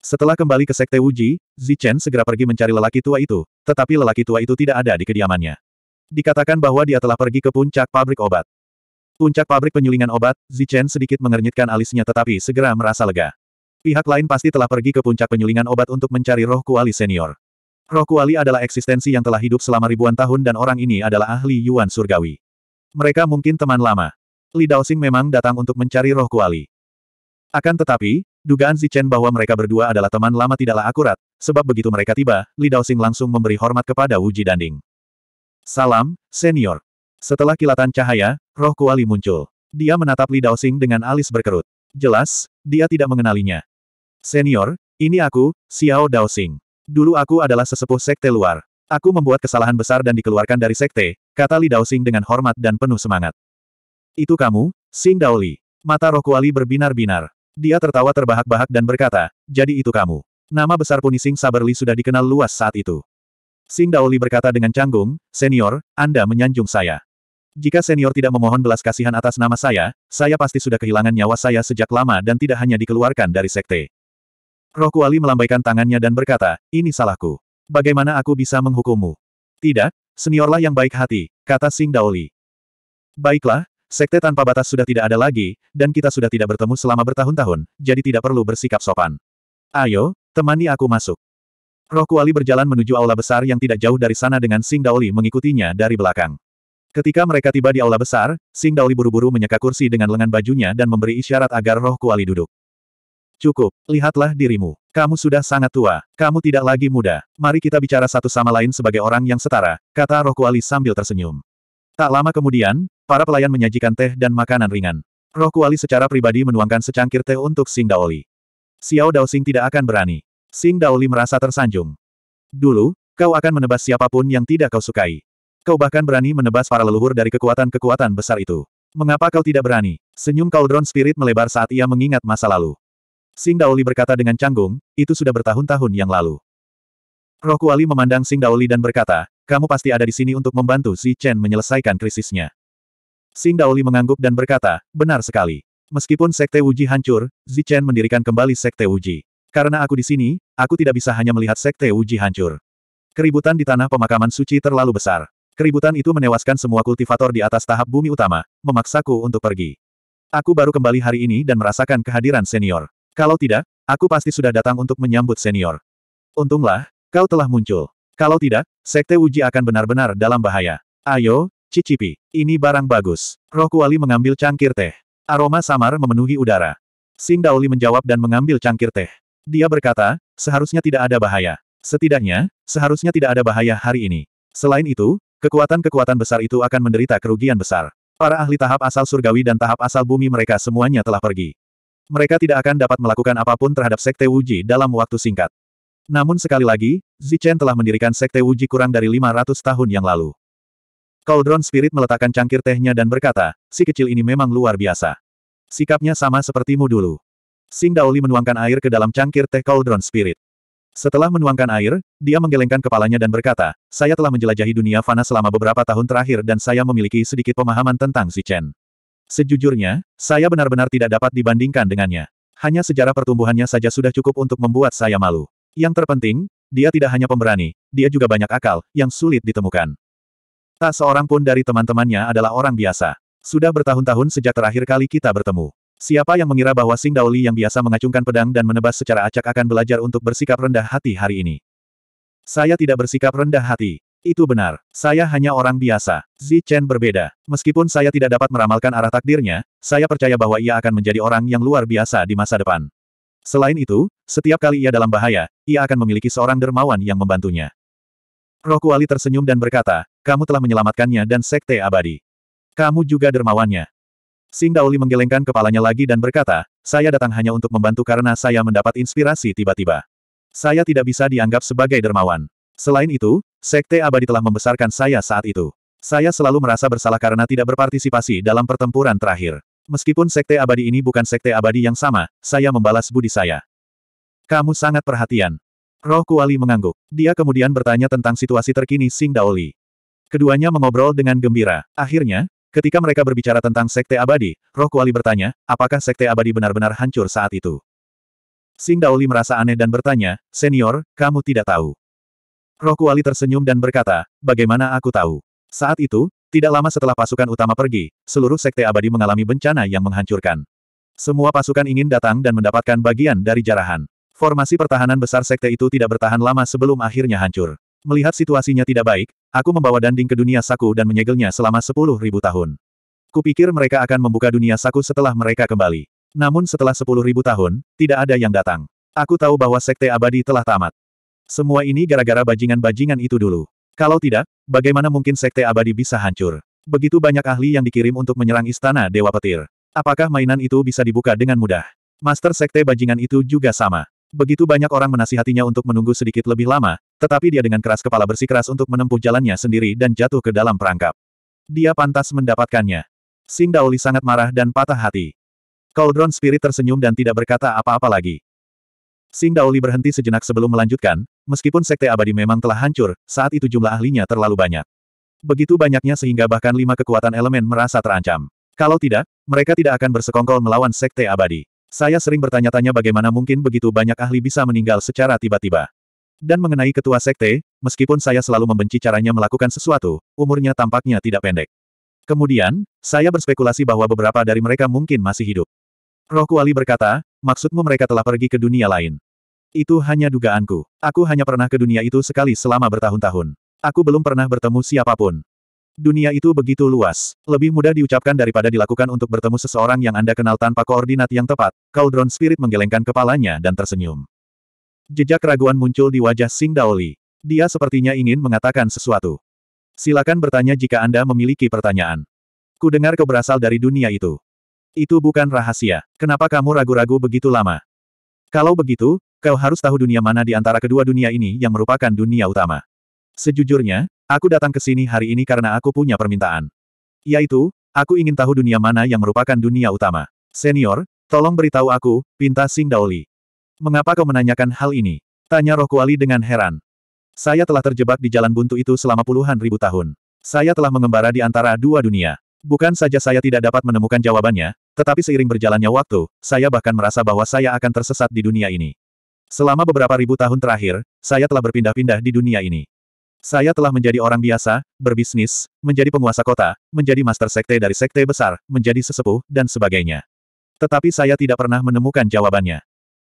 Setelah kembali ke Sekte Wuji, Zichen segera pergi mencari lelaki tua itu, tetapi lelaki tua itu tidak ada di kediamannya. Dikatakan bahwa dia telah pergi ke puncak pabrik obat. Puncak pabrik penyulingan obat, Zichen sedikit mengernyitkan alisnya tetapi segera merasa lega. Pihak lain pasti telah pergi ke puncak penyulingan obat untuk mencari roh kuali senior. Roh kuali adalah eksistensi yang telah hidup selama ribuan tahun dan orang ini adalah ahli Yuan Surgawi. Mereka mungkin teman lama. Li Daoxing memang datang untuk mencari roh kuali. Akan tetapi, dugaan Zichen bahwa mereka berdua adalah teman lama tidaklah akurat, sebab begitu mereka tiba, Li Daoxing langsung memberi hormat kepada Wu Ji Danding. Salam, senior. Setelah kilatan cahaya, roh kuali muncul. Dia menatap Li Daoxing dengan alis berkerut. Jelas, dia tidak mengenalinya. Senior, ini aku, Xiao Daoxing. Dulu aku adalah sesepuh sekte luar. Aku membuat kesalahan besar dan dikeluarkan dari sekte, kata Li Daoxing dengan hormat dan penuh semangat. Itu kamu, Xing Daoli. Mata roh kuali berbinar-binar. Dia tertawa terbahak-bahak dan berkata, jadi itu kamu. Nama besar Punising Saberli sudah dikenal luas saat itu. Sing Daoli berkata dengan canggung, senior, Anda menyanjung saya. Jika senior tidak memohon belas kasihan atas nama saya, saya pasti sudah kehilangan nyawa saya sejak lama dan tidak hanya dikeluarkan dari sekte. Roh Kuali melambaikan tangannya dan berkata, ini salahku. Bagaimana aku bisa menghukummu? Tidak, seniorlah yang baik hati, kata Sing Daoli. Baiklah, Sekte tanpa batas sudah tidak ada lagi, dan kita sudah tidak bertemu selama bertahun-tahun, jadi tidak perlu bersikap sopan. Ayo, temani aku masuk. Roh Kuali berjalan menuju aula besar yang tidak jauh dari sana dengan Sing Daoli mengikutinya dari belakang. Ketika mereka tiba di aula besar, Sing Daoli buru-buru menyeka kursi dengan lengan bajunya dan memberi isyarat agar Roh Kuali duduk. Cukup, lihatlah dirimu. Kamu sudah sangat tua, kamu tidak lagi muda. Mari kita bicara satu sama lain sebagai orang yang setara, kata Roh Kuali sambil tersenyum. Tak lama kemudian, para pelayan menyajikan teh dan makanan ringan. Roh Kuali secara pribadi menuangkan secangkir teh untuk Sing Daoli. Xiao Daoxing tidak akan berani. Sing Daoli merasa tersanjung. Dulu, kau akan menebas siapapun yang tidak kau sukai. Kau bahkan berani menebas para leluhur dari kekuatan-kekuatan besar itu. Mengapa kau tidak berani? Senyum Cauldron Spirit melebar saat ia mengingat masa lalu. Sing Daoli berkata dengan canggung, itu sudah bertahun-tahun yang lalu. Roh Kuali memandang Sing Daoli dan berkata, kamu pasti ada di sini untuk membantu Zi Chen menyelesaikan krisisnya. Sing Daoli mengangguk dan berkata, benar sekali. Meskipun Sekte Wuji hancur, Zi Chen mendirikan kembali Sekte Wuji. Karena aku di sini, aku tidak bisa hanya melihat Sekte Wuji hancur. Keributan di tanah pemakaman suci terlalu besar. Keributan itu menewaskan semua kultivator di atas tahap bumi utama, memaksaku untuk pergi. Aku baru kembali hari ini dan merasakan kehadiran senior. Kalau tidak, aku pasti sudah datang untuk menyambut senior. Untunglah, kau telah muncul. Kalau tidak, Sekte Uji akan benar-benar dalam bahaya. Ayo, cicipi. Ini barang bagus. Roh Kuali mengambil cangkir teh. Aroma samar memenuhi udara. Sing Daoli menjawab dan mengambil cangkir teh. Dia berkata, seharusnya tidak ada bahaya. Setidaknya, seharusnya tidak ada bahaya hari ini. Selain itu, kekuatan-kekuatan besar itu akan menderita kerugian besar. Para ahli tahap asal surgawi dan tahap asal bumi mereka semuanya telah pergi. Mereka tidak akan dapat melakukan apapun terhadap Sekte Wuji dalam waktu singkat. Namun sekali lagi, Zichen telah mendirikan Sekte Wuji kurang dari 500 tahun yang lalu. Cauldron Spirit meletakkan cangkir tehnya dan berkata, si kecil ini memang luar biasa. Sikapnya sama sepertimu dulu. Sing Daoli menuangkan air ke dalam cangkir teh Cauldron Spirit. Setelah menuangkan air, dia menggelengkan kepalanya dan berkata, saya telah menjelajahi dunia fana selama beberapa tahun terakhir dan saya memiliki sedikit pemahaman tentang Zichen. Sejujurnya, saya benar-benar tidak dapat dibandingkan dengannya. Hanya sejarah pertumbuhannya saja sudah cukup untuk membuat saya malu. Yang terpenting, dia tidak hanya pemberani, dia juga banyak akal, yang sulit ditemukan. Tak seorang pun dari teman-temannya adalah orang biasa. Sudah bertahun-tahun sejak terakhir kali kita bertemu. Siapa yang mengira bahwa Sing Daoli yang biasa mengacungkan pedang dan menebas secara acak akan belajar untuk bersikap rendah hati hari ini? Saya tidak bersikap rendah hati. Itu benar. Saya hanya orang biasa. Zi Chen berbeda. Meskipun saya tidak dapat meramalkan arah takdirnya, saya percaya bahwa ia akan menjadi orang yang luar biasa di masa depan. Selain itu, setiap kali ia dalam bahaya, ia akan memiliki seorang dermawan yang membantunya. Roh Kuali tersenyum dan berkata, kamu telah menyelamatkannya dan sekte abadi. Kamu juga dermawannya. Sing Daoli menggelengkan kepalanya lagi dan berkata, saya datang hanya untuk membantu karena saya mendapat inspirasi tiba-tiba. Saya tidak bisa dianggap sebagai dermawan. Selain itu, sekte abadi telah membesarkan saya saat itu. Saya selalu merasa bersalah karena tidak berpartisipasi dalam pertempuran terakhir. Meskipun sekte abadi ini bukan sekte abadi yang sama, saya membalas budi saya. Kamu sangat perhatian. Roh Kuali mengangguk. Dia kemudian bertanya tentang situasi terkini Sing Daoli. Keduanya mengobrol dengan gembira. Akhirnya, ketika mereka berbicara tentang sekte abadi, Roh Kuali bertanya, apakah sekte abadi benar-benar hancur saat itu? Sing Daoli merasa aneh dan bertanya, Senior, kamu tidak tahu. Roh Kuali tersenyum dan berkata, bagaimana aku tahu? Saat itu, tidak lama setelah pasukan utama pergi, seluruh sekte abadi mengalami bencana yang menghancurkan. Semua pasukan ingin datang dan mendapatkan bagian dari jarahan. Formasi pertahanan besar sekte itu tidak bertahan lama sebelum akhirnya hancur. Melihat situasinya tidak baik, aku membawa Danding ke dunia saku dan menyegelnya selama sepuluh ribu tahun. Kupikir mereka akan membuka dunia saku setelah mereka kembali. Namun setelah sepuluh ribu tahun, tidak ada yang datang. Aku tahu bahwa sekte abadi telah tamat. Semua ini gara-gara bajingan-bajingan itu dulu. Kalau tidak, bagaimana mungkin Sekte Abadi bisa hancur? Begitu banyak ahli yang dikirim untuk menyerang Istana Dewa Petir. Apakah mainan itu bisa dibuka dengan mudah? Master Sekte Bajingan itu juga sama. Begitu banyak orang menasihatinya untuk menunggu sedikit lebih lama, tetapi dia dengan keras kepala bersikeras untuk menempuh jalannya sendiri dan jatuh ke dalam perangkap. Dia pantas mendapatkannya. Sing Daoli sangat marah dan patah hati. Cauldron Spirit tersenyum dan tidak berkata apa-apa lagi. Sing Daoli berhenti sejenak sebelum melanjutkan, meskipun Sekte Abadi memang telah hancur, saat itu jumlah ahlinya terlalu banyak. Begitu banyaknya sehingga bahkan lima kekuatan elemen merasa terancam. Kalau tidak, mereka tidak akan bersekongkol melawan Sekte Abadi. Saya sering bertanya-tanya bagaimana mungkin begitu banyak ahli bisa meninggal secara tiba-tiba. Dan mengenai ketua sekte, meskipun saya selalu membenci caranya melakukan sesuatu, umurnya tampaknya tidak pendek. Kemudian, saya berspekulasi bahwa beberapa dari mereka mungkin masih hidup. Roh Kuali berkata, Maksudmu mereka telah pergi ke dunia lain? Itu hanya dugaanku. Aku hanya pernah ke dunia itu sekali selama bertahun-tahun. Aku belum pernah bertemu siapapun. Dunia itu begitu luas. Lebih mudah diucapkan daripada dilakukan untuk bertemu seseorang yang Anda kenal tanpa koordinat yang tepat. Cauldron Spirit menggelengkan kepalanya dan tersenyum. Jejak keraguan muncul di wajah Sing Daoli. Dia sepertinya ingin mengatakan sesuatu. Silakan bertanya jika Anda memiliki pertanyaan. Ku dengar kau berasal dari dunia itu. Itu bukan rahasia. Kenapa kamu ragu-ragu begitu lama? Kalau begitu, kau harus tahu dunia mana di antara kedua dunia ini yang merupakan dunia utama. Sejujurnya, aku datang ke sini hari ini karena aku punya permintaan. Yaitu, aku ingin tahu dunia mana yang merupakan dunia utama. Senior, tolong beritahu aku, pinta Sing Daoli. Mengapa kau menanyakan hal ini? Tanya roh kuali dengan heran. Saya telah terjebak di jalan buntu itu selama puluhan ribu tahun. Saya telah mengembara di antara dua dunia. Bukan saja saya tidak dapat menemukan jawabannya, tetapi seiring berjalannya waktu, saya bahkan merasa bahwa saya akan tersesat di dunia ini. Selama beberapa ribu tahun terakhir, saya telah berpindah-pindah di dunia ini. Saya telah menjadi orang biasa, berbisnis, menjadi penguasa kota, menjadi master sekte dari sekte besar, menjadi sesepuh, dan sebagainya. Tetapi saya tidak pernah menemukan jawabannya.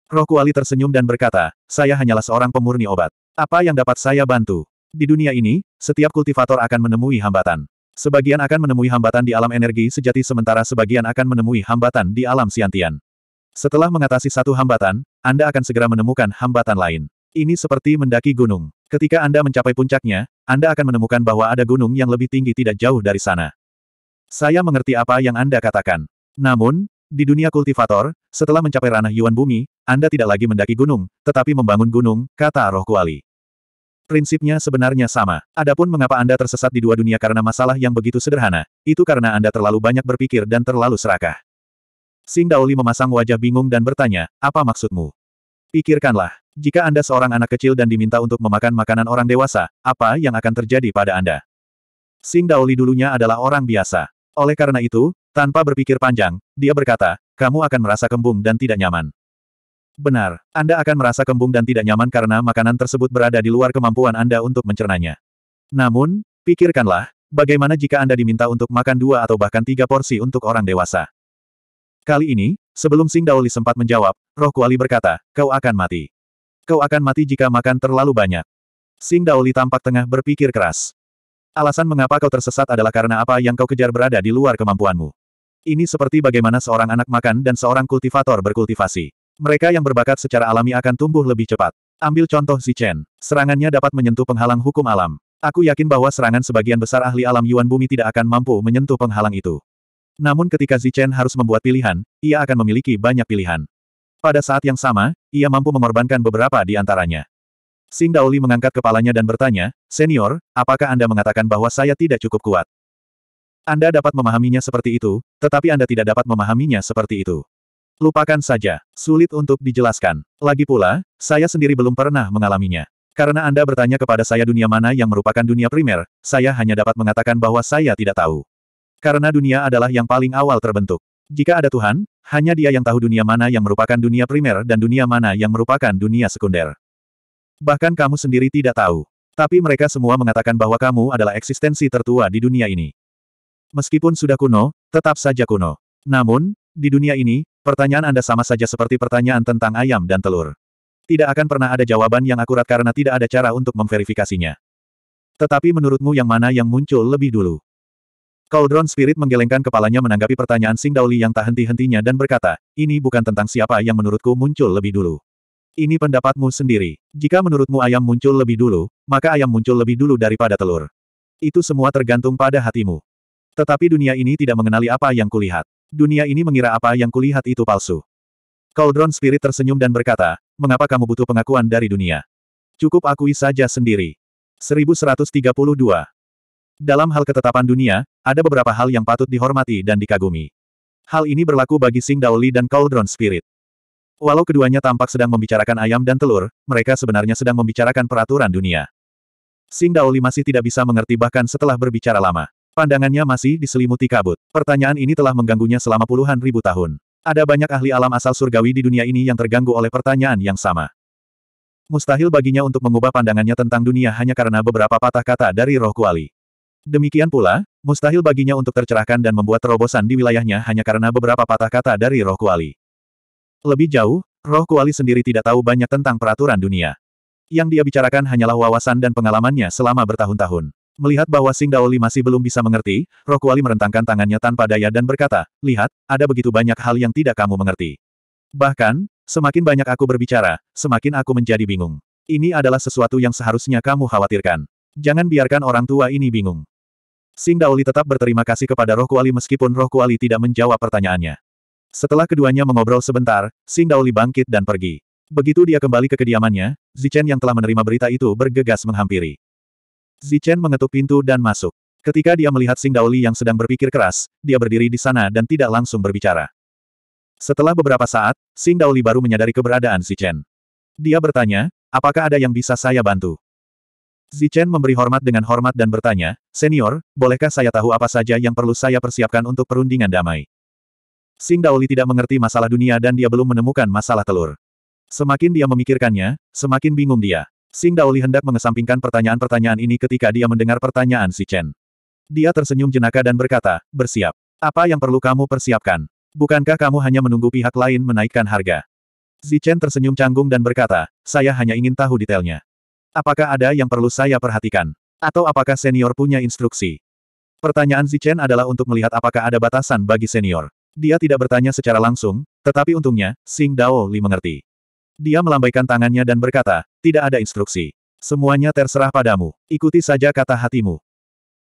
Roh Kuali tersenyum dan berkata, saya hanyalah seorang pemurni obat. Apa yang dapat saya bantu? Di dunia ini, setiap kultivator akan menemui hambatan. Sebagian akan menemui hambatan di alam energi sejati sementara sebagian akan menemui hambatan di alam siantian. Setelah mengatasi satu hambatan, Anda akan segera menemukan hambatan lain. Ini seperti mendaki gunung. Ketika Anda mencapai puncaknya, Anda akan menemukan bahwa ada gunung yang lebih tinggi tidak jauh dari sana. Saya mengerti apa yang Anda katakan. Namun, di dunia kultivator, setelah mencapai ranah Yuan Bumi, Anda tidak lagi mendaki gunung, tetapi membangun gunung, kata Roh Kuali. Prinsipnya sebenarnya sama. Adapun mengapa Anda tersesat di dua dunia karena masalah yang begitu sederhana, itu karena Anda terlalu banyak berpikir dan terlalu serakah. Sing Daoli memasang wajah bingung dan bertanya, apa maksudmu? Pikirkanlah, jika Anda seorang anak kecil dan diminta untuk memakan makanan orang dewasa, apa yang akan terjadi pada Anda? Sing Daoli dulunya adalah orang biasa. Oleh karena itu, tanpa berpikir panjang, dia berkata, kamu akan merasa kembung dan tidak nyaman. Benar, Anda akan merasa kembung dan tidak nyaman karena makanan tersebut berada di luar kemampuan Anda untuk mencernanya. Namun, pikirkanlah, bagaimana jika Anda diminta untuk makan dua atau bahkan tiga porsi untuk orang dewasa? Kali ini, sebelum Sing Daoli sempat menjawab, roh kuali berkata, kau akan mati. Kau akan mati jika makan terlalu banyak. Sing Daoli tampak tengah berpikir keras. Alasan mengapa kau tersesat adalah karena apa yang kau kejar berada di luar kemampuanmu. Ini seperti bagaimana seorang anak makan dan seorang kultivator berkultivasi. Mereka yang berbakat secara alami akan tumbuh lebih cepat. Ambil contoh Zichen. Serangannya dapat menyentuh penghalang hukum alam. Aku yakin bahwa serangan sebagian besar ahli alam Yuan Bumi tidak akan mampu menyentuh penghalang itu. Namun ketika Zichen harus membuat pilihan, ia akan memiliki banyak pilihan. Pada saat yang sama, ia mampu mengorbankan beberapa di antaranya. Sing Daoli mengangkat kepalanya dan bertanya, Senior, apakah Anda mengatakan bahwa saya tidak cukup kuat? Anda dapat memahaminya seperti itu, tetapi Anda tidak dapat memahaminya seperti itu. Lupakan saja, sulit untuk dijelaskan. Lagi pula, saya sendiri belum pernah mengalaminya. Karena Anda bertanya kepada saya dunia mana yang merupakan dunia primer, saya hanya dapat mengatakan bahwa saya tidak tahu. Karena dunia adalah yang paling awal terbentuk. Jika ada Tuhan, hanya dia yang tahu dunia mana yang merupakan dunia primer dan dunia mana yang merupakan dunia sekunder. Bahkan kamu sendiri tidak tahu. Tapi mereka semua mengatakan bahwa kamu adalah eksistensi tertua di dunia ini. Meskipun sudah kuno, tetap saja kuno. Namun, di dunia ini, Pertanyaan Anda sama saja seperti pertanyaan tentang ayam dan telur. Tidak akan pernah ada jawaban yang akurat karena tidak ada cara untuk memverifikasinya. Tetapi menurutmu yang mana yang muncul lebih dulu? Cauldron Spirit menggelengkan kepalanya menanggapi pertanyaan Sing Dauli yang tak henti-hentinya dan berkata, ini bukan tentang siapa yang menurutku muncul lebih dulu. Ini pendapatmu sendiri. Jika menurutmu ayam muncul lebih dulu, maka ayam muncul lebih dulu daripada telur. Itu semua tergantung pada hatimu. Tetapi dunia ini tidak mengenali apa yang kulihat. Dunia ini mengira apa yang kulihat itu palsu. Cauldron Spirit tersenyum dan berkata, mengapa kamu butuh pengakuan dari dunia? Cukup akui saja sendiri. 1132. Dalam hal ketetapan dunia, ada beberapa hal yang patut dihormati dan dikagumi. Hal ini berlaku bagi Sing Daoli dan Cauldron Spirit. Walau keduanya tampak sedang membicarakan ayam dan telur, mereka sebenarnya sedang membicarakan peraturan dunia. Sing Daoli masih tidak bisa mengerti bahkan setelah berbicara lama. Pandangannya masih diselimuti kabut. Pertanyaan ini telah mengganggunya selama puluhan ribu tahun. Ada banyak ahli alam asal surgawi di dunia ini yang terganggu oleh pertanyaan yang sama. Mustahil baginya untuk mengubah pandangannya tentang dunia hanya karena beberapa patah kata dari roh kuali. Demikian pula, mustahil baginya untuk tercerahkan dan membuat terobosan di wilayahnya hanya karena beberapa patah kata dari roh kuali. Lebih jauh, roh kuali sendiri tidak tahu banyak tentang peraturan dunia. Yang dia bicarakan hanyalah wawasan dan pengalamannya selama bertahun-tahun. Melihat bahwa Sing Daoli masih belum bisa mengerti, Rokuali merentangkan tangannya tanpa daya dan berkata, Lihat, ada begitu banyak hal yang tidak kamu mengerti. Bahkan, semakin banyak aku berbicara, semakin aku menjadi bingung. Ini adalah sesuatu yang seharusnya kamu khawatirkan. Jangan biarkan orang tua ini bingung. Sing Daoli tetap berterima kasih kepada Rokuali meskipun Rokuali tidak menjawab pertanyaannya. Setelah keduanya mengobrol sebentar, Sing Daoli bangkit dan pergi. Begitu dia kembali ke kediamannya, Zichen yang telah menerima berita itu bergegas menghampiri. Zichen mengetuk pintu dan masuk. Ketika dia melihat Sing Daoli yang sedang berpikir keras, dia berdiri di sana dan tidak langsung berbicara. Setelah beberapa saat, Sing Daoli baru menyadari keberadaan Zichen. Dia bertanya, apakah ada yang bisa saya bantu? Zichen memberi hormat dengan hormat dan bertanya, Senior, bolehkah saya tahu apa saja yang perlu saya persiapkan untuk perundingan damai? Sing Daoli tidak mengerti masalah dunia dan dia belum menemukan masalah telur. Semakin dia memikirkannya, semakin bingung dia. Sing Daoli hendak mengesampingkan pertanyaan-pertanyaan ini ketika dia mendengar pertanyaan si Chen. Dia tersenyum jenaka dan berkata, bersiap. Apa yang perlu kamu persiapkan? Bukankah kamu hanya menunggu pihak lain menaikkan harga? Si Chen tersenyum canggung dan berkata, saya hanya ingin tahu detailnya. Apakah ada yang perlu saya perhatikan? Atau apakah senior punya instruksi? Pertanyaan Si Chen adalah untuk melihat apakah ada batasan bagi senior. Dia tidak bertanya secara langsung, tetapi untungnya, Sing Dao Li mengerti. Dia melambaikan tangannya dan berkata, tidak ada instruksi. Semuanya terserah padamu. Ikuti saja kata hatimu.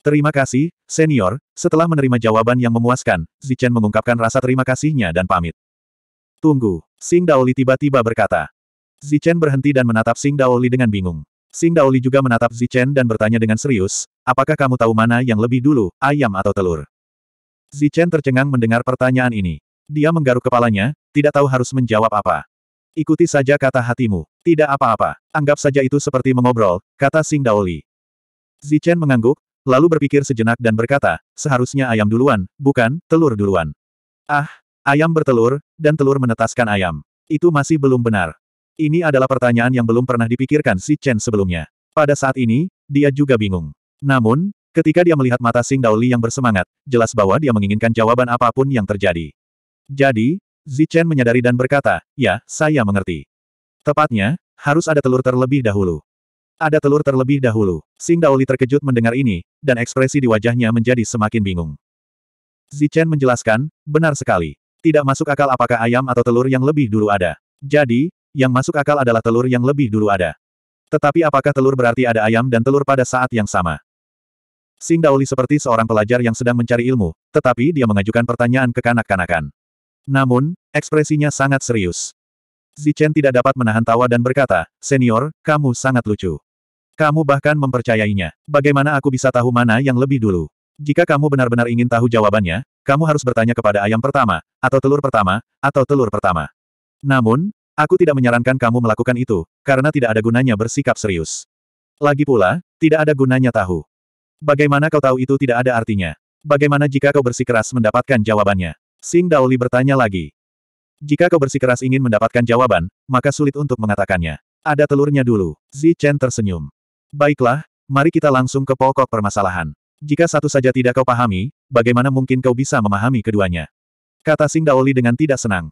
Terima kasih, senior. Setelah menerima jawaban yang memuaskan, Zichen mengungkapkan rasa terima kasihnya dan pamit. Tunggu, Sing Daoli tiba-tiba berkata. Zichen berhenti dan menatap Sing Daoli dengan bingung. Sing Daoli juga menatap Zichen dan bertanya dengan serius, apakah kamu tahu mana yang lebih dulu, ayam atau telur? Zichen tercengang mendengar pertanyaan ini. Dia menggaruk kepalanya, tidak tahu harus menjawab apa. Ikuti saja kata hatimu. Tidak apa-apa. Anggap saja itu seperti mengobrol, kata Sing Daoli. Zichen mengangguk, lalu berpikir sejenak dan berkata, seharusnya ayam duluan, bukan, telur duluan. Ah, ayam bertelur, dan telur menetaskan ayam. Itu masih belum benar. Ini adalah pertanyaan yang belum pernah dipikirkan si Chen sebelumnya. Pada saat ini, dia juga bingung. Namun, ketika dia melihat mata Sing Daoli yang bersemangat, jelas bahwa dia menginginkan jawaban apapun yang terjadi. Jadi, Zichen menyadari dan berkata, ya, saya mengerti. Tepatnya, harus ada telur terlebih dahulu. Ada telur terlebih dahulu. Sing Daoli terkejut mendengar ini, dan ekspresi di wajahnya menjadi semakin bingung. Zichen menjelaskan, benar sekali. Tidak masuk akal apakah ayam atau telur yang lebih dulu ada. Jadi, yang masuk akal adalah telur yang lebih dulu ada. Tetapi apakah telur berarti ada ayam dan telur pada saat yang sama? Sing Daoli seperti seorang pelajar yang sedang mencari ilmu, tetapi dia mengajukan pertanyaan ke kanak kanakan namun, ekspresinya sangat serius. Zichen tidak dapat menahan tawa dan berkata, Senior, kamu sangat lucu. Kamu bahkan mempercayainya. Bagaimana aku bisa tahu mana yang lebih dulu? Jika kamu benar-benar ingin tahu jawabannya, kamu harus bertanya kepada ayam pertama, atau telur pertama, atau telur pertama. Namun, aku tidak menyarankan kamu melakukan itu, karena tidak ada gunanya bersikap serius. Lagi pula, tidak ada gunanya tahu. Bagaimana kau tahu itu tidak ada artinya? Bagaimana jika kau bersikeras mendapatkan jawabannya? Sing Daoli bertanya lagi. Jika kau bersikeras ingin mendapatkan jawaban, maka sulit untuk mengatakannya. Ada telurnya dulu. Zi Chen tersenyum. Baiklah, mari kita langsung ke pokok permasalahan. Jika satu saja tidak kau pahami, bagaimana mungkin kau bisa memahami keduanya? Kata Sing Daoli dengan tidak senang.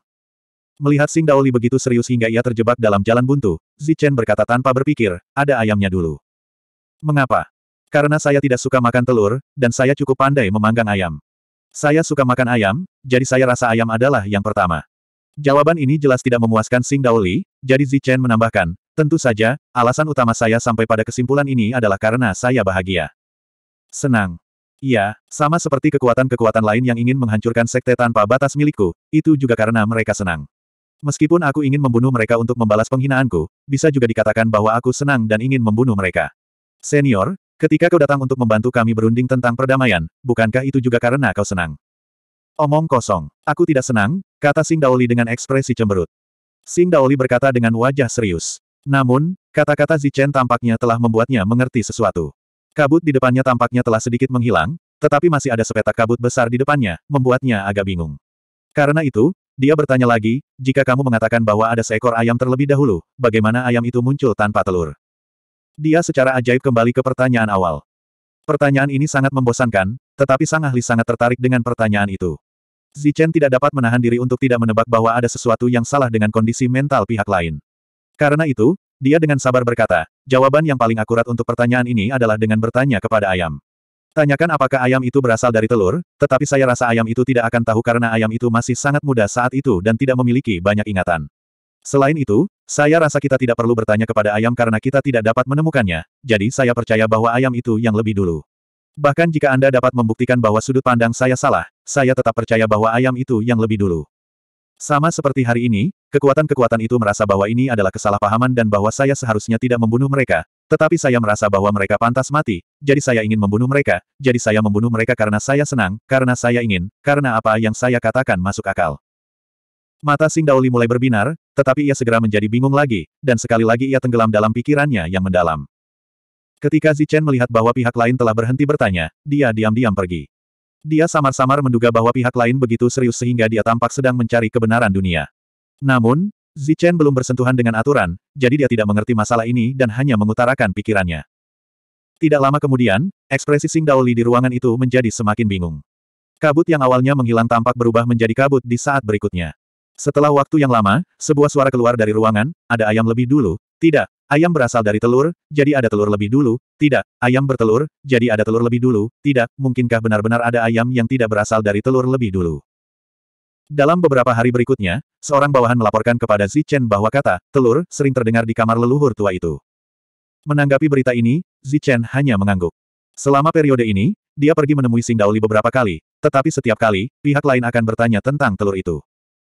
Melihat Sing Daoli begitu serius hingga ia terjebak dalam jalan buntu, Zi Chen berkata tanpa berpikir, ada ayamnya dulu. Mengapa? Karena saya tidak suka makan telur, dan saya cukup pandai memanggang ayam. Saya suka makan ayam, jadi saya rasa ayam adalah yang pertama. Jawaban ini jelas tidak memuaskan Sing Daoli, jadi Zichen menambahkan, tentu saja, alasan utama saya sampai pada kesimpulan ini adalah karena saya bahagia. Senang. Iya, sama seperti kekuatan-kekuatan lain yang ingin menghancurkan sekte tanpa batas milikku, itu juga karena mereka senang. Meskipun aku ingin membunuh mereka untuk membalas penghinaanku, bisa juga dikatakan bahwa aku senang dan ingin membunuh mereka. Senior, Ketika kau datang untuk membantu kami berunding tentang perdamaian, bukankah itu juga karena kau senang? Omong kosong. Aku tidak senang, kata Sing Daoli dengan ekspresi cemberut. Sing Daoli berkata dengan wajah serius. Namun, kata-kata Zichen tampaknya telah membuatnya mengerti sesuatu. Kabut di depannya tampaknya telah sedikit menghilang, tetapi masih ada sepetak kabut besar di depannya, membuatnya agak bingung. Karena itu, dia bertanya lagi, jika kamu mengatakan bahwa ada seekor ayam terlebih dahulu, bagaimana ayam itu muncul tanpa telur? Dia secara ajaib kembali ke pertanyaan awal. Pertanyaan ini sangat membosankan, tetapi sang ahli sangat tertarik dengan pertanyaan itu. Zichen tidak dapat menahan diri untuk tidak menebak bahwa ada sesuatu yang salah dengan kondisi mental pihak lain. Karena itu, dia dengan sabar berkata, jawaban yang paling akurat untuk pertanyaan ini adalah dengan bertanya kepada ayam. Tanyakan apakah ayam itu berasal dari telur, tetapi saya rasa ayam itu tidak akan tahu karena ayam itu masih sangat muda saat itu dan tidak memiliki banyak ingatan. Selain itu, saya rasa kita tidak perlu bertanya kepada ayam karena kita tidak dapat menemukannya, jadi saya percaya bahwa ayam itu yang lebih dulu. Bahkan jika Anda dapat membuktikan bahwa sudut pandang saya salah, saya tetap percaya bahwa ayam itu yang lebih dulu. Sama seperti hari ini, kekuatan-kekuatan itu merasa bahwa ini adalah kesalahpahaman dan bahwa saya seharusnya tidak membunuh mereka, tetapi saya merasa bahwa mereka pantas mati, jadi saya ingin membunuh mereka, jadi saya membunuh mereka karena saya senang, karena saya ingin, karena apa yang saya katakan masuk akal. Mata Sing Daoli mulai berbinar, tetapi ia segera menjadi bingung lagi, dan sekali lagi ia tenggelam dalam pikirannya yang mendalam. Ketika Zichen melihat bahwa pihak lain telah berhenti bertanya, dia diam-diam pergi. Dia samar-samar menduga bahwa pihak lain begitu serius sehingga dia tampak sedang mencari kebenaran dunia. Namun, Zichen belum bersentuhan dengan aturan, jadi dia tidak mengerti masalah ini dan hanya mengutarakan pikirannya. Tidak lama kemudian, ekspresi Sing Daoli di ruangan itu menjadi semakin bingung. Kabut yang awalnya menghilang tampak berubah menjadi kabut di saat berikutnya. Setelah waktu yang lama, sebuah suara keluar dari ruangan, ada ayam lebih dulu, tidak, ayam berasal dari telur, jadi ada telur lebih dulu, tidak, ayam bertelur, jadi ada telur lebih dulu, tidak, mungkinkah benar-benar ada ayam yang tidak berasal dari telur lebih dulu. Dalam beberapa hari berikutnya, seorang bawahan melaporkan kepada Zi Chen bahwa kata, telur, sering terdengar di kamar leluhur tua itu. Menanggapi berita ini, Zi Chen hanya mengangguk. Selama periode ini, dia pergi menemui Sing Daoli beberapa kali, tetapi setiap kali, pihak lain akan bertanya tentang telur itu.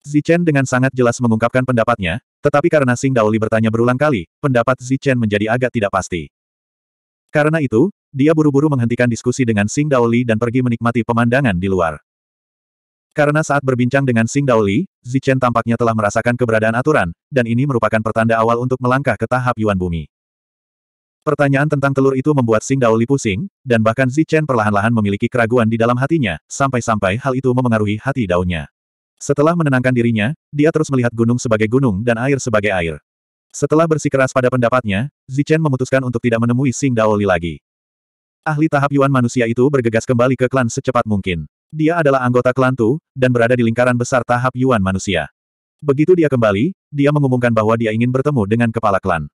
Zichen dengan sangat jelas mengungkapkan pendapatnya, tetapi karena Sing Daoli bertanya berulang kali, pendapat Zichen menjadi agak tidak pasti. Karena itu, dia buru-buru menghentikan diskusi dengan Sing Daoli dan pergi menikmati pemandangan di luar. Karena saat berbincang dengan Sing Daoli, Zichen tampaknya telah merasakan keberadaan aturan, dan ini merupakan pertanda awal untuk melangkah ke tahap Yuan Bumi. Pertanyaan tentang telur itu membuat Sing Daoli pusing, dan bahkan Zichen perlahan-lahan memiliki keraguan di dalam hatinya, sampai-sampai hal itu memengaruhi hati daunnya. Setelah menenangkan dirinya, dia terus melihat gunung sebagai gunung dan air sebagai air. Setelah bersikeras pada pendapatnya, Zichen memutuskan untuk tidak menemui Sing Daoli lagi. Ahli tahap Yuan manusia itu bergegas kembali ke klan secepat mungkin. Dia adalah anggota klan Tu, dan berada di lingkaran besar tahap Yuan manusia. Begitu dia kembali, dia mengumumkan bahwa dia ingin bertemu dengan kepala klan.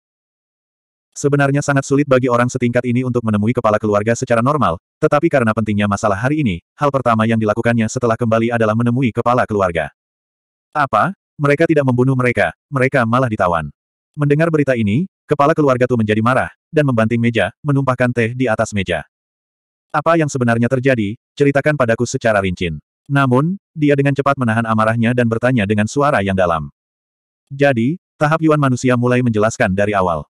Sebenarnya sangat sulit bagi orang setingkat ini untuk menemui kepala keluarga secara normal, tetapi karena pentingnya masalah hari ini, hal pertama yang dilakukannya setelah kembali adalah menemui kepala keluarga. Apa? Mereka tidak membunuh mereka, mereka malah ditawan. Mendengar berita ini, kepala keluarga tuh menjadi marah, dan membanting meja, menumpahkan teh di atas meja. Apa yang sebenarnya terjadi, ceritakan padaku secara rinci. Namun, dia dengan cepat menahan amarahnya dan bertanya dengan suara yang dalam. Jadi, tahap Yuan manusia mulai menjelaskan dari awal.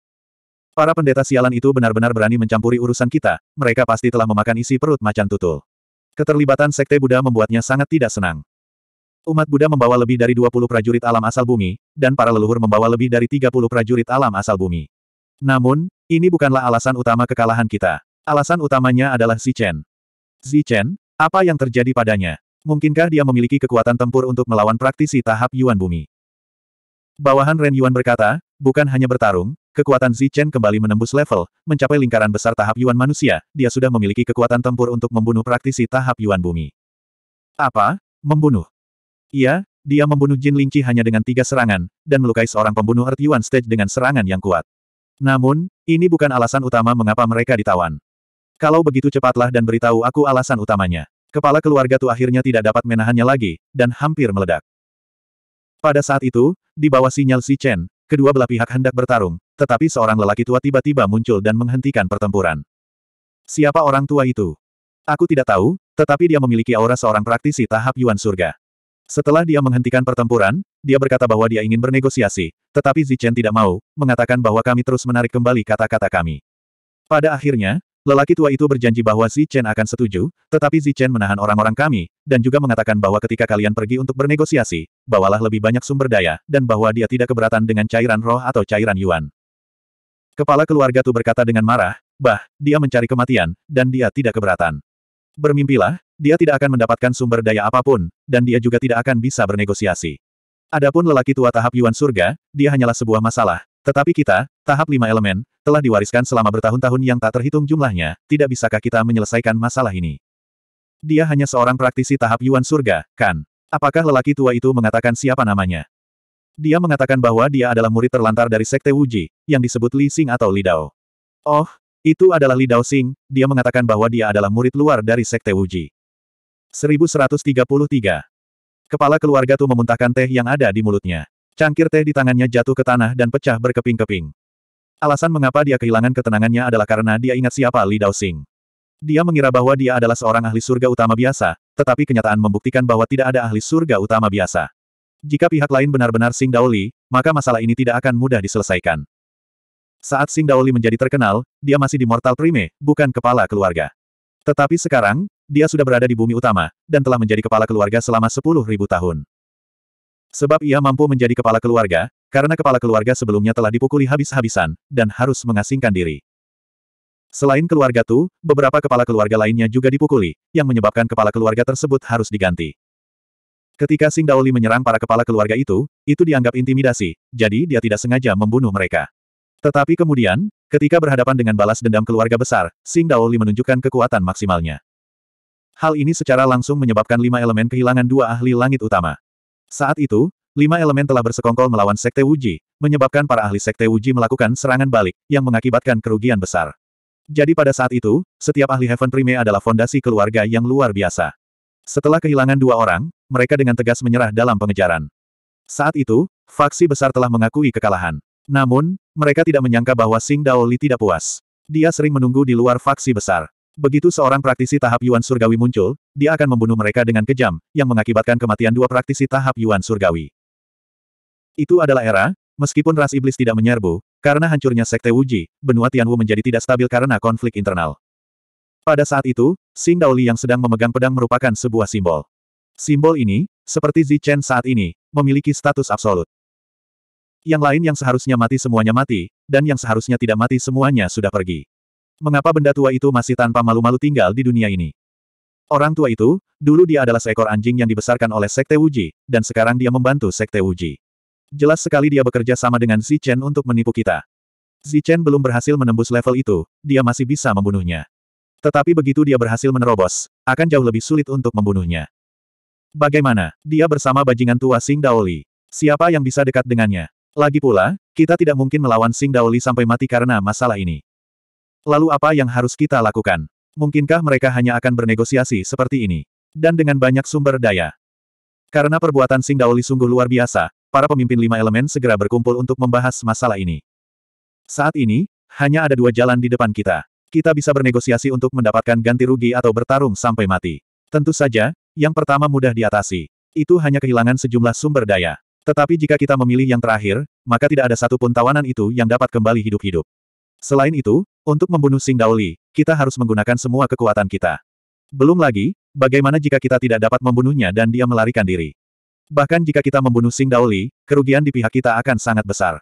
Para pendeta sialan itu benar-benar berani mencampuri urusan kita, mereka pasti telah memakan isi perut macan tutul. Keterlibatan sekte Buddha membuatnya sangat tidak senang. Umat Buddha membawa lebih dari 20 prajurit alam asal bumi, dan para leluhur membawa lebih dari 30 prajurit alam asal bumi. Namun, ini bukanlah alasan utama kekalahan kita. Alasan utamanya adalah Zichen. Zichen, apa yang terjadi padanya? Mungkinkah dia memiliki kekuatan tempur untuk melawan praktisi tahap Yuan Bumi? Bawahan Ren Yuan berkata, bukan hanya bertarung, kekuatan Zi Chen kembali menembus level, mencapai lingkaran besar tahap Yuan manusia, dia sudah memiliki kekuatan tempur untuk membunuh praktisi tahap Yuan bumi. Apa? Membunuh? Iya, dia membunuh Jin Lingqi hanya dengan tiga serangan, dan melukai seorang pembunuh Earth Yuan Stage dengan serangan yang kuat. Namun, ini bukan alasan utama mengapa mereka ditawan. Kalau begitu cepatlah dan beritahu aku alasan utamanya. Kepala keluarga tuh akhirnya tidak dapat menahannya lagi, dan hampir meledak. Pada saat itu, di bawah sinyal Si Chen, kedua belah pihak hendak bertarung, tetapi seorang lelaki tua tiba-tiba muncul dan menghentikan pertempuran. Siapa orang tua itu? Aku tidak tahu, tetapi dia memiliki aura seorang praktisi tahap Yuan Surga. Setelah dia menghentikan pertempuran, dia berkata bahwa dia ingin bernegosiasi, tetapi Zi Chen tidak mau, mengatakan bahwa kami terus menarik kembali kata-kata kami. Pada akhirnya, lelaki tua itu berjanji bahwa Chen akan setuju, tetapi Zi Chen menahan orang-orang kami, dan juga mengatakan bahwa ketika kalian pergi untuk bernegosiasi, bawalah lebih banyak sumber daya, dan bahwa dia tidak keberatan dengan cairan roh atau cairan yuan. Kepala keluarga Tu berkata dengan marah, bah, dia mencari kematian, dan dia tidak keberatan. Bermimpilah, dia tidak akan mendapatkan sumber daya apapun, dan dia juga tidak akan bisa bernegosiasi. Adapun lelaki tua tahap Yuan surga, dia hanyalah sebuah masalah, tetapi kita, tahap lima elemen, telah diwariskan selama bertahun-tahun yang tak terhitung jumlahnya, tidak bisakah kita menyelesaikan masalah ini? Dia hanya seorang praktisi tahap Yuan surga, kan? Apakah lelaki tua itu mengatakan siapa namanya? Dia mengatakan bahwa dia adalah murid terlantar dari Sekte Wuji, yang disebut Li Sing atau Li Dao. Oh, itu adalah Li Dao Sing. dia mengatakan bahwa dia adalah murid luar dari Sekte Wuji. 1133 Kepala keluarga Tu memuntahkan teh yang ada di mulutnya. Cangkir teh di tangannya jatuh ke tanah dan pecah berkeping-keping. Alasan mengapa dia kehilangan ketenangannya adalah karena dia ingat siapa Li Dao Sing. Dia mengira bahwa dia adalah seorang ahli surga utama biasa, tetapi kenyataan membuktikan bahwa tidak ada ahli surga utama biasa. Jika pihak lain benar-benar Sing Daoli, maka masalah ini tidak akan mudah diselesaikan. Saat Sing Daoli menjadi terkenal, dia masih di Mortal Prime, bukan kepala keluarga. Tetapi sekarang, dia sudah berada di bumi utama, dan telah menjadi kepala keluarga selama 10.000 tahun. Sebab ia mampu menjadi kepala keluarga, karena kepala keluarga sebelumnya telah dipukuli habis-habisan, dan harus mengasingkan diri. Selain keluarga Tu, beberapa kepala keluarga lainnya juga dipukuli, yang menyebabkan kepala keluarga tersebut harus diganti. Ketika Sing Daoli menyerang para kepala keluarga itu, itu dianggap intimidasi, jadi dia tidak sengaja membunuh mereka. Tetapi kemudian, ketika berhadapan dengan balas dendam keluarga besar, Sing Daoli menunjukkan kekuatan maksimalnya. Hal ini secara langsung menyebabkan lima elemen kehilangan dua ahli langit utama. Saat itu, lima elemen telah bersekongkol melawan Sekte Wuji, menyebabkan para ahli Sekte Wuji melakukan serangan balik, yang mengakibatkan kerugian besar. Jadi pada saat itu, setiap ahli Heaven Prime adalah fondasi keluarga yang luar biasa. Setelah kehilangan dua orang, mereka dengan tegas menyerah dalam pengejaran. Saat itu, faksi besar telah mengakui kekalahan. Namun, mereka tidak menyangka bahwa Sing Daoli tidak puas. Dia sering menunggu di luar faksi besar. Begitu seorang praktisi tahap Yuan Surgawi muncul, dia akan membunuh mereka dengan kejam, yang mengakibatkan kematian dua praktisi tahap Yuan Surgawi. Itu adalah era, meskipun ras iblis tidak menyerbu, karena hancurnya Sekte Wuji, benua Tianwu menjadi tidak stabil karena konflik internal. Pada saat itu, Xing Daoli yang sedang memegang pedang merupakan sebuah simbol. Simbol ini, seperti Zi Chen saat ini, memiliki status absolut. Yang lain yang seharusnya mati semuanya mati, dan yang seharusnya tidak mati semuanya sudah pergi. Mengapa benda tua itu masih tanpa malu-malu tinggal di dunia ini? Orang tua itu, dulu dia adalah seekor anjing yang dibesarkan oleh Sekte Wuji, dan sekarang dia membantu Sekte Wuji. Jelas sekali dia bekerja sama dengan Chen untuk menipu kita. Chen belum berhasil menembus level itu, dia masih bisa membunuhnya. Tetapi begitu dia berhasil menerobos, akan jauh lebih sulit untuk membunuhnya. Bagaimana? Dia bersama bajingan tua Sing Daoli. Siapa yang bisa dekat dengannya? Lagi pula, kita tidak mungkin melawan Sing Daoli sampai mati karena masalah ini. Lalu apa yang harus kita lakukan? Mungkinkah mereka hanya akan bernegosiasi seperti ini? Dan dengan banyak sumber daya, karena perbuatan Sing Daoli sungguh luar biasa, para pemimpin lima elemen segera berkumpul untuk membahas masalah ini. Saat ini, hanya ada dua jalan di depan kita. Kita bisa bernegosiasi untuk mendapatkan ganti rugi atau bertarung sampai mati. Tentu saja, yang pertama mudah diatasi. Itu hanya kehilangan sejumlah sumber daya. Tetapi jika kita memilih yang terakhir, maka tidak ada satupun tawanan itu yang dapat kembali hidup-hidup. Selain itu, untuk membunuh Sing Daoli, kita harus menggunakan semua kekuatan kita. Belum lagi, bagaimana jika kita tidak dapat membunuhnya dan dia melarikan diri? Bahkan jika kita membunuh Sing Daoli, kerugian di pihak kita akan sangat besar.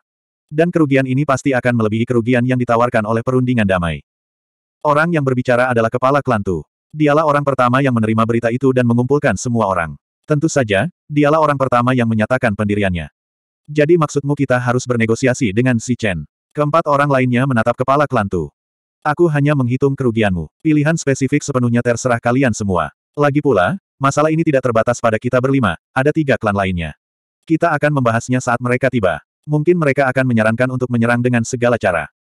Dan kerugian ini pasti akan melebihi kerugian yang ditawarkan oleh perundingan damai. Orang yang berbicara adalah kepala klan Tu. Dialah orang pertama yang menerima berita itu dan mengumpulkan semua orang. Tentu saja, dialah orang pertama yang menyatakan pendiriannya. Jadi maksudmu kita harus bernegosiasi dengan si Chen. Keempat orang lainnya menatap kepala klan Tu. Aku hanya menghitung kerugianmu. Pilihan spesifik sepenuhnya terserah kalian semua. Lagi pula, masalah ini tidak terbatas pada kita berlima, ada tiga klan lainnya. Kita akan membahasnya saat mereka tiba. Mungkin mereka akan menyarankan untuk menyerang dengan segala cara.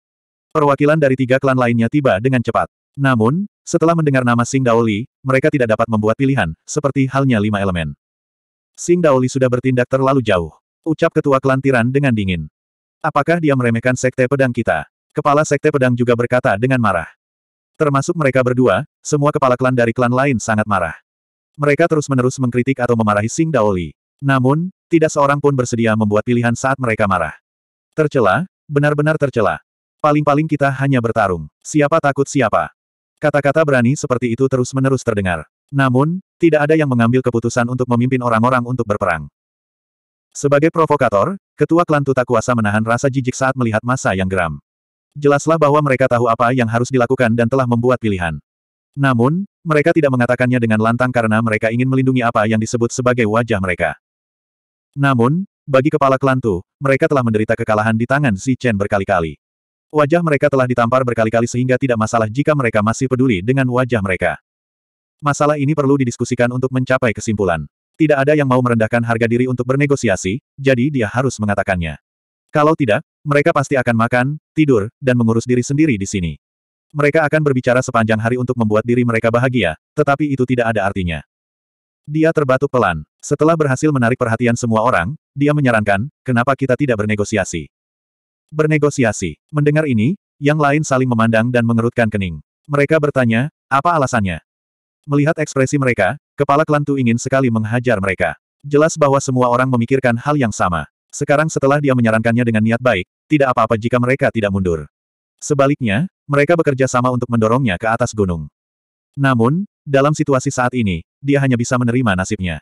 Perwakilan dari tiga klan lainnya tiba dengan cepat. Namun, setelah mendengar nama Sing Daoli, mereka tidak dapat membuat pilihan, seperti halnya lima elemen. Sing Daoli sudah bertindak terlalu jauh. Ucap ketua klan Tiran dengan dingin. Apakah dia meremehkan sekte pedang kita? Kepala sekte pedang juga berkata dengan marah. Termasuk mereka berdua, semua kepala klan dari klan lain sangat marah. Mereka terus-menerus mengkritik atau memarahi Sing Daoli. Namun, tidak seorang pun bersedia membuat pilihan saat mereka marah. Tercela, benar-benar tercela. Paling-paling kita hanya bertarung. Siapa takut siapa? Kata-kata berani seperti itu terus-menerus terdengar. Namun, tidak ada yang mengambil keputusan untuk memimpin orang-orang untuk berperang. Sebagai provokator, ketua klan Tuta Kuasa menahan rasa jijik saat melihat masa yang geram. Jelaslah bahwa mereka tahu apa yang harus dilakukan dan telah membuat pilihan. Namun, mereka tidak mengatakannya dengan lantang karena mereka ingin melindungi apa yang disebut sebagai wajah mereka. Namun, bagi kepala kelantu, mereka telah menderita kekalahan di tangan Si Chen berkali-kali. Wajah mereka telah ditampar berkali-kali sehingga tidak masalah jika mereka masih peduli dengan wajah mereka. Masalah ini perlu didiskusikan untuk mencapai kesimpulan. Tidak ada yang mau merendahkan harga diri untuk bernegosiasi, jadi dia harus mengatakannya. Kalau tidak, mereka pasti akan makan, tidur, dan mengurus diri sendiri di sini. Mereka akan berbicara sepanjang hari untuk membuat diri mereka bahagia, tetapi itu tidak ada artinya. Dia terbatuk pelan. Setelah berhasil menarik perhatian semua orang, dia menyarankan, kenapa kita tidak bernegosiasi. Bernegosiasi. Mendengar ini, yang lain saling memandang dan mengerutkan kening. Mereka bertanya, apa alasannya? Melihat ekspresi mereka, kepala klan ingin sekali menghajar mereka. Jelas bahwa semua orang memikirkan hal yang sama. Sekarang setelah dia menyarankannya dengan niat baik, tidak apa-apa jika mereka tidak mundur. Sebaliknya, mereka bekerja sama untuk mendorongnya ke atas gunung. Namun, dalam situasi saat ini, dia hanya bisa menerima nasibnya.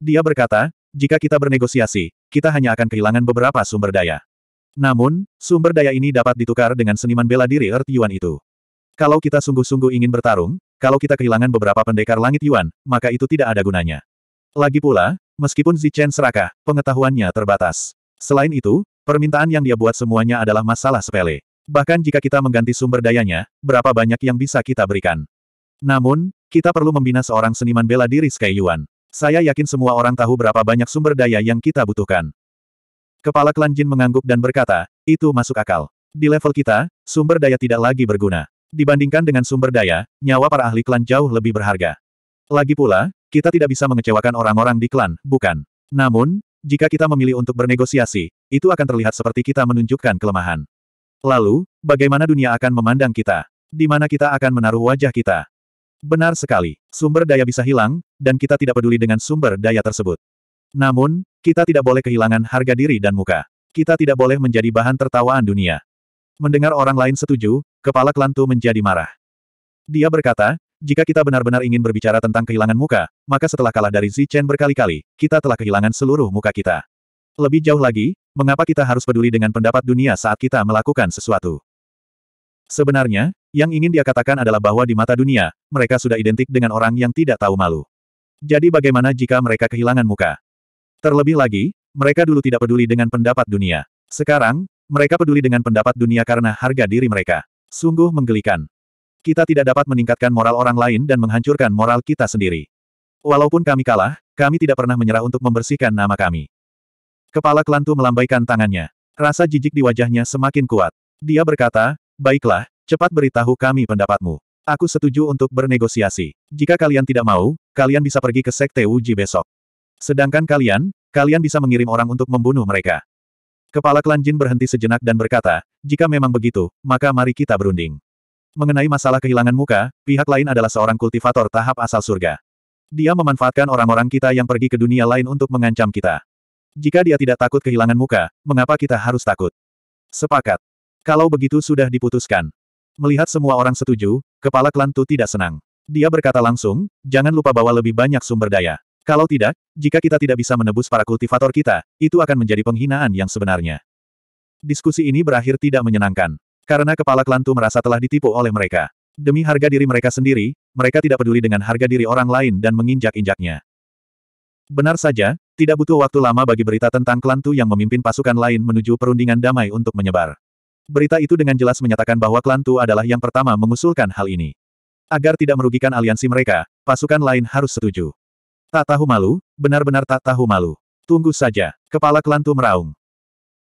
Dia berkata, jika kita bernegosiasi, kita hanya akan kehilangan beberapa sumber daya. Namun, sumber daya ini dapat ditukar dengan seniman bela diri Earth Yuan itu. Kalau kita sungguh-sungguh ingin bertarung, kalau kita kehilangan beberapa pendekar langit Yuan, maka itu tidak ada gunanya. Lagi pula, Meskipun Zichen serakah, pengetahuannya terbatas. Selain itu, permintaan yang dia buat semuanya adalah masalah sepele. Bahkan jika kita mengganti sumber dayanya, berapa banyak yang bisa kita berikan. Namun, kita perlu membina seorang seniman bela diri Sky Yuan. Saya yakin semua orang tahu berapa banyak sumber daya yang kita butuhkan. Kepala klan Jin mengangguk dan berkata, itu masuk akal. Di level kita, sumber daya tidak lagi berguna. Dibandingkan dengan sumber daya, nyawa para ahli klan jauh lebih berharga. Lagi pula, kita tidak bisa mengecewakan orang-orang di klan, bukan? Namun, jika kita memilih untuk bernegosiasi, itu akan terlihat seperti kita menunjukkan kelemahan. Lalu, bagaimana dunia akan memandang kita? Di mana kita akan menaruh wajah kita? Benar sekali, sumber daya bisa hilang, dan kita tidak peduli dengan sumber daya tersebut. Namun, kita tidak boleh kehilangan harga diri dan muka. Kita tidak boleh menjadi bahan tertawaan dunia. Mendengar orang lain setuju, kepala klan Tu menjadi marah. Dia berkata, jika kita benar-benar ingin berbicara tentang kehilangan muka, maka setelah kalah dari Zichen berkali-kali, kita telah kehilangan seluruh muka kita. Lebih jauh lagi, mengapa kita harus peduli dengan pendapat dunia saat kita melakukan sesuatu? Sebenarnya, yang ingin dia katakan adalah bahwa di mata dunia, mereka sudah identik dengan orang yang tidak tahu malu. Jadi bagaimana jika mereka kehilangan muka? Terlebih lagi, mereka dulu tidak peduli dengan pendapat dunia. Sekarang, mereka peduli dengan pendapat dunia karena harga diri mereka. Sungguh menggelikan. Kita tidak dapat meningkatkan moral orang lain dan menghancurkan moral kita sendiri. Walaupun kami kalah, kami tidak pernah menyerah untuk membersihkan nama kami. Kepala kelantu melambaikan tangannya. Rasa jijik di wajahnya semakin kuat. Dia berkata, baiklah, cepat beritahu kami pendapatmu. Aku setuju untuk bernegosiasi. Jika kalian tidak mau, kalian bisa pergi ke Sekte Wuji besok. Sedangkan kalian, kalian bisa mengirim orang untuk membunuh mereka. Kepala klan Jin berhenti sejenak dan berkata, jika memang begitu, maka mari kita berunding. Mengenai masalah kehilangan muka, pihak lain adalah seorang kultivator tahap asal surga. Dia memanfaatkan orang-orang kita yang pergi ke dunia lain untuk mengancam kita. Jika dia tidak takut kehilangan muka, mengapa kita harus takut? Sepakat. Kalau begitu sudah diputuskan. Melihat semua orang setuju, kepala klan Tu tidak senang. Dia berkata langsung, jangan lupa bawa lebih banyak sumber daya. Kalau tidak, jika kita tidak bisa menebus para kultivator kita, itu akan menjadi penghinaan yang sebenarnya. Diskusi ini berakhir tidak menyenangkan. Karena kepala klan Tu merasa telah ditipu oleh mereka. Demi harga diri mereka sendiri, mereka tidak peduli dengan harga diri orang lain dan menginjak-injaknya. Benar saja, tidak butuh waktu lama bagi berita tentang klan Tu yang memimpin pasukan lain menuju perundingan damai untuk menyebar. Berita itu dengan jelas menyatakan bahwa klan Tu adalah yang pertama mengusulkan hal ini. Agar tidak merugikan aliansi mereka, pasukan lain harus setuju. Tak tahu malu, benar-benar tak tahu malu. Tunggu saja, kepala klan Tu meraung.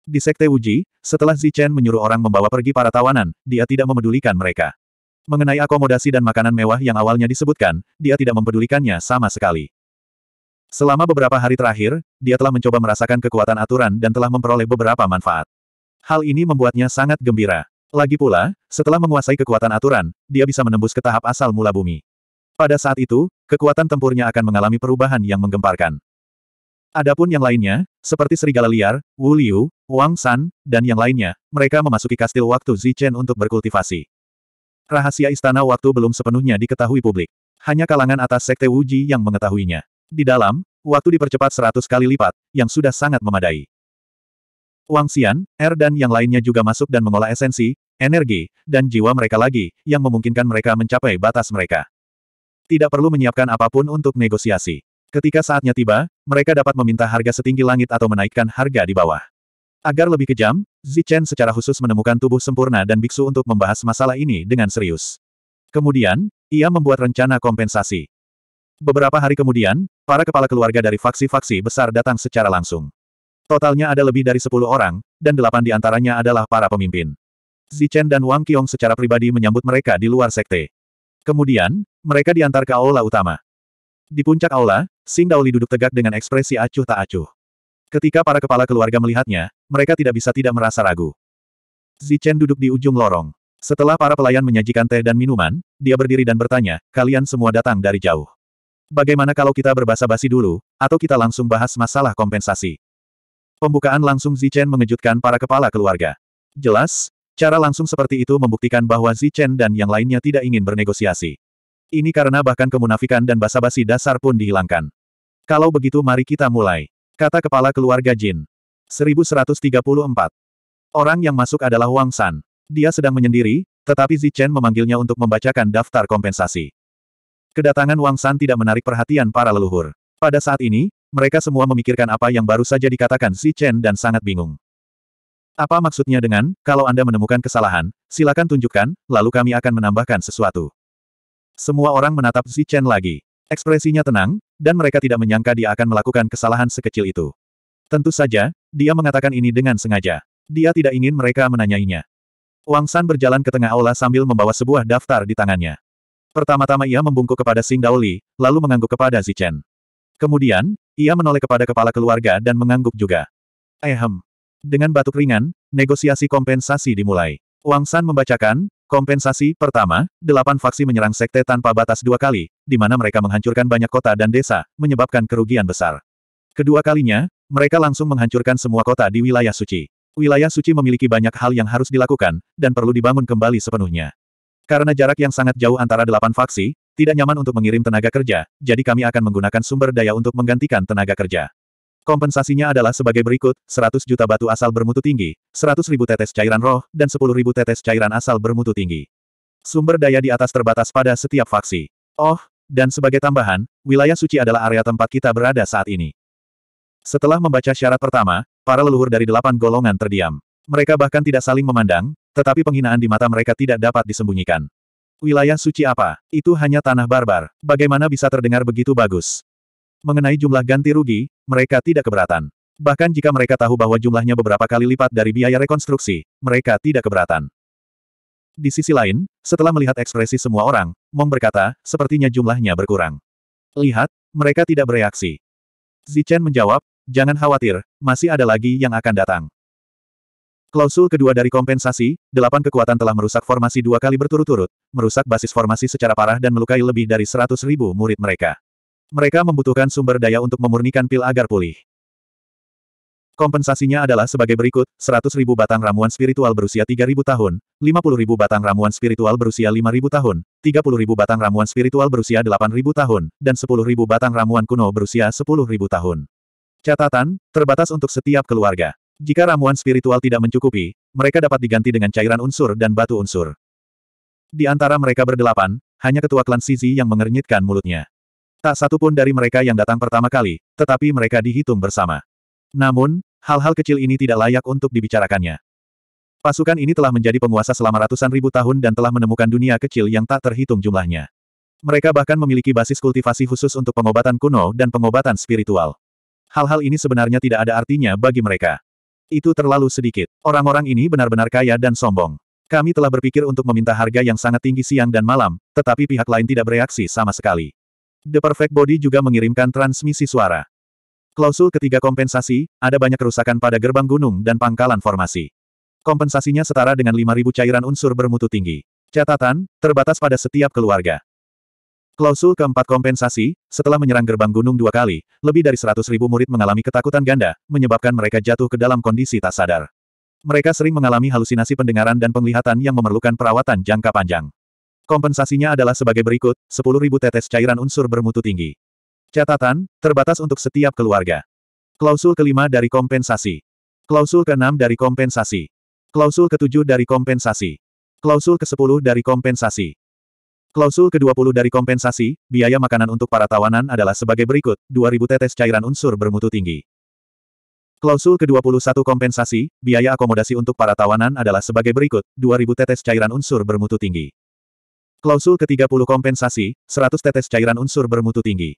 Di Sekte Wuji, setelah Zichen menyuruh orang membawa pergi para tawanan, dia tidak memedulikan mereka. Mengenai akomodasi dan makanan mewah yang awalnya disebutkan, dia tidak mempedulikannya sama sekali. Selama beberapa hari terakhir, dia telah mencoba merasakan kekuatan aturan dan telah memperoleh beberapa manfaat. Hal ini membuatnya sangat gembira. Lagi pula, setelah menguasai kekuatan aturan, dia bisa menembus ke tahap asal mula bumi. Pada saat itu, kekuatan tempurnya akan mengalami perubahan yang menggemparkan. Adapun yang lainnya, seperti serigala liar, Wu Liu, Wang San, dan yang lainnya, mereka memasuki kastil waktu Zichen untuk berkultivasi. Rahasia istana waktu belum sepenuhnya diketahui publik. Hanya kalangan atas sekte Wuji yang mengetahuinya. Di dalam, waktu dipercepat seratus kali lipat, yang sudah sangat memadai. Wang Xian, Er dan yang lainnya juga masuk dan mengolah esensi, energi, dan jiwa mereka lagi, yang memungkinkan mereka mencapai batas mereka. Tidak perlu menyiapkan apapun untuk negosiasi. Ketika saatnya tiba, mereka dapat meminta harga setinggi langit atau menaikkan harga di bawah. Agar lebih kejam, Zichen secara khusus menemukan tubuh sempurna dan biksu untuk membahas masalah ini dengan serius. Kemudian, ia membuat rencana kompensasi. Beberapa hari kemudian, para kepala keluarga dari faksi-faksi besar datang secara langsung. Totalnya ada lebih dari 10 orang, dan delapan di antaranya adalah para pemimpin. Zichen dan Wang Qiong secara pribadi menyambut mereka di luar sekte. Kemudian, mereka diantar ke aula utama. Di puncak aula, Sing Daoli duduk tegak dengan ekspresi acuh tak acuh. Ketika para kepala keluarga melihatnya, mereka tidak bisa tidak merasa ragu. Zichen duduk di ujung lorong. Setelah para pelayan menyajikan teh dan minuman, dia berdiri dan bertanya, kalian semua datang dari jauh. Bagaimana kalau kita berbahasa basi dulu, atau kita langsung bahas masalah kompensasi? Pembukaan langsung Zichen mengejutkan para kepala keluarga. Jelas, cara langsung seperti itu membuktikan bahwa Zichen dan yang lainnya tidak ingin bernegosiasi. Ini karena bahkan kemunafikan dan basa-basi dasar pun dihilangkan. Kalau begitu mari kita mulai. Kata kepala keluarga Jin. 1134. Orang yang masuk adalah Wang San. Dia sedang menyendiri, tetapi Zichen memanggilnya untuk membacakan daftar kompensasi. Kedatangan Wang San tidak menarik perhatian para leluhur. Pada saat ini, mereka semua memikirkan apa yang baru saja dikatakan Chen dan sangat bingung. Apa maksudnya dengan, kalau Anda menemukan kesalahan, silakan tunjukkan, lalu kami akan menambahkan sesuatu. Semua orang menatap Chen lagi. Ekspresinya tenang, dan mereka tidak menyangka dia akan melakukan kesalahan sekecil itu. Tentu saja, dia mengatakan ini dengan sengaja. Dia tidak ingin mereka menanyainya. Wang San berjalan ke tengah aula sambil membawa sebuah daftar di tangannya. Pertama-tama ia membungkuk kepada Sing Daoli, lalu mengangguk kepada Zichen. Kemudian, ia menoleh kepada kepala keluarga dan mengangguk juga. Ehem. Dengan batuk ringan, negosiasi kompensasi dimulai. Wang San membacakan, kompensasi, pertama, delapan faksi menyerang sekte tanpa batas dua kali, di mana mereka menghancurkan banyak kota dan desa, menyebabkan kerugian besar. Kedua kalinya, mereka langsung menghancurkan semua kota di wilayah suci. Wilayah suci memiliki banyak hal yang harus dilakukan, dan perlu dibangun kembali sepenuhnya. Karena jarak yang sangat jauh antara delapan faksi, tidak nyaman untuk mengirim tenaga kerja, jadi kami akan menggunakan sumber daya untuk menggantikan tenaga kerja. Kompensasinya adalah sebagai berikut, 100 juta batu asal bermutu tinggi, 100 ribu tetes cairan roh, dan 10 ribu tetes cairan asal bermutu tinggi. Sumber daya di atas terbatas pada setiap faksi. Oh, dan sebagai tambahan, wilayah suci adalah area tempat kita berada saat ini. Setelah membaca syarat pertama, para leluhur dari delapan golongan terdiam. Mereka bahkan tidak saling memandang, tetapi penghinaan di mata mereka tidak dapat disembunyikan. Wilayah suci apa? Itu hanya tanah barbar. Bagaimana bisa terdengar begitu bagus? Mengenai jumlah ganti rugi, mereka tidak keberatan. Bahkan jika mereka tahu bahwa jumlahnya beberapa kali lipat dari biaya rekonstruksi, mereka tidak keberatan. Di sisi lain, setelah melihat ekspresi semua orang, Mong berkata, sepertinya jumlahnya berkurang. Lihat, mereka tidak bereaksi. Zichen menjawab, jangan khawatir, masih ada lagi yang akan datang. Klausul kedua dari kompensasi, delapan kekuatan telah merusak formasi dua kali berturut-turut, merusak basis formasi secara parah dan melukai lebih dari seratus ribu murid mereka. Mereka membutuhkan sumber daya untuk memurnikan pil agar pulih. Kompensasinya adalah sebagai berikut, ribu batang ramuan spiritual berusia 3.000 tahun, ribu batang ramuan spiritual berusia 5.000 tahun, ribu batang ramuan spiritual berusia 8.000 tahun, dan 10.000 batang ramuan kuno berusia 10.000 tahun. Catatan, terbatas untuk setiap keluarga. Jika ramuan spiritual tidak mencukupi, mereka dapat diganti dengan cairan unsur dan batu unsur. Di antara mereka berdelapan, hanya ketua klan Sizi yang mengernyitkan mulutnya. Tak satu pun dari mereka yang datang pertama kali, tetapi mereka dihitung bersama. Namun, hal-hal kecil ini tidak layak untuk dibicarakannya. Pasukan ini telah menjadi penguasa selama ratusan ribu tahun dan telah menemukan dunia kecil yang tak terhitung jumlahnya. Mereka bahkan memiliki basis kultivasi khusus untuk pengobatan kuno dan pengobatan spiritual. Hal-hal ini sebenarnya tidak ada artinya bagi mereka. Itu terlalu sedikit. Orang-orang ini benar-benar kaya dan sombong. Kami telah berpikir untuk meminta harga yang sangat tinggi siang dan malam, tetapi pihak lain tidak bereaksi sama sekali. The Perfect Body juga mengirimkan transmisi suara. Klausul ketiga kompensasi, ada banyak kerusakan pada gerbang gunung dan pangkalan formasi. Kompensasinya setara dengan 5.000 cairan unsur bermutu tinggi. Catatan, terbatas pada setiap keluarga. Klausul keempat kompensasi, setelah menyerang gerbang gunung dua kali, lebih dari 100.000 murid mengalami ketakutan ganda, menyebabkan mereka jatuh ke dalam kondisi tak sadar. Mereka sering mengalami halusinasi pendengaran dan penglihatan yang memerlukan perawatan jangka panjang. Kompensasinya adalah sebagai berikut, 10.000 tetes cairan unsur bermutu tinggi. Catatan, terbatas untuk setiap keluarga. Klausul kelima dari kompensasi. Klausul keenam dari kompensasi. Klausul ketujuh dari kompensasi. Klausul ke-10 dari kompensasi. Klausul ke-20 dari kompensasi, biaya makanan untuk para tawanan adalah sebagai berikut, 2000 tetes cairan unsur bermutu tinggi. Klausul ke-21 kompensasi, biaya akomodasi untuk para tawanan adalah sebagai berikut, 2000 tetes cairan unsur bermutu tinggi. Klausul ke-30 kompensasi, 100 tetes cairan unsur bermutu tinggi.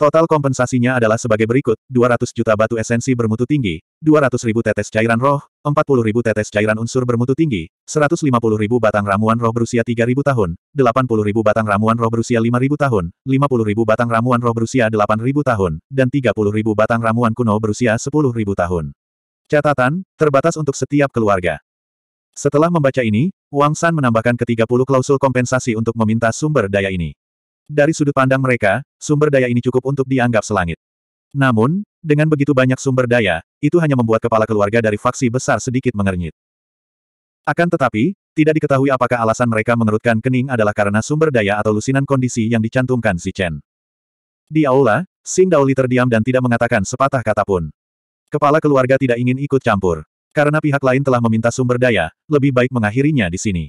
Total kompensasinya adalah sebagai berikut, 200 juta batu esensi bermutu tinggi, 200 ribu tetes cairan roh, 40 ribu tetes cairan unsur bermutu tinggi, 150 ribu batang ramuan roh berusia 3 ribu tahun, 80 ribu batang ramuan roh berusia 5 ribu tahun, 50 ribu batang ramuan roh berusia 8 ribu tahun, dan 30 ribu batang ramuan kuno berusia 10 ribu tahun. Catatan, terbatas untuk setiap keluarga. Setelah membaca ini, Wang San menambahkan ke-30 klausul kompensasi untuk meminta sumber daya ini. Dari sudut pandang mereka, sumber daya ini cukup untuk dianggap selangit. Namun, dengan begitu banyak sumber daya, itu hanya membuat kepala keluarga dari faksi besar sedikit mengernyit. Akan tetapi, tidak diketahui apakah alasan mereka mengerutkan kening adalah karena sumber daya atau lusinan kondisi yang dicantumkan si Chen. Di aula, Sing Daoli terdiam dan tidak mengatakan sepatah kata pun. Kepala keluarga tidak ingin ikut campur. Karena pihak lain telah meminta sumber daya, lebih baik mengakhirinya di sini.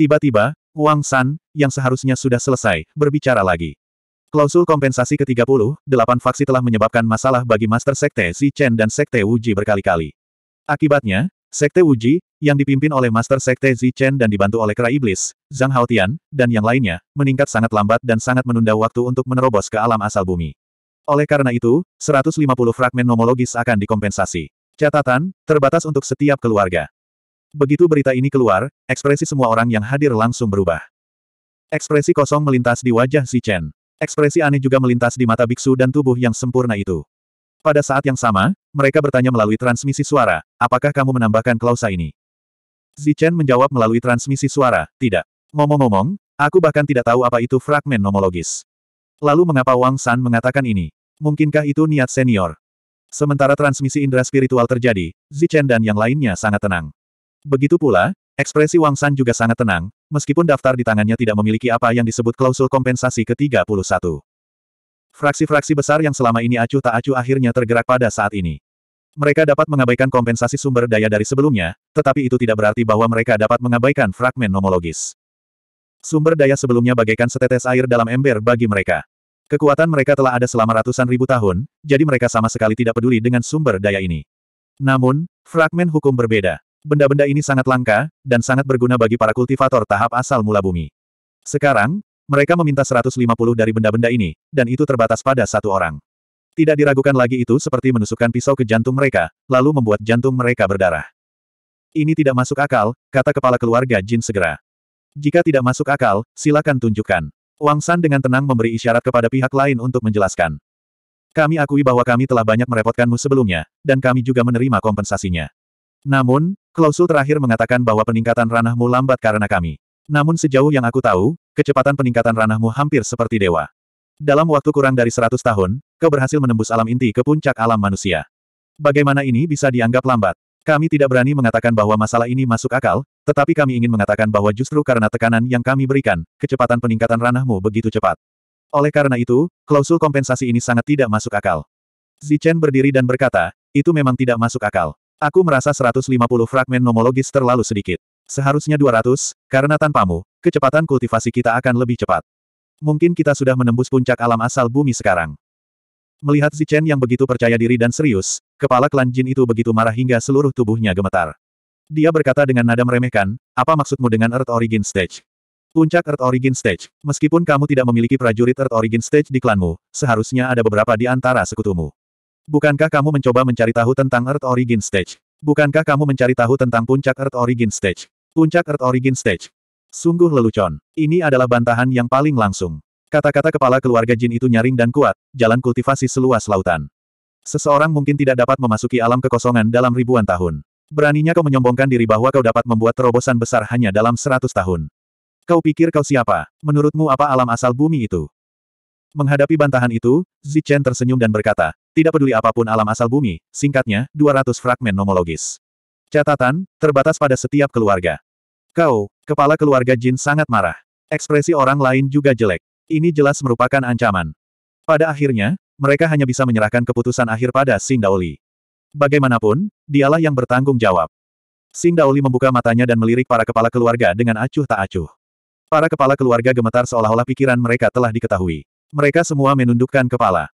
Tiba-tiba, Wang San, yang seharusnya sudah selesai, berbicara lagi. Klausul kompensasi ke-30, delapan faksi telah menyebabkan masalah bagi Master Sekte Chen dan Sekte Wuji berkali-kali. Akibatnya, Sekte Wuji, yang dipimpin oleh Master Sekte Chen dan dibantu oleh Kera Iblis, Zhang Haotian, dan yang lainnya, meningkat sangat lambat dan sangat menunda waktu untuk menerobos ke alam asal bumi. Oleh karena itu, 150 fragmen nomologis akan dikompensasi. Catatan, terbatas untuk setiap keluarga. Begitu berita ini keluar, ekspresi semua orang yang hadir langsung berubah. Ekspresi kosong melintas di wajah Si Chen. Ekspresi aneh juga melintas di mata biksu dan tubuh yang sempurna itu. Pada saat yang sama, mereka bertanya melalui transmisi suara, apakah kamu menambahkan klausa ini? Zichen menjawab melalui transmisi suara, tidak. Ngomong-ngomong, aku bahkan tidak tahu apa itu fragmen nomologis. Lalu mengapa Wang San mengatakan ini? Mungkinkah itu niat senior? Sementara transmisi indera spiritual terjadi, Zichen dan yang lainnya sangat tenang. Begitu pula, ekspresi Wang San juga sangat tenang, meskipun daftar di tangannya tidak memiliki apa yang disebut klausul kompensasi ke-31. Fraksi-fraksi besar yang selama ini acuh tak acuh akhirnya tergerak pada saat ini. Mereka dapat mengabaikan kompensasi sumber daya dari sebelumnya, tetapi itu tidak berarti bahwa mereka dapat mengabaikan fragmen nomologis. Sumber daya sebelumnya bagaikan setetes air dalam ember bagi mereka. Kekuatan mereka telah ada selama ratusan ribu tahun, jadi mereka sama sekali tidak peduli dengan sumber daya ini. Namun, fragmen hukum berbeda. Benda-benda ini sangat langka, dan sangat berguna bagi para kultivator tahap asal mula bumi. Sekarang, mereka meminta 150 dari benda-benda ini, dan itu terbatas pada satu orang. Tidak diragukan lagi itu seperti menusukkan pisau ke jantung mereka, lalu membuat jantung mereka berdarah. Ini tidak masuk akal, kata kepala keluarga Jin segera. Jika tidak masuk akal, silakan tunjukkan. Wang San dengan tenang memberi isyarat kepada pihak lain untuk menjelaskan. Kami akui bahwa kami telah banyak merepotkanmu sebelumnya, dan kami juga menerima kompensasinya. Namun, klausul terakhir mengatakan bahwa peningkatan ranahmu lambat karena kami. Namun sejauh yang aku tahu, kecepatan peningkatan ranahmu hampir seperti dewa. Dalam waktu kurang dari 100 tahun, kau berhasil menembus alam inti ke puncak alam manusia. Bagaimana ini bisa dianggap lambat? Kami tidak berani mengatakan bahwa masalah ini masuk akal, tetapi kami ingin mengatakan bahwa justru karena tekanan yang kami berikan, kecepatan peningkatan ranahmu begitu cepat. Oleh karena itu, klausul kompensasi ini sangat tidak masuk akal. Zichen berdiri dan berkata, itu memang tidak masuk akal. Aku merasa 150 fragmen nomologis terlalu sedikit. Seharusnya 200, karena tanpamu, kecepatan kultivasi kita akan lebih cepat. Mungkin kita sudah menembus puncak alam asal bumi sekarang. Melihat Zichen yang begitu percaya diri dan serius, kepala klan Jin itu begitu marah hingga seluruh tubuhnya gemetar. Dia berkata dengan nada meremehkan, apa maksudmu dengan Earth Origin Stage? Puncak Earth Origin Stage, meskipun kamu tidak memiliki prajurit Earth Origin Stage di klanmu, seharusnya ada beberapa di antara sekutumu. Bukankah kamu mencoba mencari tahu tentang Earth Origin Stage? Bukankah kamu mencari tahu tentang puncak Earth Origin Stage? Puncak Earth Origin Stage. Sungguh lelucon. Ini adalah bantahan yang paling langsung. Kata-kata kepala keluarga jin itu nyaring dan kuat, jalan kultivasi seluas lautan. Seseorang mungkin tidak dapat memasuki alam kekosongan dalam ribuan tahun. Beraninya kau menyombongkan diri bahwa kau dapat membuat terobosan besar hanya dalam seratus tahun. Kau pikir kau siapa? Menurutmu apa alam asal bumi itu? Menghadapi bantahan itu, Zichen tersenyum dan berkata, tidak peduli apapun alam asal bumi, singkatnya, 200 fragmen nomologis. Catatan, terbatas pada setiap keluarga. Kau, kepala keluarga Jin sangat marah. Ekspresi orang lain juga jelek. Ini jelas merupakan ancaman. Pada akhirnya, mereka hanya bisa menyerahkan keputusan akhir pada Sing Daoli. Bagaimanapun, dialah yang bertanggung jawab. Sing Daoli membuka matanya dan melirik para kepala keluarga dengan acuh tak acuh. Para kepala keluarga gemetar seolah-olah pikiran mereka telah diketahui. Mereka semua menundukkan kepala.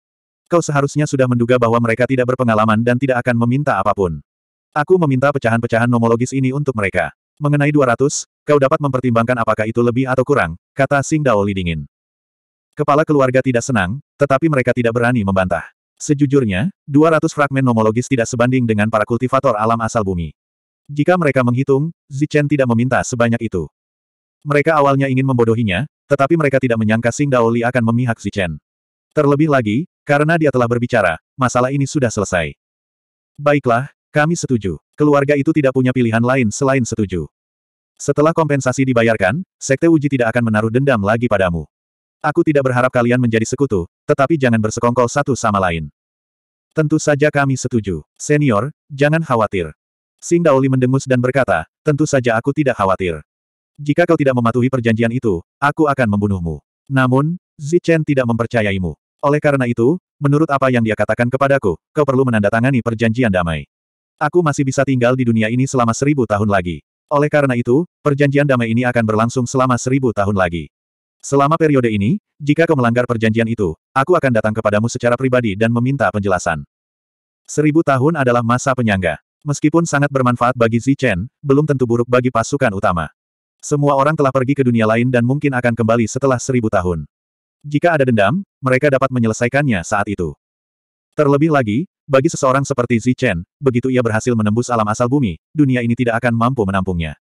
Kau seharusnya sudah menduga bahwa mereka tidak berpengalaman dan tidak akan meminta apapun. Aku meminta pecahan-pecahan nomologis ini untuk mereka. Mengenai 200, kau dapat mempertimbangkan apakah itu lebih atau kurang, kata Sing Daoli dingin. Kepala keluarga tidak senang, tetapi mereka tidak berani membantah. Sejujurnya, 200 fragmen nomologis tidak sebanding dengan para kultivator alam asal bumi. Jika mereka menghitung, Zichen tidak meminta sebanyak itu. Mereka awalnya ingin membodohinya, tetapi mereka tidak menyangka Sing Daoli akan memihak Zichen. Terlebih lagi, karena dia telah berbicara, masalah ini sudah selesai. Baiklah, kami setuju. Keluarga itu tidak punya pilihan lain selain setuju. Setelah kompensasi dibayarkan, Sekte Uji tidak akan menaruh dendam lagi padamu. Aku tidak berharap kalian menjadi sekutu, tetapi jangan bersekongkol satu sama lain. Tentu saja kami setuju. Senior, jangan khawatir. Sing Daoli mendengus dan berkata, tentu saja aku tidak khawatir. Jika kau tidak mematuhi perjanjian itu, aku akan membunuhmu. Namun, Zichen tidak mempercayaimu. Oleh karena itu, menurut apa yang dia katakan kepadaku, kau perlu menandatangani perjanjian damai. Aku masih bisa tinggal di dunia ini selama seribu tahun lagi. Oleh karena itu, perjanjian damai ini akan berlangsung selama seribu tahun lagi. Selama periode ini, jika kau melanggar perjanjian itu, aku akan datang kepadamu secara pribadi dan meminta penjelasan. Seribu tahun adalah masa penyangga. Meskipun sangat bermanfaat bagi Zichen, belum tentu buruk bagi pasukan utama. Semua orang telah pergi ke dunia lain dan mungkin akan kembali setelah seribu tahun. Jika ada dendam, mereka dapat menyelesaikannya saat itu. Terlebih lagi, bagi seseorang seperti Zichen, begitu ia berhasil menembus alam asal bumi, dunia ini tidak akan mampu menampungnya.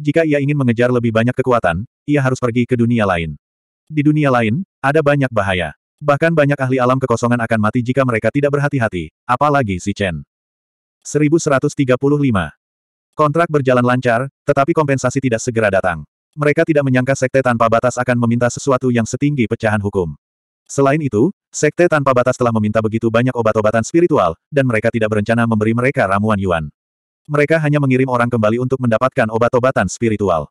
Jika ia ingin mengejar lebih banyak kekuatan, ia harus pergi ke dunia lain. Di dunia lain, ada banyak bahaya. Bahkan banyak ahli alam kekosongan akan mati jika mereka tidak berhati-hati, apalagi si Chen. 1135. Kontrak berjalan lancar, tetapi kompensasi tidak segera datang. Mereka tidak menyangka sekte tanpa batas akan meminta sesuatu yang setinggi pecahan hukum. Selain itu, sekte tanpa batas telah meminta begitu banyak obat-obatan spiritual, dan mereka tidak berencana memberi mereka ramuan yuan. Mereka hanya mengirim orang kembali untuk mendapatkan obat-obatan spiritual.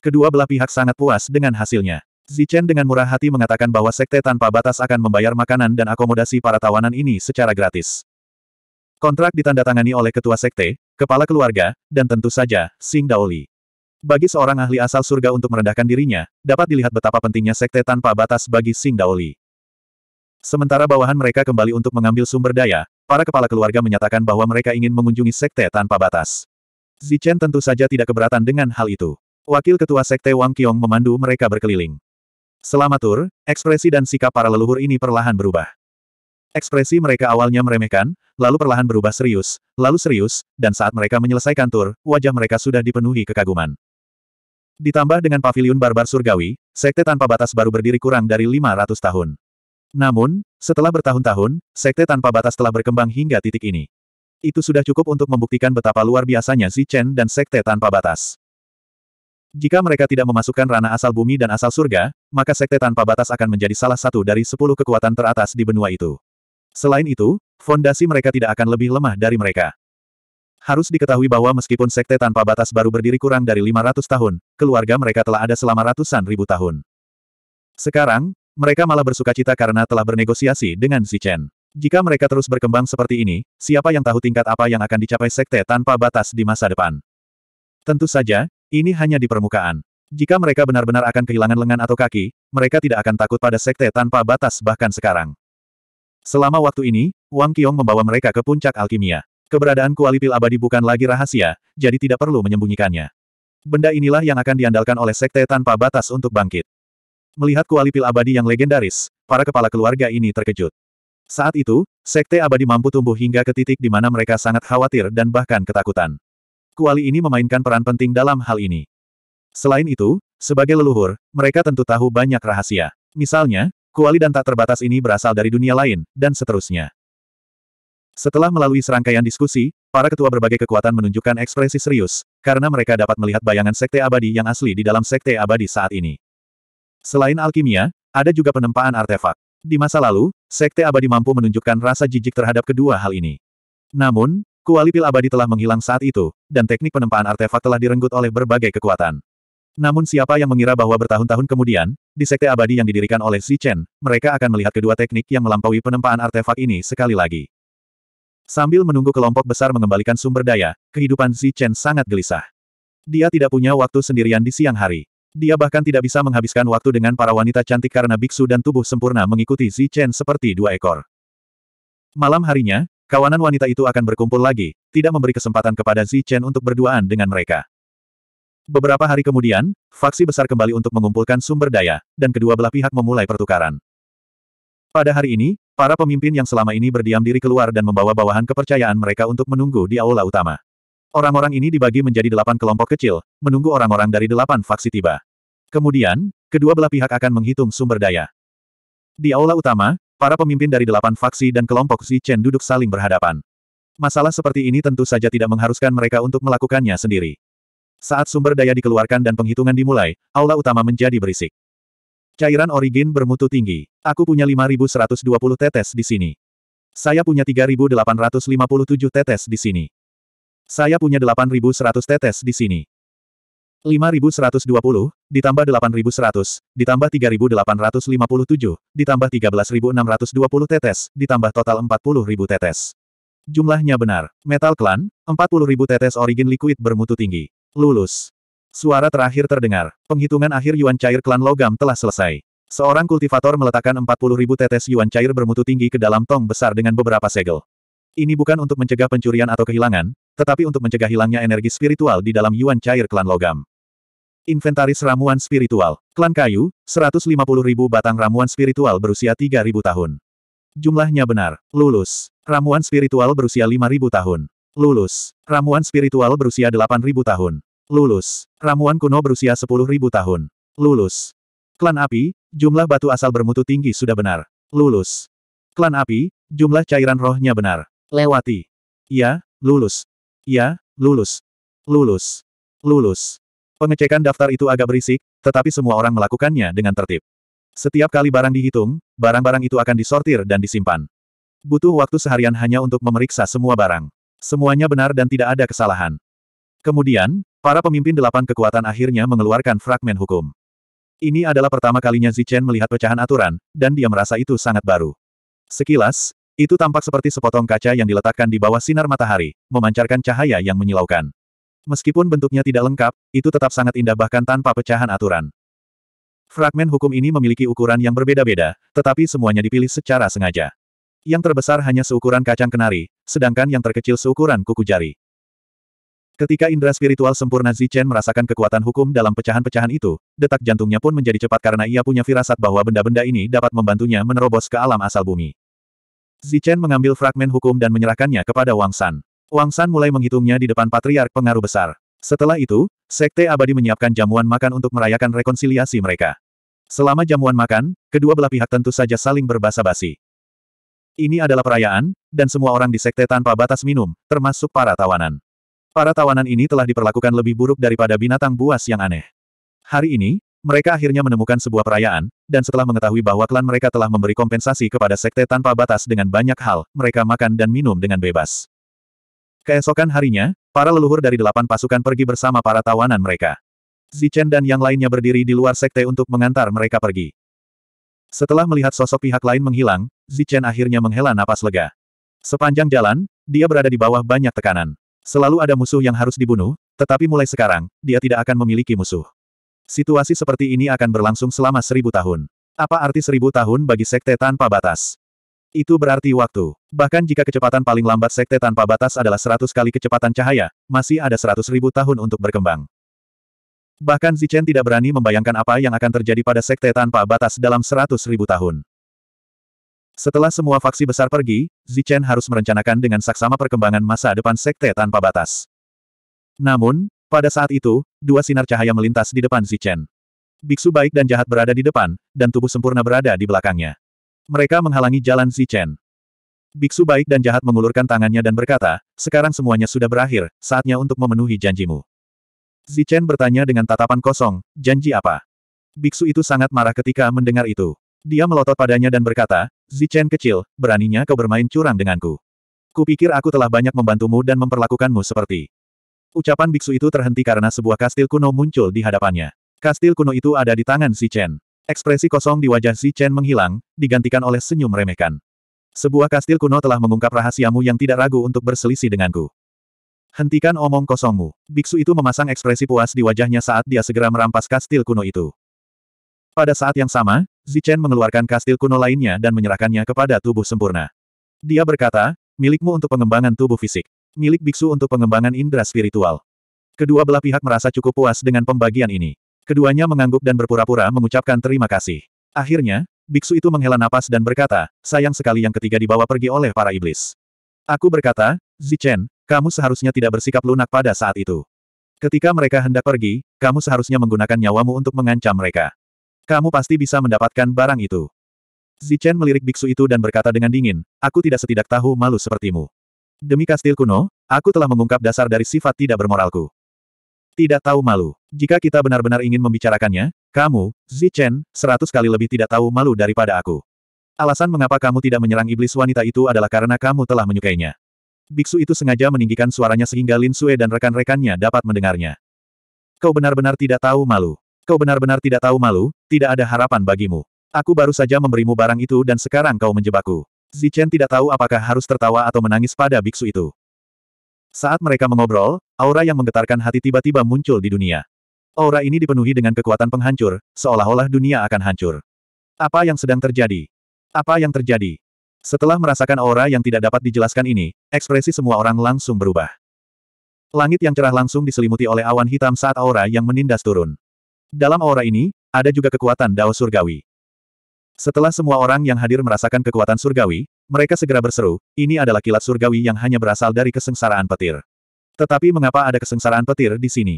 Kedua belah pihak sangat puas dengan hasilnya. Zichen dengan murah hati mengatakan bahwa sekte tanpa batas akan membayar makanan dan akomodasi para tawanan ini secara gratis. Kontrak ditandatangani oleh ketua sekte, kepala keluarga, dan tentu saja, Sing Daoli. Bagi seorang ahli asal surga untuk merendahkan dirinya, dapat dilihat betapa pentingnya sekte tanpa batas bagi Sing Daoli. Sementara bawahan mereka kembali untuk mengambil sumber daya, para kepala keluarga menyatakan bahwa mereka ingin mengunjungi sekte tanpa batas. Zichen tentu saja tidak keberatan dengan hal itu. Wakil Ketua Sekte Wang Qiong memandu mereka berkeliling. Selama tur, ekspresi dan sikap para leluhur ini perlahan berubah. Ekspresi mereka awalnya meremehkan, lalu perlahan berubah serius, lalu serius, dan saat mereka menyelesaikan tur, wajah mereka sudah dipenuhi kekaguman. Ditambah dengan Pavilion barbar surgawi, sekte tanpa batas baru berdiri kurang dari 500 tahun. Namun, setelah bertahun-tahun, sekte tanpa batas telah berkembang hingga titik ini. Itu sudah cukup untuk membuktikan betapa luar biasanya Zichen Chen dan sekte tanpa batas. Jika mereka tidak memasukkan ranah asal bumi dan asal surga, maka sekte tanpa batas akan menjadi salah satu dari sepuluh kekuatan teratas di benua itu. Selain itu, fondasi mereka tidak akan lebih lemah dari mereka. Harus diketahui bahwa meskipun sekte tanpa batas baru berdiri kurang dari 500 tahun, keluarga mereka telah ada selama ratusan ribu tahun. Sekarang, mereka malah bersuka cita karena telah bernegosiasi dengan si Chen. Jika mereka terus berkembang seperti ini, siapa yang tahu tingkat apa yang akan dicapai sekte tanpa batas di masa depan? Tentu saja, ini hanya di permukaan. Jika mereka benar-benar akan kehilangan lengan atau kaki, mereka tidak akan takut pada sekte tanpa batas bahkan sekarang. Selama waktu ini, Wang Qiong membawa mereka ke puncak alkimia. Keberadaan kuali pil abadi bukan lagi rahasia, jadi tidak perlu menyembunyikannya. Benda inilah yang akan diandalkan oleh sekte tanpa batas untuk bangkit. Melihat kuali pil abadi yang legendaris, para kepala keluarga ini terkejut. Saat itu, sekte abadi mampu tumbuh hingga ke titik di mana mereka sangat khawatir dan bahkan ketakutan kuali ini memainkan peran penting dalam hal ini. Selain itu, sebagai leluhur, mereka tentu tahu banyak rahasia. Misalnya, kuali dan tak terbatas ini berasal dari dunia lain, dan seterusnya. Setelah melalui serangkaian diskusi, para ketua berbagai kekuatan menunjukkan ekspresi serius, karena mereka dapat melihat bayangan sekte abadi yang asli di dalam sekte abadi saat ini. Selain alkimia, ada juga penempaan artefak. Di masa lalu, sekte abadi mampu menunjukkan rasa jijik terhadap kedua hal ini. Namun, Kuali pil abadi telah menghilang saat itu, dan teknik penempaan artefak telah direnggut oleh berbagai kekuatan. Namun siapa yang mengira bahwa bertahun-tahun kemudian, di sekte abadi yang didirikan oleh Xi Chen, mereka akan melihat kedua teknik yang melampaui penempaan artefak ini sekali lagi. Sambil menunggu kelompok besar mengembalikan sumber daya, kehidupan Xi Chen sangat gelisah. Dia tidak punya waktu sendirian di siang hari. Dia bahkan tidak bisa menghabiskan waktu dengan para wanita cantik karena biksu dan tubuh sempurna mengikuti Xi Chen seperti dua ekor. Malam harinya, Kawanan wanita itu akan berkumpul lagi, tidak memberi kesempatan kepada Zi Chen untuk berduaan dengan mereka. Beberapa hari kemudian, faksi besar kembali untuk mengumpulkan sumber daya, dan kedua belah pihak memulai pertukaran. Pada hari ini, para pemimpin yang selama ini berdiam diri keluar dan membawa bawahan kepercayaan mereka untuk menunggu di aula utama. Orang-orang ini dibagi menjadi delapan kelompok kecil, menunggu orang-orang dari delapan faksi tiba. Kemudian, kedua belah pihak akan menghitung sumber daya. Di aula utama, Para pemimpin dari delapan faksi dan kelompok Chen duduk saling berhadapan. Masalah seperti ini tentu saja tidak mengharuskan mereka untuk melakukannya sendiri. Saat sumber daya dikeluarkan dan penghitungan dimulai, aula utama menjadi berisik. Cairan origin bermutu tinggi. Aku punya 5.120 tetes di sini. Saya punya 3.857 tetes di sini. Saya punya 8.100 tetes di sini. 5120, ditambah 8100, ditambah 3857, ditambah 13620 tetes, ditambah total 40000 tetes. Jumlahnya benar. Metal Clan, 40.000 tetes origin liquid bermutu tinggi. Lulus. Suara terakhir terdengar. Penghitungan akhir Yuan Cair Klan Logam telah selesai. Seorang kultivator meletakkan 40.000 tetes Yuan Cair bermutu tinggi ke dalam tong besar dengan beberapa segel. Ini bukan untuk mencegah pencurian atau kehilangan, tetapi untuk mencegah hilangnya energi spiritual di dalam Yuan Cair Klan Logam. Inventaris Ramuan Spiritual Klan Kayu, 150.000 batang ramuan spiritual berusia 3.000 tahun. Jumlahnya benar. Lulus. Ramuan spiritual berusia 5.000 tahun. Lulus. Ramuan spiritual berusia 8.000 tahun. Lulus. Ramuan kuno berusia 10.000 tahun. Lulus. Klan Api, jumlah batu asal bermutu tinggi sudah benar. Lulus. Klan Api, jumlah cairan rohnya benar. Lewati. Ya. lulus. Ya, lulus. Lulus. Lulus. Pengecekan daftar itu agak berisik, tetapi semua orang melakukannya dengan tertib. Setiap kali barang dihitung, barang-barang itu akan disortir dan disimpan. Butuh waktu seharian hanya untuk memeriksa semua barang. Semuanya benar dan tidak ada kesalahan. Kemudian, para pemimpin delapan kekuatan akhirnya mengeluarkan fragmen hukum. Ini adalah pertama kalinya Zichen melihat pecahan aturan, dan dia merasa itu sangat baru. Sekilas, itu tampak seperti sepotong kaca yang diletakkan di bawah sinar matahari, memancarkan cahaya yang menyilaukan. Meskipun bentuknya tidak lengkap, itu tetap sangat indah bahkan tanpa pecahan aturan. Fragmen hukum ini memiliki ukuran yang berbeda-beda, tetapi semuanya dipilih secara sengaja. Yang terbesar hanya seukuran kacang kenari, sedangkan yang terkecil seukuran kuku jari. Ketika indera spiritual sempurna Zichen merasakan kekuatan hukum dalam pecahan-pecahan itu, detak jantungnya pun menjadi cepat karena ia punya firasat bahwa benda-benda ini dapat membantunya menerobos ke alam asal bumi. Zichen mengambil fragmen hukum dan menyerahkannya kepada Wang San. Wang San mulai menghitungnya di depan patriark pengaruh besar. Setelah itu, Sekte Abadi menyiapkan jamuan makan untuk merayakan rekonsiliasi mereka. Selama jamuan makan, kedua belah pihak tentu saja saling berbasa-basi. Ini adalah perayaan, dan semua orang di sekte tanpa batas minum, termasuk para tawanan. Para tawanan ini telah diperlakukan lebih buruk daripada binatang buas yang aneh. Hari ini, mereka akhirnya menemukan sebuah perayaan, dan setelah mengetahui bahwa klan mereka telah memberi kompensasi kepada sekte tanpa batas dengan banyak hal, mereka makan dan minum dengan bebas. Keesokan harinya, para leluhur dari delapan pasukan pergi bersama para tawanan mereka. Zichen dan yang lainnya berdiri di luar sekte untuk mengantar mereka pergi. Setelah melihat sosok pihak lain menghilang, Zichen akhirnya menghela napas lega. Sepanjang jalan, dia berada di bawah banyak tekanan. Selalu ada musuh yang harus dibunuh, tetapi mulai sekarang, dia tidak akan memiliki musuh. Situasi seperti ini akan berlangsung selama seribu tahun. Apa arti seribu tahun bagi sekte tanpa batas? Itu berarti waktu. Bahkan jika kecepatan paling lambat sekte tanpa batas adalah seratus kali kecepatan cahaya, masih ada seratus ribu tahun untuk berkembang. Bahkan Zichen tidak berani membayangkan apa yang akan terjadi pada sekte tanpa batas dalam seratus ribu tahun. Setelah semua faksi besar pergi, Zichen harus merencanakan dengan saksama perkembangan masa depan sekte tanpa batas. Namun, pada saat itu, dua sinar cahaya melintas di depan Zichen. Biksu baik dan jahat berada di depan, dan tubuh sempurna berada di belakangnya. Mereka menghalangi jalan Zichen. Biksu baik dan jahat mengulurkan tangannya dan berkata, sekarang semuanya sudah berakhir, saatnya untuk memenuhi janjimu. Zichen bertanya dengan tatapan kosong, janji apa? Biksu itu sangat marah ketika mendengar itu. Dia melotot padanya dan berkata, Zichen kecil, beraninya kau bermain curang denganku. Kupikir aku telah banyak membantumu dan memperlakukanmu seperti Ucapan biksu itu terhenti karena sebuah kastil kuno muncul di hadapannya. Kastil kuno itu ada di tangan Si Chen. Ekspresi kosong di wajah Si Chen menghilang, digantikan oleh senyum remehkan. Sebuah kastil kuno telah mengungkap rahasiamu yang tidak ragu untuk berselisih denganku. Hentikan omong kosongmu. Biksu itu memasang ekspresi puas di wajahnya saat dia segera merampas kastil kuno itu. Pada saat yang sama, Chen mengeluarkan kastil kuno lainnya dan menyerahkannya kepada tubuh sempurna. Dia berkata, milikmu untuk pengembangan tubuh fisik milik biksu untuk pengembangan indera spiritual. Kedua belah pihak merasa cukup puas dengan pembagian ini. Keduanya mengangguk dan berpura-pura mengucapkan terima kasih. Akhirnya, biksu itu menghela napas dan berkata, sayang sekali yang ketiga dibawa pergi oleh para iblis. Aku berkata, Zichen, kamu seharusnya tidak bersikap lunak pada saat itu. Ketika mereka hendak pergi, kamu seharusnya menggunakan nyawamu untuk mengancam mereka. Kamu pasti bisa mendapatkan barang itu. Zichen melirik biksu itu dan berkata dengan dingin, aku tidak setidak tahu malu sepertimu. Demi kastil kuno, aku telah mengungkap dasar dari sifat tidak bermoralku. Tidak tahu malu. Jika kita benar-benar ingin membicarakannya, kamu, Zichen, seratus kali lebih tidak tahu malu daripada aku. Alasan mengapa kamu tidak menyerang iblis wanita itu adalah karena kamu telah menyukainya. Biksu itu sengaja meninggikan suaranya sehingga Lin Sue dan rekan-rekannya dapat mendengarnya. Kau benar-benar tidak tahu malu. Kau benar-benar tidak tahu malu, tidak ada harapan bagimu. Aku baru saja memberimu barang itu dan sekarang kau menjebakku. Zichen tidak tahu apakah harus tertawa atau menangis pada biksu itu. Saat mereka mengobrol, aura yang menggetarkan hati tiba-tiba muncul di dunia. Aura ini dipenuhi dengan kekuatan penghancur, seolah-olah dunia akan hancur. Apa yang sedang terjadi? Apa yang terjadi? Setelah merasakan aura yang tidak dapat dijelaskan ini, ekspresi semua orang langsung berubah. Langit yang cerah langsung diselimuti oleh awan hitam saat aura yang menindas turun. Dalam aura ini, ada juga kekuatan Dao Surgawi. Setelah semua orang yang hadir merasakan kekuatan surgawi, mereka segera berseru, ini adalah kilat surgawi yang hanya berasal dari kesengsaraan petir. Tetapi mengapa ada kesengsaraan petir di sini?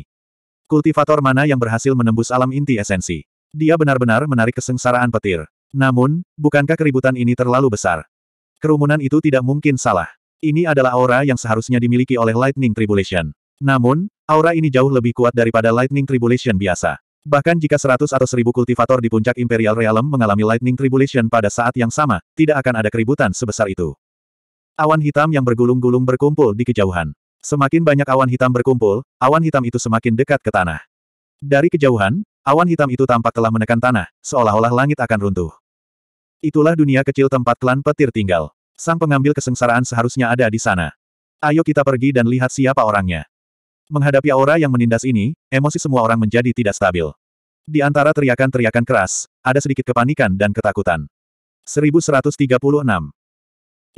Kultivator mana yang berhasil menembus alam inti esensi? Dia benar-benar menarik kesengsaraan petir. Namun, bukankah keributan ini terlalu besar? Kerumunan itu tidak mungkin salah. Ini adalah aura yang seharusnya dimiliki oleh Lightning Tribulation. Namun, aura ini jauh lebih kuat daripada Lightning Tribulation biasa. Bahkan jika seratus atau seribu kultivator di puncak Imperial Realm mengalami Lightning Tribulation pada saat yang sama, tidak akan ada keributan sebesar itu. Awan hitam yang bergulung-gulung berkumpul di kejauhan. Semakin banyak awan hitam berkumpul, awan hitam itu semakin dekat ke tanah. Dari kejauhan, awan hitam itu tampak telah menekan tanah, seolah-olah langit akan runtuh. Itulah dunia kecil tempat klan petir tinggal. Sang pengambil kesengsaraan seharusnya ada di sana. Ayo kita pergi dan lihat siapa orangnya. Menghadapi aura yang menindas ini, emosi semua orang menjadi tidak stabil. Di antara teriakan-teriakan keras, ada sedikit kepanikan dan ketakutan. 1136.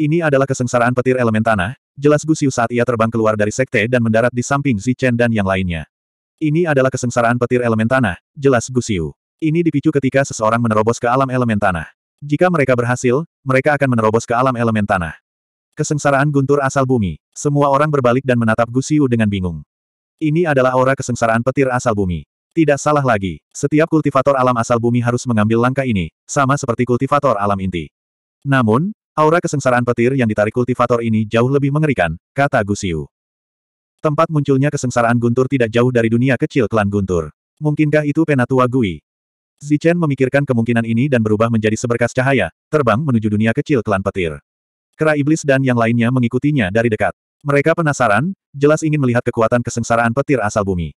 Ini adalah kesengsaraan petir elemen tanah, jelas Gusiu saat ia terbang keluar dari sekte dan mendarat di samping Zichen dan yang lainnya. Ini adalah kesengsaraan petir elemen tanah, jelas Gusiu. Ini dipicu ketika seseorang menerobos ke alam elemen tanah. Jika mereka berhasil, mereka akan menerobos ke alam elemen tanah. Kesengsaraan guntur asal bumi. Semua orang berbalik dan menatap Gusiu dengan bingung. Ini adalah aura kesengsaraan petir asal bumi. Tidak salah lagi, setiap kultivator alam asal bumi harus mengambil langkah ini, sama seperti kultivator alam inti. Namun, aura kesengsaraan petir yang ditarik kultivator ini jauh lebih mengerikan, kata Gusiu. Tempat munculnya kesengsaraan Guntur tidak jauh dari dunia kecil klan Guntur. Mungkinkah itu Penatua Gui? Zichen memikirkan kemungkinan ini dan berubah menjadi seberkas cahaya, terbang menuju dunia kecil klan petir. Kera iblis dan yang lainnya mengikutinya dari dekat. Mereka penasaran, jelas ingin melihat kekuatan kesengsaraan petir asal bumi.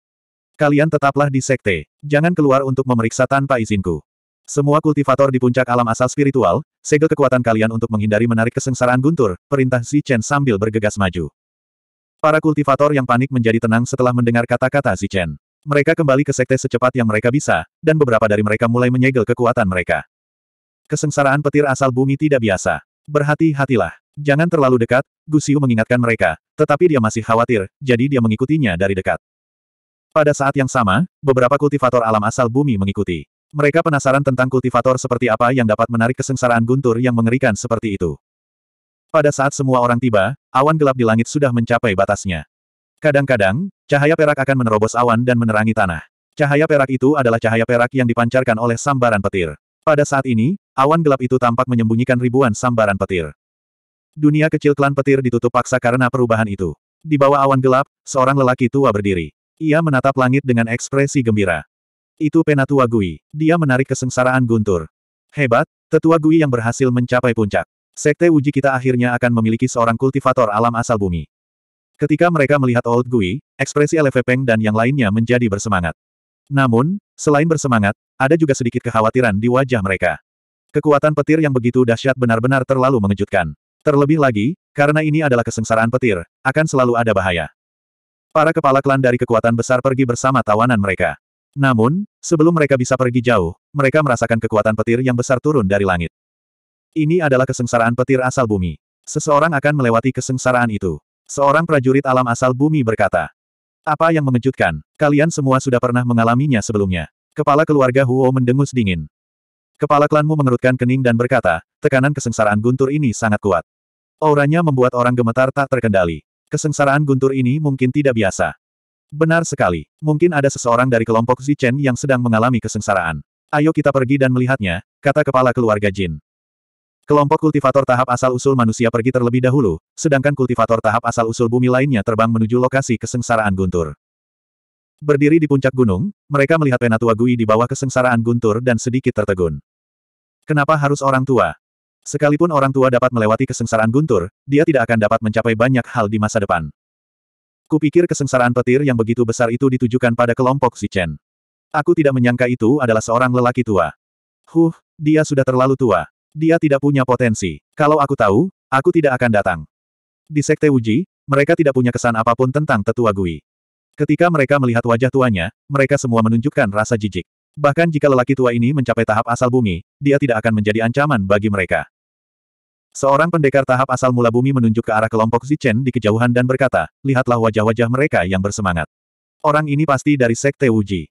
Kalian tetaplah di sekte. Jangan keluar untuk memeriksa tanpa izinku. Semua kultivator di puncak alam asal spiritual, segel kekuatan kalian untuk menghindari menarik kesengsaraan guntur, perintah Chen sambil bergegas maju. Para kultivator yang panik menjadi tenang setelah mendengar kata-kata Chen. Mereka kembali ke sekte secepat yang mereka bisa, dan beberapa dari mereka mulai menyegel kekuatan mereka. Kesengsaraan petir asal bumi tidak biasa. Berhati-hatilah. Jangan terlalu dekat, Gusiu mengingatkan mereka, tetapi dia masih khawatir, jadi dia mengikutinya dari dekat. Pada saat yang sama, beberapa kultivator alam asal bumi mengikuti. Mereka penasaran tentang kultivator seperti apa yang dapat menarik kesengsaraan guntur yang mengerikan seperti itu. Pada saat semua orang tiba, awan gelap di langit sudah mencapai batasnya. Kadang-kadang, cahaya perak akan menerobos awan dan menerangi tanah. Cahaya perak itu adalah cahaya perak yang dipancarkan oleh sambaran petir. Pada saat ini, awan gelap itu tampak menyembunyikan ribuan sambaran petir. Dunia kecil klan petir ditutup paksa karena perubahan itu. Di bawah awan gelap, seorang lelaki tua berdiri. Ia menatap langit dengan ekspresi gembira. Itu Penatua Gui. Dia menarik kesengsaraan guntur. Hebat, tetua Gui yang berhasil mencapai puncak. Sekte uji kita akhirnya akan memiliki seorang kultivator alam asal bumi. Ketika mereka melihat Old Gui, ekspresi LV Peng dan yang lainnya menjadi bersemangat. Namun, selain bersemangat, ada juga sedikit kekhawatiran di wajah mereka. Kekuatan petir yang begitu dahsyat benar-benar terlalu mengejutkan. Terlebih lagi, karena ini adalah kesengsaraan petir, akan selalu ada bahaya. Para kepala klan dari kekuatan besar pergi bersama tawanan mereka. Namun, sebelum mereka bisa pergi jauh, mereka merasakan kekuatan petir yang besar turun dari langit. Ini adalah kesengsaraan petir asal bumi. Seseorang akan melewati kesengsaraan itu. Seorang prajurit alam asal bumi berkata. Apa yang mengejutkan, kalian semua sudah pernah mengalaminya sebelumnya. Kepala keluarga Huo mendengus dingin. Kepala klanmu mengerutkan kening dan berkata, tekanan kesengsaraan guntur ini sangat kuat. Auranya membuat orang gemetar tak terkendali. Kesengsaraan guntur ini mungkin tidak biasa. Benar sekali, mungkin ada seseorang dari kelompok Zichen yang sedang mengalami kesengsaraan. Ayo kita pergi dan melihatnya, kata kepala keluarga Jin. Kelompok kultivator tahap asal-usul manusia pergi terlebih dahulu, sedangkan kultivator tahap asal-usul bumi lainnya terbang menuju lokasi kesengsaraan guntur. Berdiri di puncak gunung, mereka melihat penatua Gui di bawah kesengsaraan guntur dan sedikit tertegun. Kenapa harus orang tua? Sekalipun orang tua dapat melewati kesengsaraan guntur, dia tidak akan dapat mencapai banyak hal di masa depan. Kupikir kesengsaraan petir yang begitu besar itu ditujukan pada kelompok si Chen. Aku tidak menyangka itu adalah seorang lelaki tua. Huh, dia sudah terlalu tua. Dia tidak punya potensi. Kalau aku tahu, aku tidak akan datang. Di Sekte Uji, mereka tidak punya kesan apapun tentang tetua Gui. Ketika mereka melihat wajah tuanya, mereka semua menunjukkan rasa jijik. Bahkan jika lelaki tua ini mencapai tahap asal bumi, dia tidak akan menjadi ancaman bagi mereka. Seorang pendekar tahap asal mula bumi menunjuk ke arah kelompok Zichen di kejauhan dan berkata, lihatlah wajah-wajah mereka yang bersemangat. Orang ini pasti dari Sekte Wuji.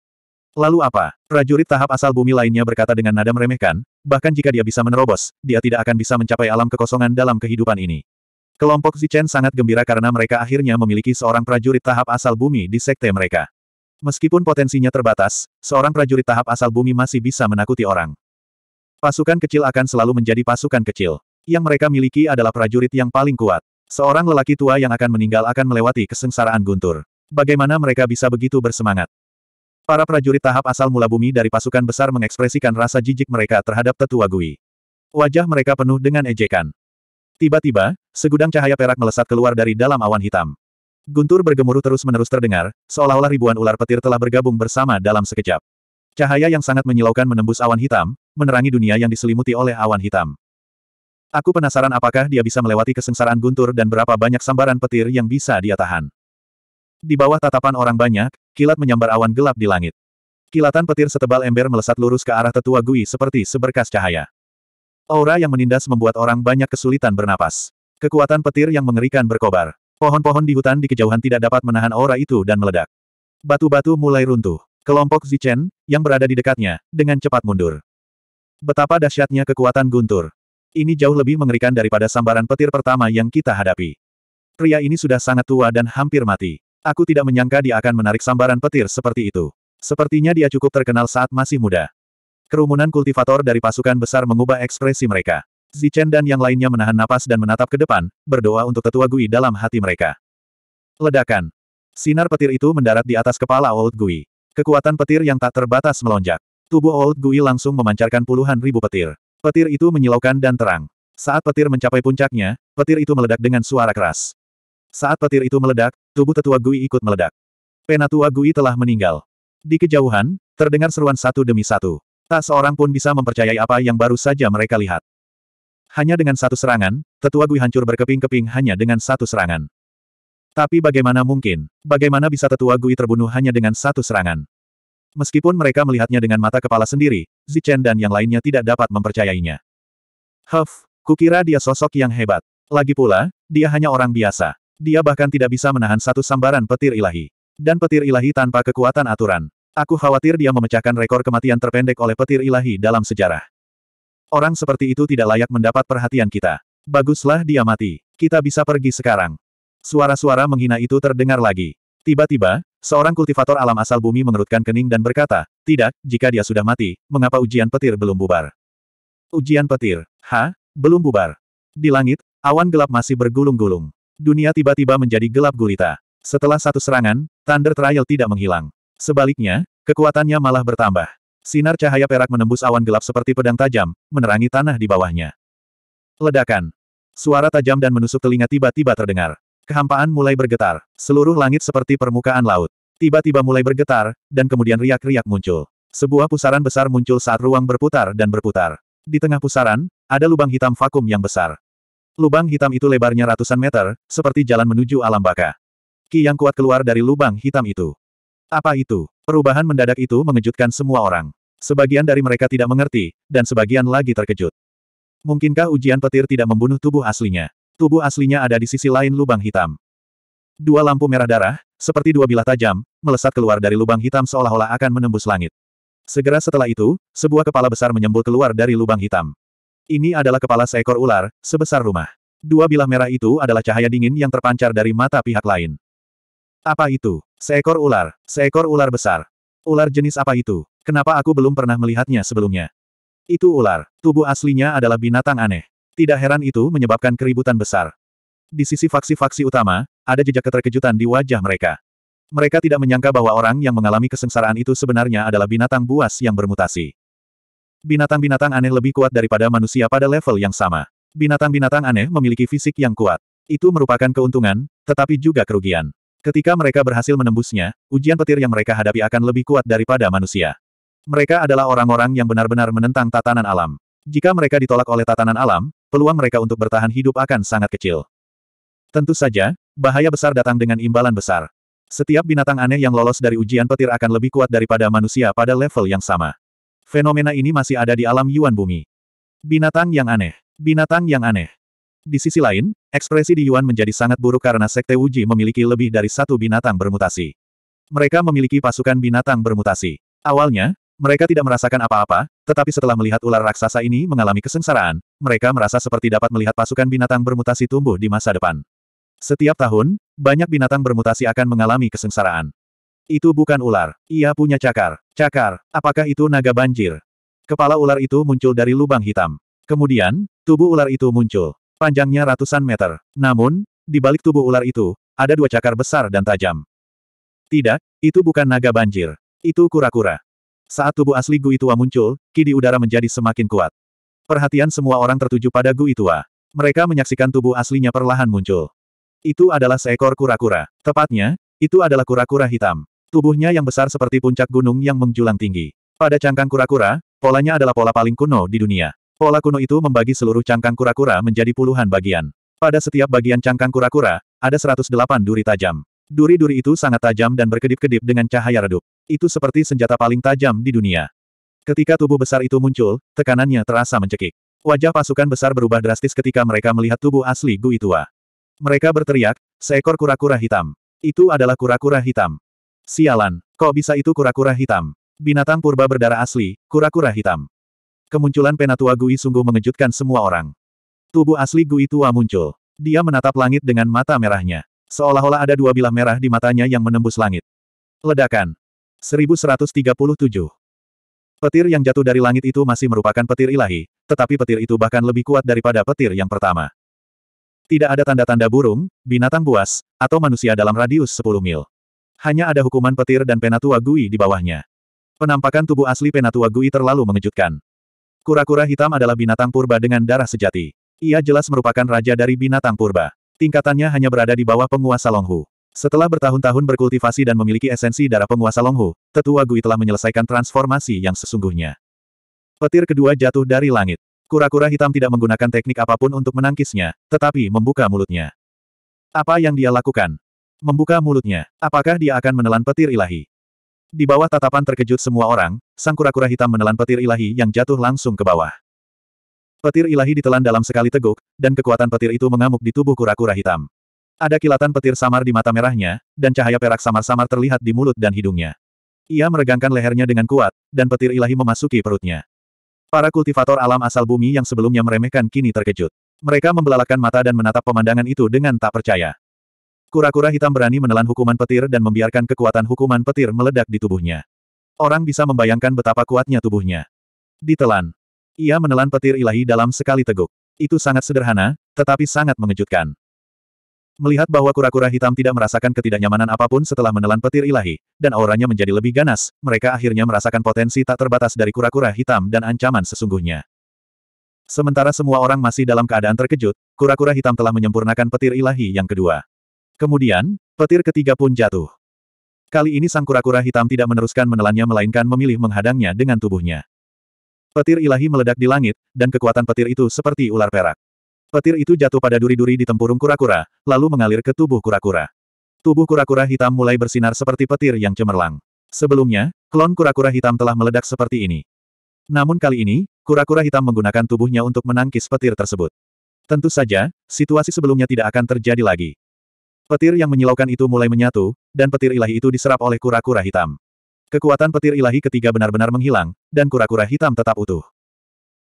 Lalu apa? Prajurit tahap asal bumi lainnya berkata dengan nada meremehkan, bahkan jika dia bisa menerobos, dia tidak akan bisa mencapai alam kekosongan dalam kehidupan ini. Kelompok Zichen sangat gembira karena mereka akhirnya memiliki seorang prajurit tahap asal bumi di sekte mereka. Meskipun potensinya terbatas, seorang prajurit tahap asal bumi masih bisa menakuti orang. Pasukan kecil akan selalu menjadi pasukan kecil. Yang mereka miliki adalah prajurit yang paling kuat. Seorang lelaki tua yang akan meninggal akan melewati kesengsaraan guntur. Bagaimana mereka bisa begitu bersemangat? Para prajurit tahap asal mula bumi dari pasukan besar mengekspresikan rasa jijik mereka terhadap tetua Gui. Wajah mereka penuh dengan ejekan. Tiba-tiba, segudang cahaya perak melesat keluar dari dalam awan hitam. Guntur bergemuruh terus-menerus terdengar, seolah-olah ribuan ular petir telah bergabung bersama dalam sekejap. Cahaya yang sangat menyilaukan menembus awan hitam, menerangi dunia yang diselimuti oleh awan hitam. Aku penasaran apakah dia bisa melewati kesengsaraan guntur dan berapa banyak sambaran petir yang bisa dia tahan. Di bawah tatapan orang banyak, kilat menyambar awan gelap di langit. Kilatan petir setebal ember melesat lurus ke arah tetua Gui seperti seberkas cahaya. Aura yang menindas membuat orang banyak kesulitan bernapas. Kekuatan petir yang mengerikan berkobar. Pohon-pohon di hutan di kejauhan tidak dapat menahan aura itu dan meledak. Batu-batu mulai runtuh. Kelompok Zichen, yang berada di dekatnya, dengan cepat mundur. Betapa dahsyatnya kekuatan guntur. Ini jauh lebih mengerikan daripada sambaran petir pertama yang kita hadapi. Pria ini sudah sangat tua dan hampir mati. Aku tidak menyangka dia akan menarik sambaran petir seperti itu. Sepertinya dia cukup terkenal saat masih muda. Kerumunan kultivator dari pasukan besar mengubah ekspresi mereka. Zichen dan yang lainnya menahan napas dan menatap ke depan, berdoa untuk tetua Gui dalam hati mereka. Ledakan. Sinar petir itu mendarat di atas kepala Old Gui. Kekuatan petir yang tak terbatas melonjak. Tubuh Old Gui langsung memancarkan puluhan ribu petir. Petir itu menyilaukan dan terang. Saat petir mencapai puncaknya, petir itu meledak dengan suara keras. Saat petir itu meledak, tubuh tetua Gui ikut meledak. Penatua Gui telah meninggal. Di kejauhan, terdengar seruan satu demi satu. Tak seorang pun bisa mempercayai apa yang baru saja mereka lihat. Hanya dengan satu serangan, tetua Gui hancur berkeping-keping hanya dengan satu serangan. Tapi bagaimana mungkin? Bagaimana bisa tetua Gui terbunuh hanya dengan satu serangan? Meskipun mereka melihatnya dengan mata kepala sendiri, Zichen dan yang lainnya tidak dapat mempercayainya. Huff, kukira dia sosok yang hebat. Lagi pula, dia hanya orang biasa. Dia bahkan tidak bisa menahan satu sambaran petir ilahi. Dan petir ilahi tanpa kekuatan aturan. Aku khawatir dia memecahkan rekor kematian terpendek oleh petir ilahi dalam sejarah. Orang seperti itu tidak layak mendapat perhatian kita. Baguslah dia mati. Kita bisa pergi sekarang. Suara-suara menghina itu terdengar lagi. Tiba-tiba, Seorang kultivator alam asal bumi mengerutkan kening dan berkata, tidak, jika dia sudah mati, mengapa ujian petir belum bubar? Ujian petir, ha? Belum bubar. Di langit, awan gelap masih bergulung-gulung. Dunia tiba-tiba menjadi gelap gulita. Setelah satu serangan, Thunder Trial tidak menghilang. Sebaliknya, kekuatannya malah bertambah. Sinar cahaya perak menembus awan gelap seperti pedang tajam, menerangi tanah di bawahnya. Ledakan. Suara tajam dan menusuk telinga tiba-tiba terdengar. Kehampaan mulai bergetar, seluruh langit seperti permukaan laut. Tiba-tiba mulai bergetar, dan kemudian riak-riak muncul. Sebuah pusaran besar muncul saat ruang berputar dan berputar. Di tengah pusaran, ada lubang hitam vakum yang besar. Lubang hitam itu lebarnya ratusan meter, seperti jalan menuju alam baka. Ki yang kuat keluar dari lubang hitam itu. Apa itu? Perubahan mendadak itu mengejutkan semua orang. Sebagian dari mereka tidak mengerti, dan sebagian lagi terkejut. Mungkinkah ujian petir tidak membunuh tubuh aslinya? Tubuh aslinya ada di sisi lain lubang hitam. Dua lampu merah darah, seperti dua bilah tajam, melesat keluar dari lubang hitam seolah-olah akan menembus langit. Segera setelah itu, sebuah kepala besar menyembul keluar dari lubang hitam. Ini adalah kepala seekor ular, sebesar rumah. Dua bilah merah itu adalah cahaya dingin yang terpancar dari mata pihak lain. Apa itu? Seekor ular, seekor ular besar. Ular jenis apa itu? Kenapa aku belum pernah melihatnya sebelumnya? Itu ular, tubuh aslinya adalah binatang aneh. Tidak heran itu menyebabkan keributan besar. Di sisi faksi-faksi utama, ada jejak keterkejutan di wajah mereka. Mereka tidak menyangka bahwa orang yang mengalami kesengsaraan itu sebenarnya adalah binatang buas yang bermutasi. Binatang-binatang aneh lebih kuat daripada manusia pada level yang sama. Binatang-binatang aneh memiliki fisik yang kuat. Itu merupakan keuntungan, tetapi juga kerugian. Ketika mereka berhasil menembusnya, ujian petir yang mereka hadapi akan lebih kuat daripada manusia. Mereka adalah orang-orang yang benar-benar menentang tatanan alam. Jika mereka ditolak oleh tatanan alam, peluang mereka untuk bertahan hidup akan sangat kecil. Tentu saja, bahaya besar datang dengan imbalan besar. Setiap binatang aneh yang lolos dari ujian petir akan lebih kuat daripada manusia pada level yang sama. Fenomena ini masih ada di alam Yuan Bumi. Binatang yang aneh. Binatang yang aneh. Di sisi lain, ekspresi di Yuan menjadi sangat buruk karena Sekte Wuji memiliki lebih dari satu binatang bermutasi. Mereka memiliki pasukan binatang bermutasi. Awalnya, mereka tidak merasakan apa-apa, tetapi setelah melihat ular raksasa ini mengalami kesengsaraan, mereka merasa seperti dapat melihat pasukan binatang bermutasi tumbuh di masa depan. Setiap tahun, banyak binatang bermutasi akan mengalami kesengsaraan. Itu bukan ular, ia punya cakar. Cakar, apakah itu naga banjir? Kepala ular itu muncul dari lubang hitam. Kemudian, tubuh ular itu muncul. Panjangnya ratusan meter. Namun, di balik tubuh ular itu, ada dua cakar besar dan tajam. Tidak, itu bukan naga banjir. Itu kura-kura. Saat tubuh asli Gui Tua muncul, ki di udara menjadi semakin kuat. Perhatian semua orang tertuju pada Gui Tua. Mereka menyaksikan tubuh aslinya perlahan muncul. Itu adalah seekor kura-kura. Tepatnya, itu adalah kura-kura hitam. Tubuhnya yang besar seperti puncak gunung yang menjulang tinggi. Pada cangkang kura-kura, polanya adalah pola paling kuno di dunia. Pola kuno itu membagi seluruh cangkang kura-kura menjadi puluhan bagian. Pada setiap bagian cangkang kura-kura, ada 108 duri tajam. Duri-duri itu sangat tajam dan berkedip-kedip dengan cahaya redup. Itu seperti senjata paling tajam di dunia. Ketika tubuh besar itu muncul, tekanannya terasa mencekik. Wajah pasukan besar berubah drastis ketika mereka melihat tubuh asli Gui Tua. Mereka berteriak, seekor kura-kura hitam. Itu adalah kura-kura hitam. Sialan, kok bisa itu kura-kura hitam? Binatang purba berdarah asli, kura-kura hitam. Kemunculan penatua Gui sungguh mengejutkan semua orang. Tubuh asli Gui Tua muncul. Dia menatap langit dengan mata merahnya. Seolah-olah ada dua bilah merah di matanya yang menembus langit. Ledakan. 1137. Petir yang jatuh dari langit itu masih merupakan petir ilahi, tetapi petir itu bahkan lebih kuat daripada petir yang pertama. Tidak ada tanda-tanda burung, binatang buas, atau manusia dalam radius 10 mil. Hanya ada hukuman petir dan penatua gui di bawahnya. Penampakan tubuh asli penatua gui terlalu mengejutkan. Kura-kura hitam adalah binatang purba dengan darah sejati. Ia jelas merupakan raja dari binatang purba. Tingkatannya hanya berada di bawah penguasa Longhu. Setelah bertahun-tahun berkultivasi dan memiliki esensi darah penguasa Longhu, tetua Gui telah menyelesaikan transformasi yang sesungguhnya. Petir kedua jatuh dari langit. Kura-kura hitam tidak menggunakan teknik apapun untuk menangkisnya, tetapi membuka mulutnya. Apa yang dia lakukan? Membuka mulutnya. Apakah dia akan menelan petir ilahi? Di bawah tatapan terkejut semua orang, sang kura-kura hitam menelan petir ilahi yang jatuh langsung ke bawah. Petir ilahi ditelan dalam sekali teguk, dan kekuatan petir itu mengamuk di tubuh kura-kura hitam. Ada kilatan petir samar di mata merahnya, dan cahaya perak samar-samar terlihat di mulut dan hidungnya. Ia meregangkan lehernya dengan kuat, dan petir ilahi memasuki perutnya. Para kultivator alam asal bumi yang sebelumnya meremehkan kini terkejut. Mereka membelalakan mata dan menatap pemandangan itu dengan tak percaya. Kura-kura hitam berani menelan hukuman petir dan membiarkan kekuatan hukuman petir meledak di tubuhnya. Orang bisa membayangkan betapa kuatnya tubuhnya. Ditelan, ia menelan petir ilahi dalam sekali teguk. Itu sangat sederhana, tetapi sangat mengejutkan. Melihat bahwa kura-kura hitam tidak merasakan ketidaknyamanan apapun setelah menelan petir ilahi, dan auranya menjadi lebih ganas, mereka akhirnya merasakan potensi tak terbatas dari kura-kura hitam dan ancaman sesungguhnya. Sementara semua orang masih dalam keadaan terkejut, kura-kura hitam telah menyempurnakan petir ilahi yang kedua. Kemudian, petir ketiga pun jatuh. Kali ini sang kura-kura hitam tidak meneruskan menelannya melainkan memilih menghadangnya dengan tubuhnya. Petir ilahi meledak di langit, dan kekuatan petir itu seperti ular perak. Petir itu jatuh pada duri-duri di tempurung kura-kura, lalu mengalir ke tubuh kura-kura. Tubuh kura-kura hitam mulai bersinar seperti petir yang cemerlang. Sebelumnya, klon kura-kura hitam telah meledak seperti ini. Namun kali ini, kura-kura hitam menggunakan tubuhnya untuk menangkis petir tersebut. Tentu saja, situasi sebelumnya tidak akan terjadi lagi. Petir yang menyilaukan itu mulai menyatu, dan petir ilahi itu diserap oleh kura-kura hitam. Kekuatan petir ilahi ketiga benar-benar menghilang, dan kura-kura hitam tetap utuh.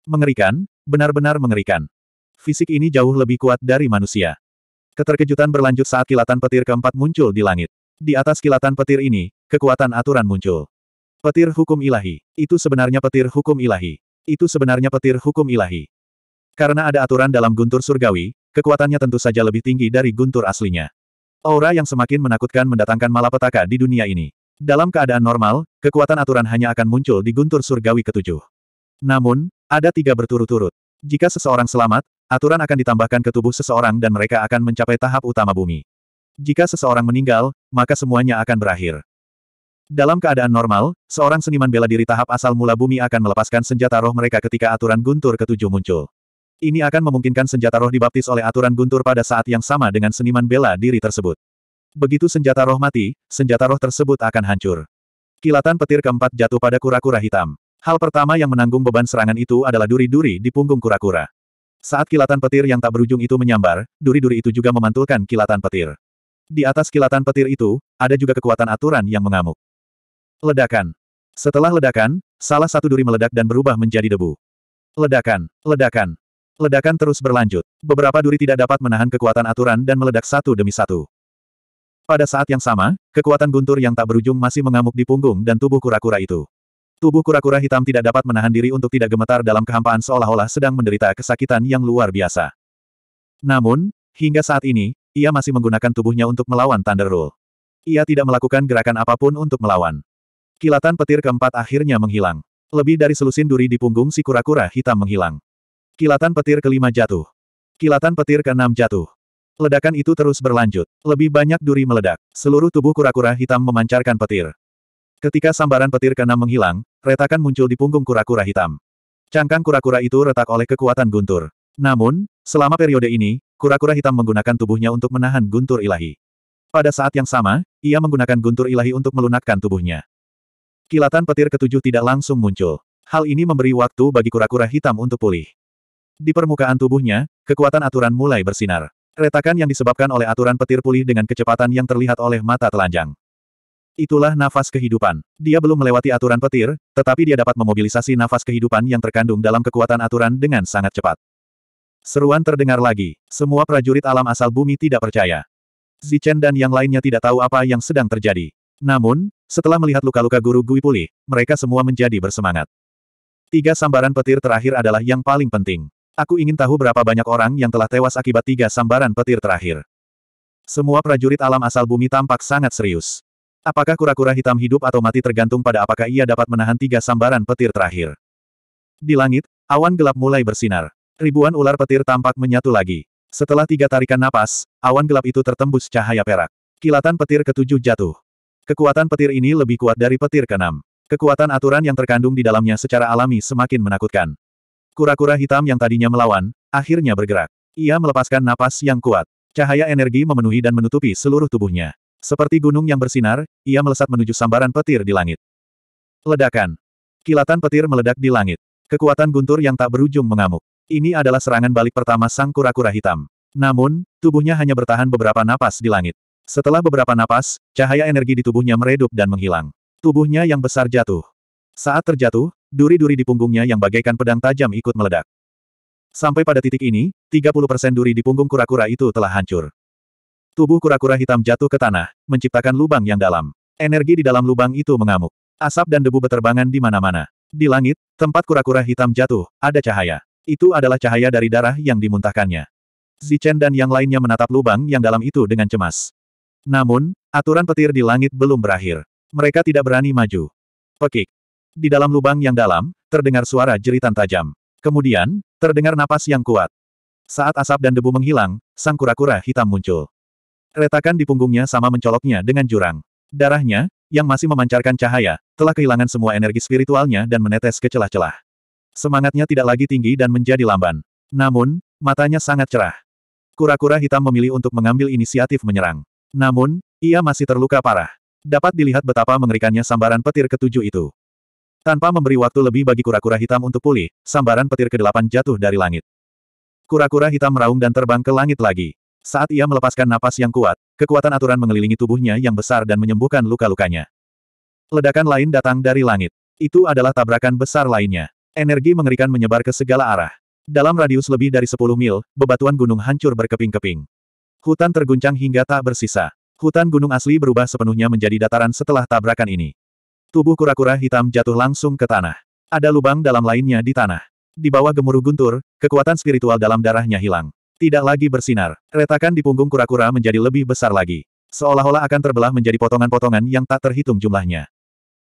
Mengerikan, benar-benar mengerikan. Fisik ini jauh lebih kuat dari manusia. Keterkejutan berlanjut saat kilatan petir keempat muncul di langit. Di atas kilatan petir ini, kekuatan aturan muncul. Petir hukum ilahi. Itu sebenarnya petir hukum ilahi. Itu sebenarnya petir hukum ilahi. Karena ada aturan dalam guntur surgawi, kekuatannya tentu saja lebih tinggi dari guntur aslinya. Aura yang semakin menakutkan mendatangkan malapetaka di dunia ini. Dalam keadaan normal, kekuatan aturan hanya akan muncul di guntur surgawi ketujuh. Namun, ada tiga berturut-turut. Jika seseorang selamat, aturan akan ditambahkan ke tubuh seseorang dan mereka akan mencapai tahap utama bumi. Jika seseorang meninggal, maka semuanya akan berakhir. Dalam keadaan normal, seorang seniman bela diri tahap asal mula bumi akan melepaskan senjata roh mereka ketika aturan guntur ketujuh muncul. Ini akan memungkinkan senjata roh dibaptis oleh aturan guntur pada saat yang sama dengan seniman bela diri tersebut. Begitu senjata roh mati, senjata roh tersebut akan hancur. Kilatan petir keempat jatuh pada kura-kura hitam. Hal pertama yang menanggung beban serangan itu adalah duri-duri di punggung kura-kura. Saat kilatan petir yang tak berujung itu menyambar, duri-duri itu juga memantulkan kilatan petir. Di atas kilatan petir itu, ada juga kekuatan aturan yang mengamuk. Ledakan. Setelah ledakan, salah satu duri meledak dan berubah menjadi debu. Ledakan, ledakan. Ledakan terus berlanjut. Beberapa duri tidak dapat menahan kekuatan aturan dan meledak satu demi satu. Pada saat yang sama, kekuatan guntur yang tak berujung masih mengamuk di punggung dan tubuh kura-kura itu. Tubuh kura-kura hitam tidak dapat menahan diri untuk tidak gemetar dalam kehampaan seolah-olah sedang menderita kesakitan yang luar biasa. Namun, hingga saat ini, ia masih menggunakan tubuhnya untuk melawan Thunder Rule. Ia tidak melakukan gerakan apapun untuk melawan. Kilatan petir keempat akhirnya menghilang. Lebih dari selusin duri di punggung si kura-kura hitam menghilang. Kilatan petir kelima jatuh. Kilatan petir keenam jatuh. Ledakan itu terus berlanjut. Lebih banyak duri meledak. Seluruh tubuh kura-kura hitam memancarkan petir. Ketika sambaran petir kena menghilang, retakan muncul di punggung kura-kura hitam. Cangkang kura-kura itu retak oleh kekuatan guntur. Namun, selama periode ini, kura-kura hitam menggunakan tubuhnya untuk menahan guntur ilahi. Pada saat yang sama, ia menggunakan guntur ilahi untuk melunakkan tubuhnya. Kilatan petir ketujuh tidak langsung muncul. Hal ini memberi waktu bagi kura-kura hitam untuk pulih. Di permukaan tubuhnya, kekuatan aturan mulai bersinar. Retakan yang disebabkan oleh aturan petir pulih dengan kecepatan yang terlihat oleh mata telanjang. Itulah nafas kehidupan. Dia belum melewati aturan petir, tetapi dia dapat memobilisasi nafas kehidupan yang terkandung dalam kekuatan aturan dengan sangat cepat. Seruan terdengar lagi. Semua prajurit alam asal bumi tidak percaya. Zichen dan yang lainnya tidak tahu apa yang sedang terjadi. Namun, setelah melihat luka-luka guru Gui pulih, mereka semua menjadi bersemangat. Tiga sambaran petir terakhir adalah yang paling penting. Aku ingin tahu berapa banyak orang yang telah tewas akibat tiga sambaran petir terakhir. Semua prajurit alam asal bumi tampak sangat serius. Apakah kura-kura hitam hidup atau mati tergantung pada apakah ia dapat menahan tiga sambaran petir terakhir. Di langit, awan gelap mulai bersinar. Ribuan ular petir tampak menyatu lagi. Setelah tiga tarikan napas, awan gelap itu tertembus cahaya perak. Kilatan petir ketujuh jatuh. Kekuatan petir ini lebih kuat dari petir keenam. Kekuatan aturan yang terkandung di dalamnya secara alami semakin menakutkan. Kura-kura hitam yang tadinya melawan, akhirnya bergerak. Ia melepaskan napas yang kuat. Cahaya energi memenuhi dan menutupi seluruh tubuhnya. Seperti gunung yang bersinar, ia melesat menuju sambaran petir di langit. Ledakan. Kilatan petir meledak di langit. Kekuatan guntur yang tak berujung mengamuk. Ini adalah serangan balik pertama sang kura-kura hitam. Namun, tubuhnya hanya bertahan beberapa napas di langit. Setelah beberapa napas, cahaya energi di tubuhnya meredup dan menghilang. Tubuhnya yang besar jatuh. Saat terjatuh, duri-duri di punggungnya yang bagaikan pedang tajam ikut meledak. Sampai pada titik ini, 30% duri di punggung kura-kura itu telah hancur. Tubuh kura-kura hitam jatuh ke tanah, menciptakan lubang yang dalam. Energi di dalam lubang itu mengamuk. Asap dan debu beterbangan di mana-mana. Di langit, tempat kura-kura hitam jatuh, ada cahaya. Itu adalah cahaya dari darah yang dimuntahkannya. Zichen dan yang lainnya menatap lubang yang dalam itu dengan cemas. Namun, aturan petir di langit belum berakhir. Mereka tidak berani maju. Pekik. Di dalam lubang yang dalam, terdengar suara jeritan tajam. Kemudian, terdengar napas yang kuat. Saat asap dan debu menghilang, sang kura-kura hitam muncul. Retakan di punggungnya sama mencoloknya dengan jurang. Darahnya, yang masih memancarkan cahaya, telah kehilangan semua energi spiritualnya dan menetes ke celah-celah. Semangatnya tidak lagi tinggi dan menjadi lamban. Namun, matanya sangat cerah. Kura-kura hitam memilih untuk mengambil inisiatif menyerang. Namun, ia masih terluka parah. Dapat dilihat betapa mengerikannya sambaran petir ketujuh itu. Tanpa memberi waktu lebih bagi kura-kura hitam untuk pulih, sambaran petir kedelapan jatuh dari langit. Kura-kura hitam meraung dan terbang ke langit lagi. Saat ia melepaskan napas yang kuat, kekuatan aturan mengelilingi tubuhnya yang besar dan menyembuhkan luka-lukanya. Ledakan lain datang dari langit. Itu adalah tabrakan besar lainnya. Energi mengerikan menyebar ke segala arah. Dalam radius lebih dari 10 mil, bebatuan gunung hancur berkeping-keping. Hutan terguncang hingga tak bersisa. Hutan gunung asli berubah sepenuhnya menjadi dataran setelah tabrakan ini. Tubuh kura-kura hitam jatuh langsung ke tanah. Ada lubang dalam lainnya di tanah. Di bawah gemuruh guntur, kekuatan spiritual dalam darahnya hilang. Tidak lagi bersinar. Retakan di punggung kura-kura menjadi lebih besar lagi. Seolah-olah akan terbelah menjadi potongan-potongan yang tak terhitung jumlahnya.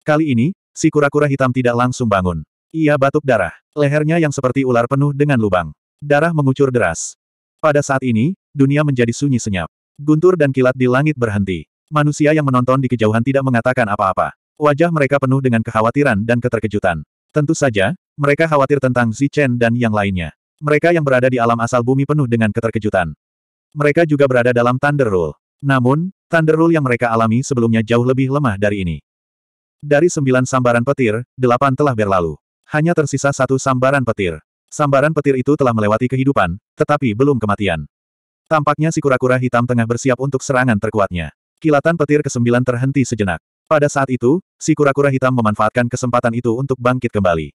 Kali ini, si kura-kura hitam tidak langsung bangun. Ia batuk darah. Lehernya yang seperti ular penuh dengan lubang. Darah mengucur deras. Pada saat ini, dunia menjadi sunyi senyap. Guntur dan kilat di langit berhenti. Manusia yang menonton di kejauhan tidak mengatakan apa-apa. Wajah mereka penuh dengan kekhawatiran dan keterkejutan. Tentu saja, mereka khawatir tentang Zichen dan yang lainnya. Mereka yang berada di alam asal bumi penuh dengan keterkejutan. Mereka juga berada dalam Thunder Rule. Namun, Thunder Rule yang mereka alami sebelumnya jauh lebih lemah dari ini. Dari sembilan sambaran petir, delapan telah berlalu. Hanya tersisa satu sambaran petir. Sambaran petir itu telah melewati kehidupan, tetapi belum kematian. Tampaknya si kura-kura hitam tengah bersiap untuk serangan terkuatnya. Kilatan petir ke kesembilan terhenti sejenak. Pada saat itu, si kura-kura hitam memanfaatkan kesempatan itu untuk bangkit kembali.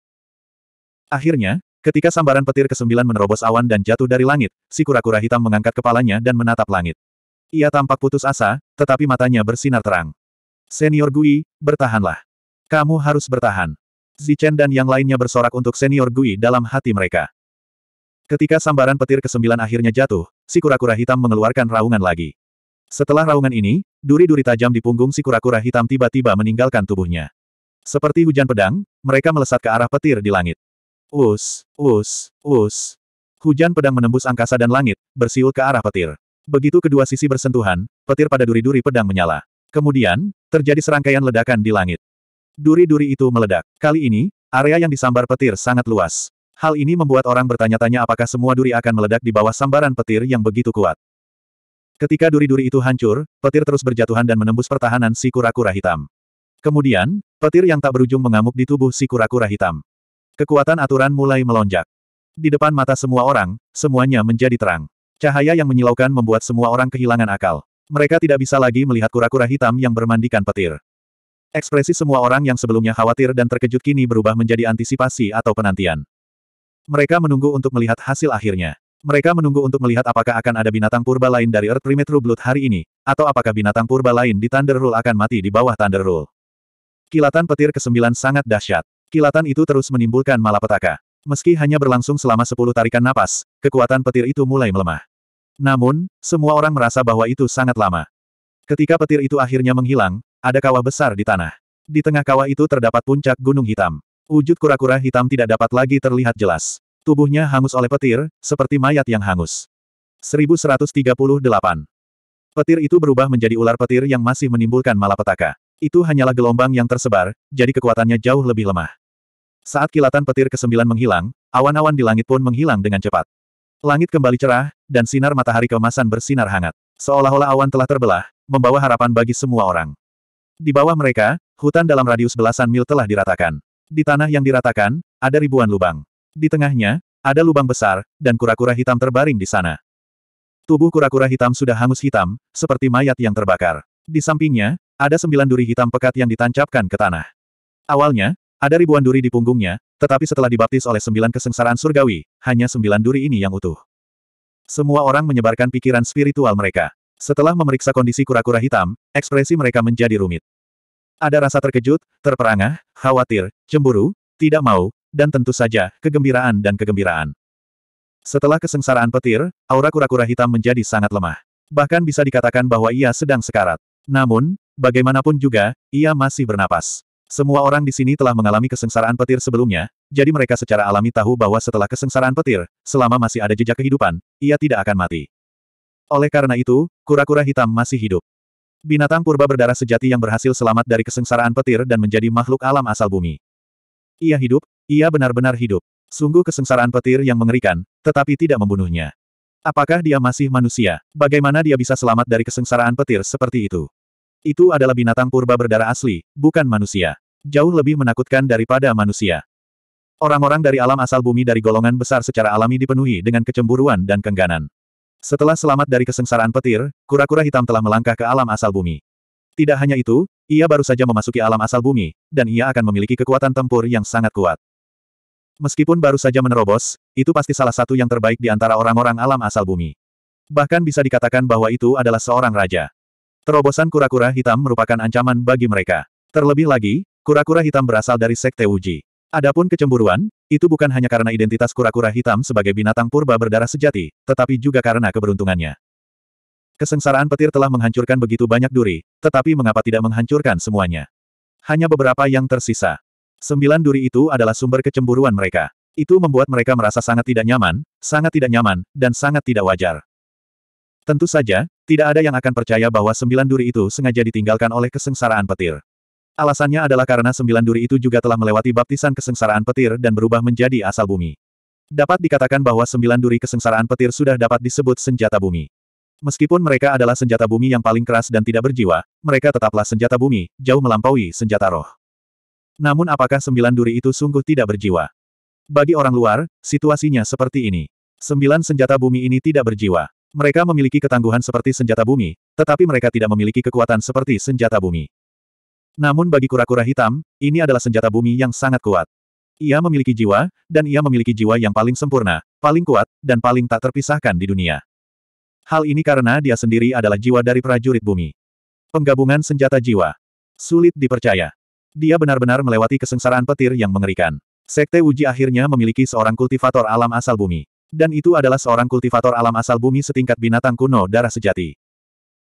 Akhirnya, ketika sambaran petir ke-9 menerobos awan dan jatuh dari langit, si kura-kura hitam mengangkat kepalanya dan menatap langit. Ia tampak putus asa, tetapi matanya bersinar terang. Senior Gui, bertahanlah. Kamu harus bertahan. Zichen dan yang lainnya bersorak untuk senior Gui dalam hati mereka. Ketika sambaran petir ke-9 akhirnya jatuh, si kura-kura hitam mengeluarkan raungan lagi. Setelah raungan ini, duri-duri tajam di punggung si kura-kura hitam tiba-tiba meninggalkan tubuhnya. Seperti hujan pedang, mereka melesat ke arah petir di langit. Us, us, us. Hujan pedang menembus angkasa dan langit, bersiul ke arah petir. Begitu kedua sisi bersentuhan, petir pada duri-duri pedang menyala. Kemudian, terjadi serangkaian ledakan di langit. Duri-duri itu meledak. Kali ini, area yang disambar petir sangat luas. Hal ini membuat orang bertanya-tanya apakah semua duri akan meledak di bawah sambaran petir yang begitu kuat. Ketika duri-duri itu hancur, petir terus berjatuhan dan menembus pertahanan si kura-kura hitam. Kemudian, petir yang tak berujung mengamuk di tubuh si kura-kura hitam. Kekuatan aturan mulai melonjak. Di depan mata semua orang, semuanya menjadi terang. Cahaya yang menyilaukan membuat semua orang kehilangan akal. Mereka tidak bisa lagi melihat kura-kura hitam yang bermandikan petir. Ekspresi semua orang yang sebelumnya khawatir dan terkejut kini berubah menjadi antisipasi atau penantian. Mereka menunggu untuk melihat hasil akhirnya. Mereka menunggu untuk melihat apakah akan ada binatang purba lain dari Earth Primate True Blood hari ini, atau apakah binatang purba lain di Thunder Rule akan mati di bawah Thunder Rule. Kilatan petir ke-9 sangat dahsyat. Kilatan itu terus menimbulkan malapetaka. Meski hanya berlangsung selama 10 tarikan napas, kekuatan petir itu mulai melemah. Namun, semua orang merasa bahwa itu sangat lama. Ketika petir itu akhirnya menghilang, ada kawah besar di tanah. Di tengah kawah itu terdapat puncak gunung hitam. Wujud kura-kura hitam tidak dapat lagi terlihat jelas. Tubuhnya hangus oleh petir, seperti mayat yang hangus. 1138. Petir itu berubah menjadi ular petir yang masih menimbulkan malapetaka. Itu hanyalah gelombang yang tersebar, jadi kekuatannya jauh lebih lemah. Saat kilatan petir ke-9 menghilang, awan-awan di langit pun menghilang dengan cepat. Langit kembali cerah, dan sinar matahari kemasan bersinar hangat. Seolah-olah awan telah terbelah, membawa harapan bagi semua orang. Di bawah mereka, hutan dalam radius belasan mil telah diratakan. Di tanah yang diratakan, ada ribuan lubang. Di tengahnya, ada lubang besar, dan kura-kura hitam terbaring di sana. Tubuh kura-kura hitam sudah hangus hitam, seperti mayat yang terbakar. Di sampingnya, ada sembilan duri hitam pekat yang ditancapkan ke tanah. Awalnya, ada ribuan duri di punggungnya, tetapi setelah dibaptis oleh sembilan kesengsaraan surgawi, hanya sembilan duri ini yang utuh. Semua orang menyebarkan pikiran spiritual mereka. Setelah memeriksa kondisi kura-kura hitam, ekspresi mereka menjadi rumit. Ada rasa terkejut, terperangah, khawatir, cemburu, tidak mau, dan tentu saja, kegembiraan dan kegembiraan. Setelah kesengsaraan petir, aura kura-kura hitam menjadi sangat lemah. Bahkan bisa dikatakan bahwa ia sedang sekarat. Namun, bagaimanapun juga, ia masih bernapas. Semua orang di sini telah mengalami kesengsaraan petir sebelumnya, jadi mereka secara alami tahu bahwa setelah kesengsaraan petir, selama masih ada jejak kehidupan, ia tidak akan mati. Oleh karena itu, kura-kura hitam masih hidup. Binatang purba berdarah sejati yang berhasil selamat dari kesengsaraan petir dan menjadi makhluk alam asal bumi. Ia hidup, ia benar-benar hidup. Sungguh kesengsaraan petir yang mengerikan, tetapi tidak membunuhnya. Apakah dia masih manusia? Bagaimana dia bisa selamat dari kesengsaraan petir seperti itu? Itu adalah binatang purba berdarah asli, bukan manusia. Jauh lebih menakutkan daripada manusia. Orang-orang dari alam asal bumi dari golongan besar secara alami dipenuhi dengan kecemburuan dan kengganan. Setelah selamat dari kesengsaraan petir, kura-kura hitam telah melangkah ke alam asal bumi. Tidak hanya itu, ia baru saja memasuki alam asal bumi, dan ia akan memiliki kekuatan tempur yang sangat kuat. Meskipun baru saja menerobos, itu pasti salah satu yang terbaik di antara orang-orang alam asal bumi. Bahkan bisa dikatakan bahwa itu adalah seorang raja. Terobosan kura-kura hitam merupakan ancaman bagi mereka. Terlebih lagi, kura-kura hitam berasal dari sekte Uji. Adapun kecemburuan, itu bukan hanya karena identitas kura-kura hitam sebagai binatang purba berdarah sejati, tetapi juga karena keberuntungannya. Kesengsaraan petir telah menghancurkan begitu banyak duri, tetapi mengapa tidak menghancurkan semuanya? Hanya beberapa yang tersisa. Sembilan duri itu adalah sumber kecemburuan mereka. Itu membuat mereka merasa sangat tidak nyaman, sangat tidak nyaman, dan sangat tidak wajar. Tentu saja, tidak ada yang akan percaya bahwa sembilan duri itu sengaja ditinggalkan oleh kesengsaraan petir. Alasannya adalah karena sembilan duri itu juga telah melewati baptisan kesengsaraan petir dan berubah menjadi asal bumi. Dapat dikatakan bahwa sembilan duri kesengsaraan petir sudah dapat disebut senjata bumi. Meskipun mereka adalah senjata bumi yang paling keras dan tidak berjiwa, mereka tetaplah senjata bumi, jauh melampaui senjata roh. Namun apakah sembilan duri itu sungguh tidak berjiwa? Bagi orang luar, situasinya seperti ini. Sembilan senjata bumi ini tidak berjiwa. Mereka memiliki ketangguhan seperti senjata bumi, tetapi mereka tidak memiliki kekuatan seperti senjata bumi. Namun bagi kura-kura hitam, ini adalah senjata bumi yang sangat kuat. Ia memiliki jiwa, dan ia memiliki jiwa yang paling sempurna, paling kuat, dan paling tak terpisahkan di dunia. Hal ini karena dia sendiri adalah jiwa dari prajurit bumi. Penggabungan senjata jiwa. Sulit dipercaya. Dia benar-benar melewati kesengsaraan petir yang mengerikan. Sekte Uji akhirnya memiliki seorang kultivator alam asal bumi. Dan itu adalah seorang kultivator alam asal bumi setingkat binatang kuno darah sejati.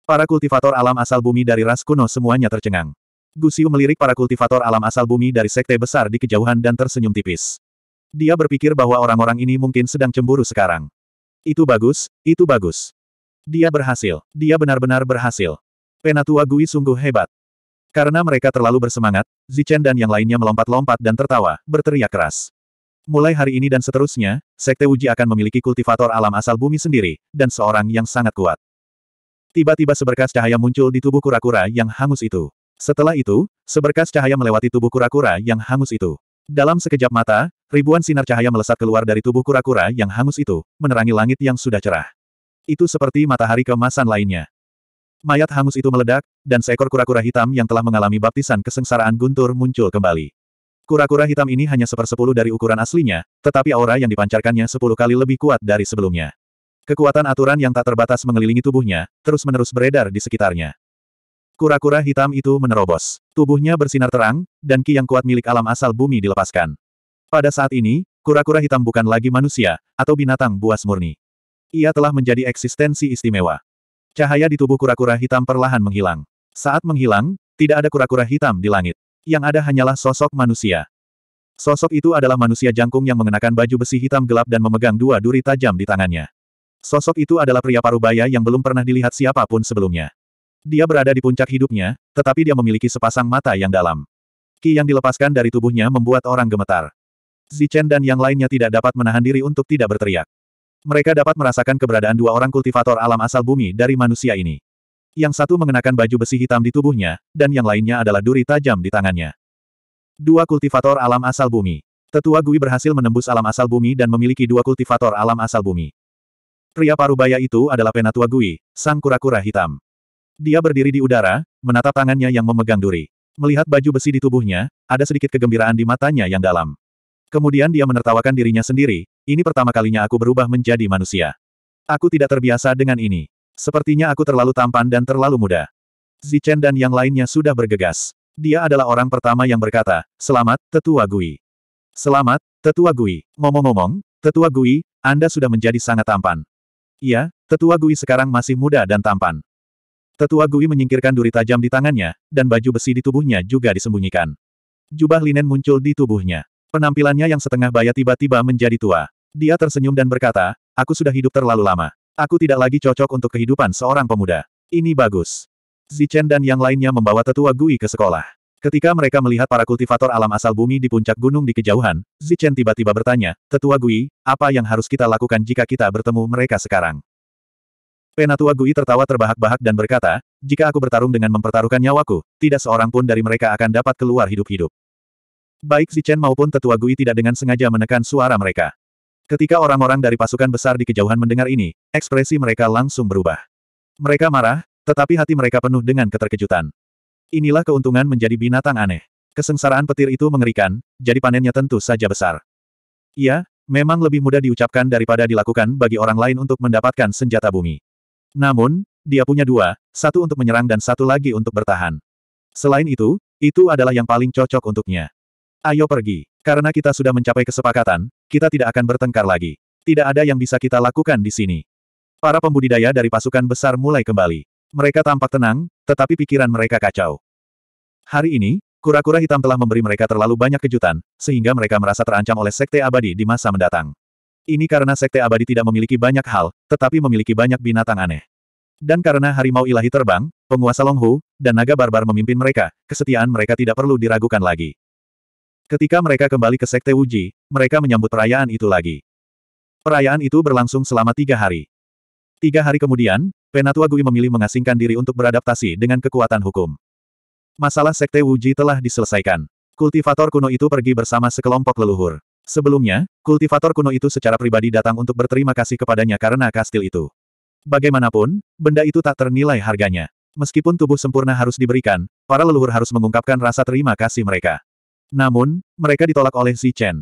Para kultivator alam asal bumi dari ras kuno semuanya tercengang. Gusiu melirik para kultivator alam asal bumi dari sekte besar di kejauhan dan tersenyum tipis. Dia berpikir bahwa orang-orang ini mungkin sedang cemburu sekarang. Itu bagus, itu bagus. Dia berhasil. Dia benar-benar berhasil. Penatua Gui sungguh hebat. Karena mereka terlalu bersemangat, Zichen dan yang lainnya melompat-lompat dan tertawa, berteriak keras. Mulai hari ini dan seterusnya, Sekte Uji akan memiliki kultivator alam asal bumi sendiri, dan seorang yang sangat kuat. Tiba-tiba seberkas cahaya muncul di tubuh kura-kura yang hangus itu. Setelah itu, seberkas cahaya melewati tubuh kura-kura yang hangus itu. Dalam sekejap mata, ribuan sinar cahaya melesat keluar dari tubuh kura-kura yang hangus itu, menerangi langit yang sudah cerah. Itu seperti matahari kemasan lainnya. Mayat hangus itu meledak, dan seekor kura-kura hitam yang telah mengalami baptisan kesengsaraan guntur muncul kembali. Kura-kura hitam ini hanya sepersepuluh dari ukuran aslinya, tetapi aura yang dipancarkannya sepuluh kali lebih kuat dari sebelumnya. Kekuatan aturan yang tak terbatas mengelilingi tubuhnya, terus-menerus beredar di sekitarnya. Kura-kura hitam itu menerobos. Tubuhnya bersinar terang, dan ki yang kuat milik alam asal bumi dilepaskan. Pada saat ini, kura-kura hitam bukan lagi manusia, atau binatang buas murni. Ia telah menjadi eksistensi istimewa. Cahaya di tubuh kura-kura hitam perlahan menghilang. Saat menghilang, tidak ada kura-kura hitam di langit. Yang ada hanyalah sosok manusia. Sosok itu adalah manusia jangkung yang mengenakan baju besi hitam gelap dan memegang dua duri tajam di tangannya. Sosok itu adalah pria parubaya yang belum pernah dilihat siapapun sebelumnya. Dia berada di puncak hidupnya, tetapi dia memiliki sepasang mata yang dalam. Ki yang dilepaskan dari tubuhnya membuat orang gemetar. Zichen dan yang lainnya tidak dapat menahan diri untuk tidak berteriak. Mereka dapat merasakan keberadaan dua orang kultivator alam asal bumi dari manusia ini. Yang satu mengenakan baju besi hitam di tubuhnya, dan yang lainnya adalah duri tajam di tangannya. Dua kultivator alam asal bumi. Tetua Gui berhasil menembus alam asal bumi dan memiliki dua kultivator alam asal bumi. Pria parubaya itu adalah Penatua Gui, sang kura-kura hitam. Dia berdiri di udara, menatap tangannya yang memegang duri. Melihat baju besi di tubuhnya, ada sedikit kegembiraan di matanya yang dalam. Kemudian dia menertawakan dirinya sendiri, ini pertama kalinya aku berubah menjadi manusia. Aku tidak terbiasa dengan ini. Sepertinya aku terlalu tampan dan terlalu muda. Zichen dan yang lainnya sudah bergegas. Dia adalah orang pertama yang berkata, Selamat, Tetua Gui. Selamat, Tetua Gui. Ngomong-ngomong, Tetua Gui, Anda sudah menjadi sangat tampan. Iya, Tetua Gui sekarang masih muda dan tampan. Tetua Gui menyingkirkan duri tajam di tangannya, dan baju besi di tubuhnya juga disembunyikan. Jubah linen muncul di tubuhnya. Penampilannya yang setengah baya tiba-tiba menjadi tua. Dia tersenyum dan berkata, aku sudah hidup terlalu lama. Aku tidak lagi cocok untuk kehidupan seorang pemuda. Ini bagus. Zichen dan yang lainnya membawa tetua Gui ke sekolah. Ketika mereka melihat para kultivator alam asal bumi di puncak gunung di kejauhan, Zichen tiba-tiba bertanya, Tetua Gui, apa yang harus kita lakukan jika kita bertemu mereka sekarang? Penatua Gui tertawa terbahak-bahak dan berkata, jika aku bertarung dengan mempertaruhkan nyawaku, tidak seorang pun dari mereka akan dapat keluar hidup-hidup. Baik Zichen maupun Tetua Gui tidak dengan sengaja menekan suara mereka. Ketika orang-orang dari pasukan besar di kejauhan mendengar ini, ekspresi mereka langsung berubah. Mereka marah, tetapi hati mereka penuh dengan keterkejutan. Inilah keuntungan menjadi binatang aneh. Kesengsaraan petir itu mengerikan, jadi panennya tentu saja besar. Iya, memang lebih mudah diucapkan daripada dilakukan bagi orang lain untuk mendapatkan senjata bumi. Namun, dia punya dua, satu untuk menyerang dan satu lagi untuk bertahan. Selain itu, itu adalah yang paling cocok untuknya. Ayo pergi. Karena kita sudah mencapai kesepakatan, kita tidak akan bertengkar lagi. Tidak ada yang bisa kita lakukan di sini. Para pembudidaya dari pasukan besar mulai kembali. Mereka tampak tenang, tetapi pikiran mereka kacau. Hari ini, kura-kura hitam telah memberi mereka terlalu banyak kejutan, sehingga mereka merasa terancam oleh sekte abadi di masa mendatang. Ini karena sekte abadi tidak memiliki banyak hal, tetapi memiliki banyak binatang aneh. Dan karena harimau ilahi terbang, penguasa Longhu, dan naga barbar memimpin mereka, kesetiaan mereka tidak perlu diragukan lagi. Ketika mereka kembali ke Sekte Wuji, mereka menyambut perayaan itu lagi. Perayaan itu berlangsung selama tiga hari. Tiga hari kemudian, Penatua Gui memilih mengasingkan diri untuk beradaptasi dengan kekuatan hukum. Masalah Sekte Wuji telah diselesaikan. Kultivator kuno itu pergi bersama sekelompok leluhur. Sebelumnya, kultivator kuno itu secara pribadi datang untuk berterima kasih kepadanya karena kastil itu. Bagaimanapun, benda itu tak ternilai harganya. Meskipun tubuh sempurna harus diberikan, para leluhur harus mengungkapkan rasa terima kasih mereka. Namun, mereka ditolak oleh Zichen.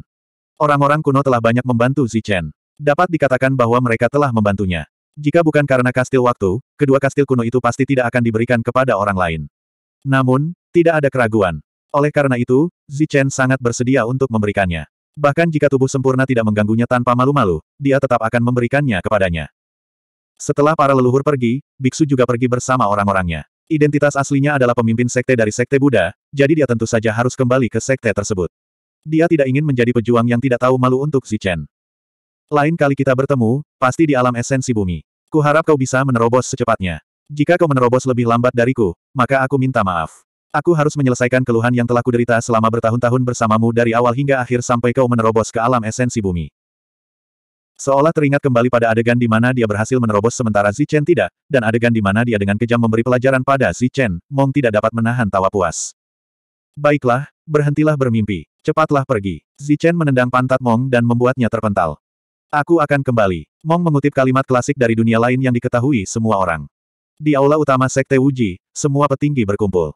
Orang-orang kuno telah banyak membantu Zichen. Dapat dikatakan bahwa mereka telah membantunya. Jika bukan karena kastil waktu, kedua kastil kuno itu pasti tidak akan diberikan kepada orang lain. Namun, tidak ada keraguan. Oleh karena itu, Zichen sangat bersedia untuk memberikannya. Bahkan jika tubuh sempurna tidak mengganggunya tanpa malu-malu, dia tetap akan memberikannya kepadanya. Setelah para leluhur pergi, biksu juga pergi bersama orang-orangnya. Identitas aslinya adalah pemimpin sekte dari sekte Buddha, jadi dia tentu saja harus kembali ke sekte tersebut. Dia tidak ingin menjadi pejuang yang tidak tahu malu untuk Zichen. Lain kali kita bertemu, pasti di alam esensi bumi. Kuharap kau bisa menerobos secepatnya. Jika kau menerobos lebih lambat dariku, maka aku minta maaf. Aku harus menyelesaikan keluhan yang telah kuderita selama bertahun-tahun bersamamu dari awal hingga akhir sampai kau menerobos ke alam esensi bumi. Seolah teringat kembali pada adegan di mana dia berhasil menerobos sementara Chen tidak, dan adegan di mana dia dengan kejam memberi pelajaran pada Chen, Mong tidak dapat menahan tawa puas. Baiklah, berhentilah bermimpi. Cepatlah pergi. Chen menendang pantat Mong dan membuatnya terpental. Aku akan kembali. Mong mengutip kalimat klasik dari dunia lain yang diketahui semua orang. Di aula utama Sekte Wuji, semua petinggi berkumpul.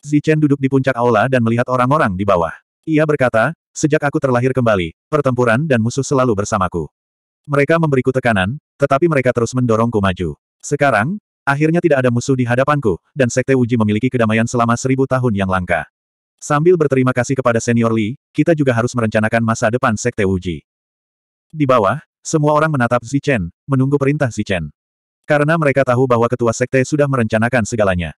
Chen duduk di puncak aula dan melihat orang-orang di bawah. Ia berkata, sejak aku terlahir kembali, pertempuran dan musuh selalu bersamaku. Mereka memberiku tekanan, tetapi mereka terus mendorongku maju. Sekarang, akhirnya tidak ada musuh di hadapanku, dan Sekte Uji memiliki kedamaian selama seribu tahun yang langka. Sambil berterima kasih kepada senior Li, kita juga harus merencanakan masa depan Sekte Uji. Di bawah, semua orang menatap Zichen, menunggu perintah Zichen. Karena mereka tahu bahwa ketua Sekte sudah merencanakan segalanya.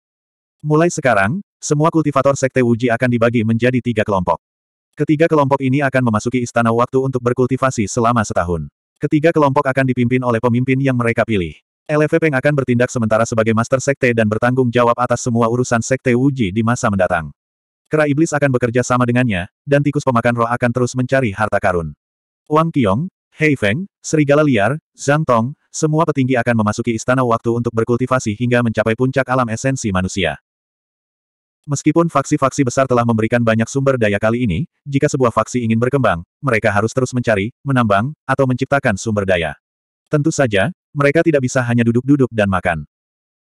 Mulai sekarang, semua kultivator Sekte Uji akan dibagi menjadi tiga kelompok. Ketiga kelompok ini akan memasuki istana waktu untuk berkultivasi selama setahun. Ketiga kelompok akan dipimpin oleh pemimpin yang mereka pilih. LV Peng akan bertindak sementara sebagai master sekte dan bertanggung jawab atas semua urusan sekte Wuji di masa mendatang. Kera iblis akan bekerja sama dengannya, dan tikus pemakan roh akan terus mencari harta karun. Wang Qiong, Hei Feng, Serigala Liar, Zhang Tong, semua petinggi akan memasuki istana waktu untuk berkultivasi hingga mencapai puncak alam esensi manusia. Meskipun faksi-faksi besar telah memberikan banyak sumber daya kali ini, jika sebuah faksi ingin berkembang, mereka harus terus mencari, menambang, atau menciptakan sumber daya. Tentu saja, mereka tidak bisa hanya duduk-duduk dan makan.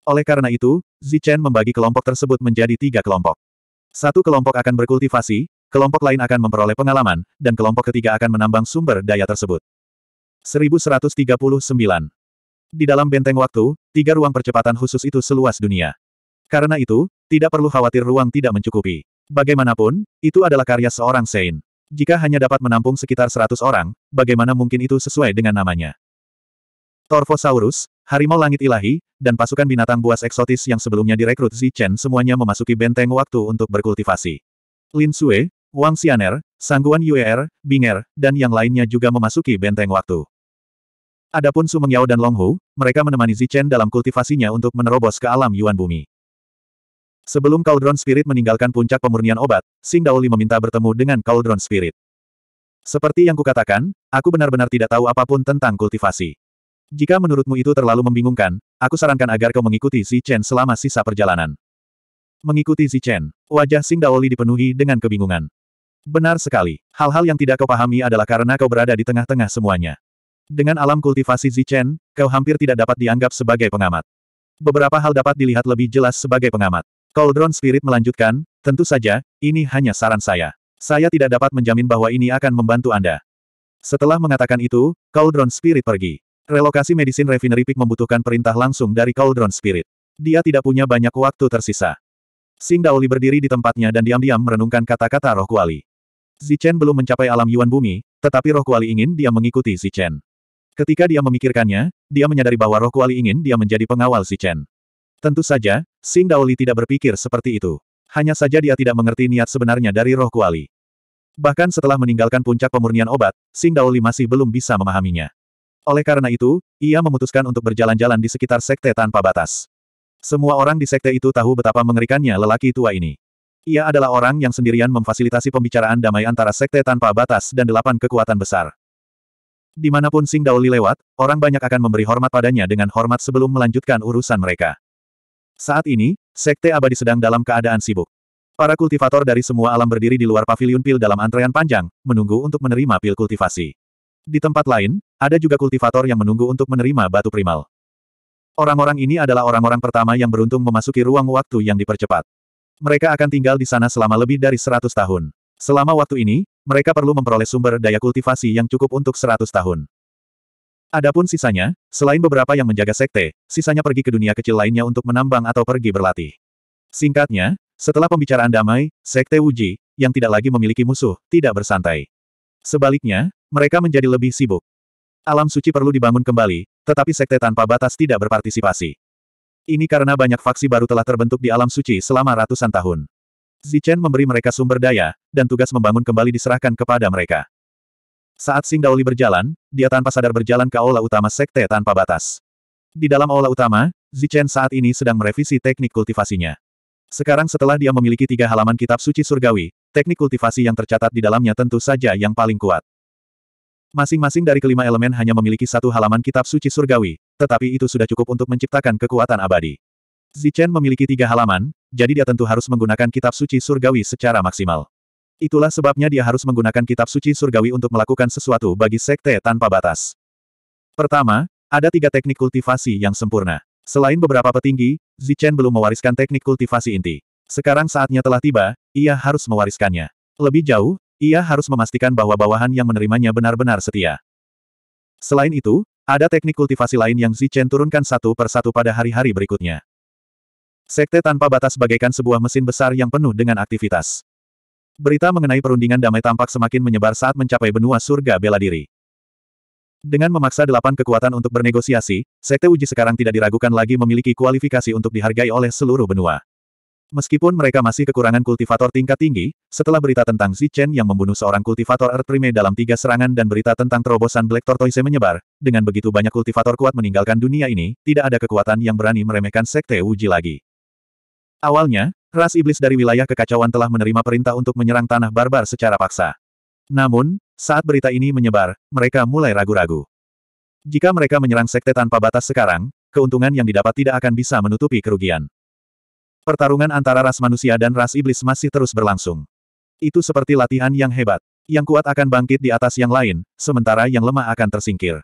Oleh karena itu, Zichen membagi kelompok tersebut menjadi tiga kelompok. Satu kelompok akan berkultivasi, kelompok lain akan memperoleh pengalaman, dan kelompok ketiga akan menambang sumber daya tersebut. 1139 Di dalam benteng waktu, tiga ruang percepatan khusus itu seluas dunia. Karena itu, tidak perlu khawatir ruang tidak mencukupi. Bagaimanapun, itu adalah karya seorang Sein. Jika hanya dapat menampung sekitar 100 orang, bagaimana mungkin itu sesuai dengan namanya? Torvosaurus, harimau langit ilahi, dan pasukan binatang buas eksotis yang sebelumnya direkrut Zichen semuanya memasuki benteng waktu untuk berkultivasi. Lin Sue, Wang Xianer, Sangguan Yuer, Binger, dan yang lainnya juga memasuki benteng waktu. Adapun Su dan Longhu, mereka menemani Zichen dalam kultivasinya untuk menerobos ke alam Yuan Bumi. Sebelum Cauldron Spirit meninggalkan puncak pemurnian obat, Sing Daoli meminta bertemu dengan Cauldron Spirit. Seperti yang kukatakan, aku benar-benar tidak tahu apapun tentang kultivasi. Jika menurutmu itu terlalu membingungkan, aku sarankan agar kau mengikuti Chen selama sisa perjalanan. Mengikuti Chen, wajah Sing Daoli dipenuhi dengan kebingungan. Benar sekali, hal-hal yang tidak kau pahami adalah karena kau berada di tengah-tengah semuanya. Dengan alam kultivasi Chen, kau hampir tidak dapat dianggap sebagai pengamat. Beberapa hal dapat dilihat lebih jelas sebagai pengamat. Cauldron Spirit melanjutkan, tentu saja, ini hanya saran saya. Saya tidak dapat menjamin bahwa ini akan membantu Anda. Setelah mengatakan itu, Cauldron Spirit pergi. Relokasi Medicine Refinery Peak membutuhkan perintah langsung dari Cauldron Spirit. Dia tidak punya banyak waktu tersisa. Sing Daoli berdiri di tempatnya dan diam-diam merenungkan kata-kata roh kuali. Zichen belum mencapai alam Yuan Bumi, tetapi roh kuali ingin dia mengikuti Zichen. Ketika dia memikirkannya, dia menyadari bahwa roh kuali ingin dia menjadi pengawal Zichen. Tentu saja, Sing Daoli tidak berpikir seperti itu. Hanya saja dia tidak mengerti niat sebenarnya dari roh kuali. Bahkan setelah meninggalkan puncak pemurnian obat, Sing Daoli masih belum bisa memahaminya. Oleh karena itu, ia memutuskan untuk berjalan-jalan di sekitar sekte tanpa batas. Semua orang di sekte itu tahu betapa mengerikannya lelaki tua ini. Ia adalah orang yang sendirian memfasilitasi pembicaraan damai antara sekte tanpa batas dan delapan kekuatan besar. Dimanapun Sing Daoli lewat, orang banyak akan memberi hormat padanya dengan hormat sebelum melanjutkan urusan mereka. Saat ini, Sekte Abadi sedang dalam keadaan sibuk. Para kultivator dari semua alam berdiri di luar pavilion pil dalam antrean panjang, menunggu untuk menerima pil kultivasi. Di tempat lain, ada juga kultivator yang menunggu untuk menerima batu primal. Orang-orang ini adalah orang-orang pertama yang beruntung memasuki ruang waktu yang dipercepat. Mereka akan tinggal di sana selama lebih dari 100 tahun. Selama waktu ini, mereka perlu memperoleh sumber daya kultivasi yang cukup untuk 100 tahun. Adapun sisanya, selain beberapa yang menjaga sekte, sisanya pergi ke dunia kecil lainnya untuk menambang atau pergi berlatih. Singkatnya, setelah pembicaraan damai, sekte Wuji, yang tidak lagi memiliki musuh, tidak bersantai. Sebaliknya, mereka menjadi lebih sibuk. Alam suci perlu dibangun kembali, tetapi sekte tanpa batas tidak berpartisipasi. Ini karena banyak faksi baru telah terbentuk di alam suci selama ratusan tahun. Zichen memberi mereka sumber daya, dan tugas membangun kembali diserahkan kepada mereka. Saat Sing Daoli berjalan, dia tanpa sadar berjalan ke aula utama sekte tanpa batas. Di dalam aula utama, Zichen saat ini sedang merevisi teknik kultivasinya. Sekarang setelah dia memiliki tiga halaman kitab suci surgawi, teknik kultivasi yang tercatat di dalamnya tentu saja yang paling kuat. Masing-masing dari kelima elemen hanya memiliki satu halaman kitab suci surgawi, tetapi itu sudah cukup untuk menciptakan kekuatan abadi. Zichen memiliki tiga halaman, jadi dia tentu harus menggunakan kitab suci surgawi secara maksimal. Itulah sebabnya dia harus menggunakan kitab suci surgawi untuk melakukan sesuatu bagi sekte tanpa batas. Pertama, ada tiga teknik kultivasi yang sempurna. Selain beberapa petinggi, Zichen belum mewariskan teknik kultivasi inti. Sekarang saatnya telah tiba, ia harus mewariskannya. Lebih jauh, ia harus memastikan bahwa bawahan yang menerimanya benar-benar setia. Selain itu, ada teknik kultivasi lain yang Zichen turunkan satu per satu pada hari-hari berikutnya. Sekte tanpa batas bagaikan sebuah mesin besar yang penuh dengan aktivitas. Berita mengenai perundingan damai tampak semakin menyebar saat mencapai benua surga bela diri. Dengan memaksa delapan kekuatan untuk bernegosiasi, Sekte Uji sekarang tidak diragukan lagi memiliki kualifikasi untuk dihargai oleh seluruh benua. Meskipun mereka masih kekurangan kultivator tingkat tinggi, setelah berita tentang Zichen yang membunuh seorang kultivator Earth Prime dalam tiga serangan dan berita tentang terobosan Black Tortoise menyebar, dengan begitu banyak kultivator kuat meninggalkan dunia ini, tidak ada kekuatan yang berani meremehkan Sekte Uji lagi. Awalnya, ras iblis dari wilayah kekacauan telah menerima perintah untuk menyerang tanah barbar secara paksa. Namun, saat berita ini menyebar, mereka mulai ragu-ragu. Jika mereka menyerang sekte tanpa batas sekarang, keuntungan yang didapat tidak akan bisa menutupi kerugian. Pertarungan antara ras manusia dan ras iblis masih terus berlangsung. Itu seperti latihan yang hebat. Yang kuat akan bangkit di atas yang lain, sementara yang lemah akan tersingkir.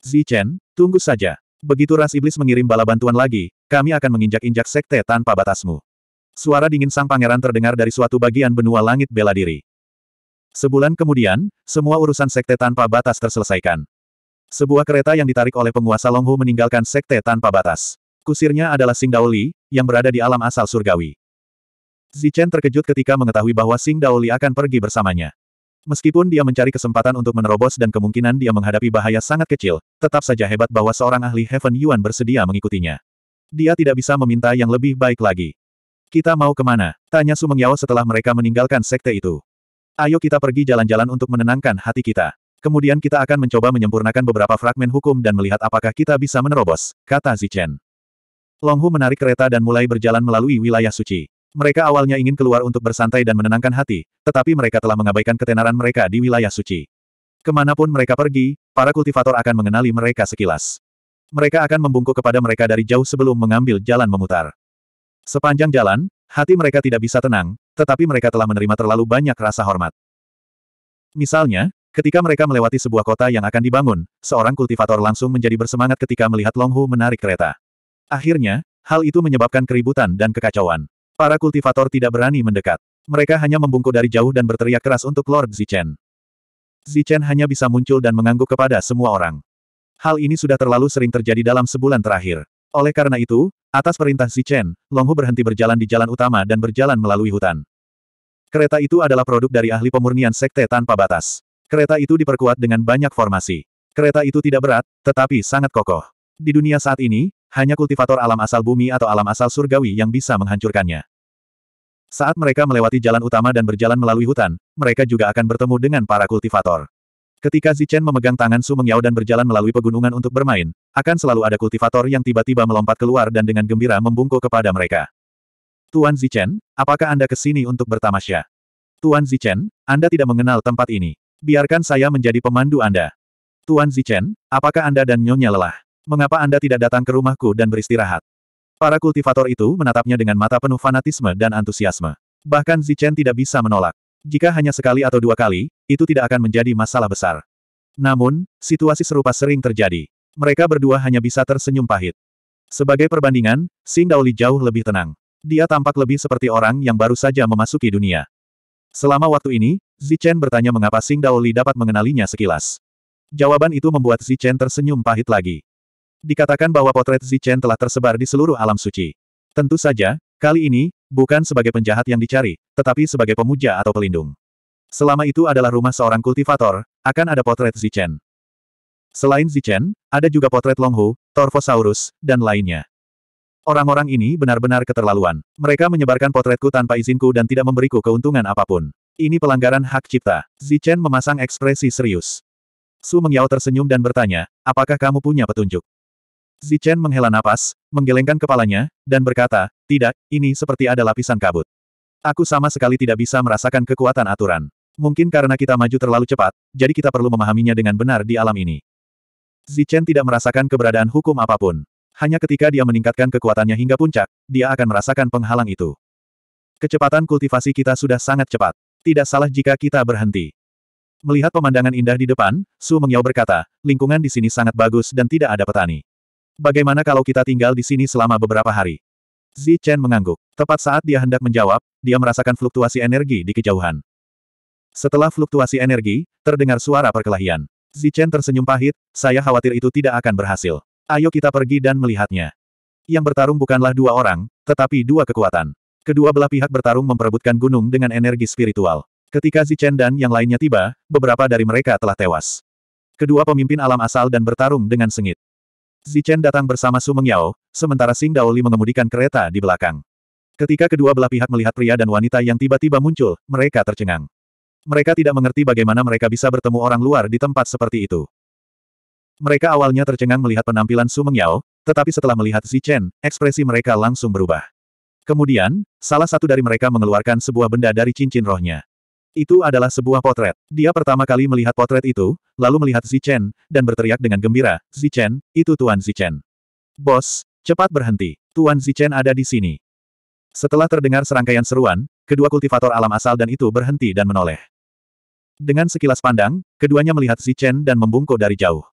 Zichen, tunggu saja. Begitu ras iblis mengirim bala bantuan lagi, kami akan menginjak-injak sekte tanpa batasmu. Suara dingin sang pangeran terdengar dari suatu bagian benua langit bela diri. Sebulan kemudian, semua urusan sekte tanpa batas terselesaikan. Sebuah kereta yang ditarik oleh penguasa Longhu meninggalkan sekte tanpa batas. Kusirnya adalah Sing Daoli, yang berada di alam asal surgawi. Zichen terkejut ketika mengetahui bahwa Sing Daoli akan pergi bersamanya. Meskipun dia mencari kesempatan untuk menerobos dan kemungkinan dia menghadapi bahaya sangat kecil, tetap saja hebat bahwa seorang ahli Heaven Yuan bersedia mengikutinya. Dia tidak bisa meminta yang lebih baik lagi. Kita mau kemana? Tanya Sumeng Yao setelah mereka meninggalkan sekte itu. Ayo kita pergi jalan-jalan untuk menenangkan hati kita. Kemudian kita akan mencoba menyempurnakan beberapa fragmen hukum dan melihat apakah kita bisa menerobos, kata Zichen. Longhu menarik kereta dan mulai berjalan melalui wilayah suci. Mereka awalnya ingin keluar untuk bersantai dan menenangkan hati, tetapi mereka telah mengabaikan ketenaran mereka di wilayah suci. Kemanapun mereka pergi, para kultivator akan mengenali mereka sekilas mereka akan membungkuk kepada mereka dari jauh sebelum mengambil jalan memutar. Sepanjang jalan, hati mereka tidak bisa tenang, tetapi mereka telah menerima terlalu banyak rasa hormat. Misalnya, ketika mereka melewati sebuah kota yang akan dibangun, seorang kultivator langsung menjadi bersemangat ketika melihat Longhu menarik kereta. Akhirnya, hal itu menyebabkan keributan dan kekacauan. Para kultivator tidak berani mendekat. Mereka hanya membungkuk dari jauh dan berteriak keras untuk Lord Zichen. Zichen hanya bisa muncul dan mengangguk kepada semua orang. Hal ini sudah terlalu sering terjadi dalam sebulan terakhir. Oleh karena itu, atas perintah Si Chen, Longhu berhenti berjalan di jalan utama dan berjalan melalui hutan. Kereta itu adalah produk dari ahli pemurnian sekte tanpa batas. Kereta itu diperkuat dengan banyak formasi. Kereta itu tidak berat, tetapi sangat kokoh. Di dunia saat ini, hanya kultivator alam asal bumi atau alam asal surgawi yang bisa menghancurkannya. Saat mereka melewati jalan utama dan berjalan melalui hutan, mereka juga akan bertemu dengan para kultivator. Ketika Zichen memegang tangan Su Mengyao dan berjalan melalui pegunungan untuk bermain, akan selalu ada kultivator yang tiba-tiba melompat keluar dan dengan gembira membungkuk kepada mereka. Tuan Zichen, apakah Anda ke sini untuk bertamasya? Tuan Zichen, Anda tidak mengenal tempat ini. Biarkan saya menjadi pemandu Anda. Tuan Zichen, apakah Anda dan Nyonya lelah? Mengapa Anda tidak datang ke rumahku dan beristirahat? Para kultivator itu menatapnya dengan mata penuh fanatisme dan antusiasme. Bahkan Zichen tidak bisa menolak. Jika hanya sekali atau dua kali, itu tidak akan menjadi masalah besar. Namun, situasi serupa sering terjadi. Mereka berdua hanya bisa tersenyum pahit. Sebagai perbandingan, Sing Daoli jauh lebih tenang. Dia tampak lebih seperti orang yang baru saja memasuki dunia. Selama waktu ini, Zichen bertanya mengapa Sing Daoli dapat mengenalinya sekilas. Jawaban itu membuat Zichen tersenyum pahit lagi. Dikatakan bahwa potret Zichen telah tersebar di seluruh alam suci. Tentu saja, kali ini, bukan sebagai penjahat yang dicari, tetapi sebagai pemuja atau pelindung. Selama itu adalah rumah seorang kultivator, akan ada potret Zichen. Selain Zichen, ada juga potret Longhu, Torvosaurus, dan lainnya. Orang-orang ini benar-benar keterlaluan. Mereka menyebarkan potretku tanpa izinku dan tidak memberiku keuntungan apapun. Ini pelanggaran hak cipta. Zichen memasang ekspresi serius. Su Mengyao tersenyum dan bertanya, apakah kamu punya petunjuk? Zichen menghela napas, menggelengkan kepalanya, dan berkata, tidak, ini seperti ada lapisan kabut. Aku sama sekali tidak bisa merasakan kekuatan aturan. Mungkin karena kita maju terlalu cepat, jadi kita perlu memahaminya dengan benar di alam ini. Zichen tidak merasakan keberadaan hukum apapun. Hanya ketika dia meningkatkan kekuatannya hingga puncak, dia akan merasakan penghalang itu. Kecepatan kultivasi kita sudah sangat cepat. Tidak salah jika kita berhenti. Melihat pemandangan indah di depan, Su Mengyao berkata, lingkungan di sini sangat bagus dan tidak ada petani. Bagaimana kalau kita tinggal di sini selama beberapa hari? Zichen mengangguk. Tepat saat dia hendak menjawab, dia merasakan fluktuasi energi di kejauhan. Setelah fluktuasi energi, terdengar suara perkelahian. Zichen tersenyum pahit, saya khawatir itu tidak akan berhasil. Ayo kita pergi dan melihatnya. Yang bertarung bukanlah dua orang, tetapi dua kekuatan. Kedua belah pihak bertarung memperebutkan gunung dengan energi spiritual. Ketika Zichen dan yang lainnya tiba, beberapa dari mereka telah tewas. Kedua pemimpin alam asal dan bertarung dengan sengit. Zichen datang bersama Su Mengyao, sementara Sing Daoli mengemudikan kereta di belakang. Ketika kedua belah pihak melihat pria dan wanita yang tiba-tiba muncul, mereka tercengang. Mereka tidak mengerti bagaimana mereka bisa bertemu orang luar di tempat seperti itu. Mereka awalnya tercengang melihat penampilan Su Mengyao, tetapi setelah melihat Chen, ekspresi mereka langsung berubah. Kemudian, salah satu dari mereka mengeluarkan sebuah benda dari cincin rohnya. Itu adalah sebuah potret. Dia pertama kali melihat potret itu, lalu melihat Chen dan berteriak dengan gembira, Chen, itu Tuan Chen. Bos, cepat berhenti. Tuan Chen ada di sini. Setelah terdengar serangkaian seruan, kedua kultivator alam asal dan itu berhenti dan menoleh. Dengan sekilas pandang, keduanya melihat Zichen dan membungkuk dari jauh.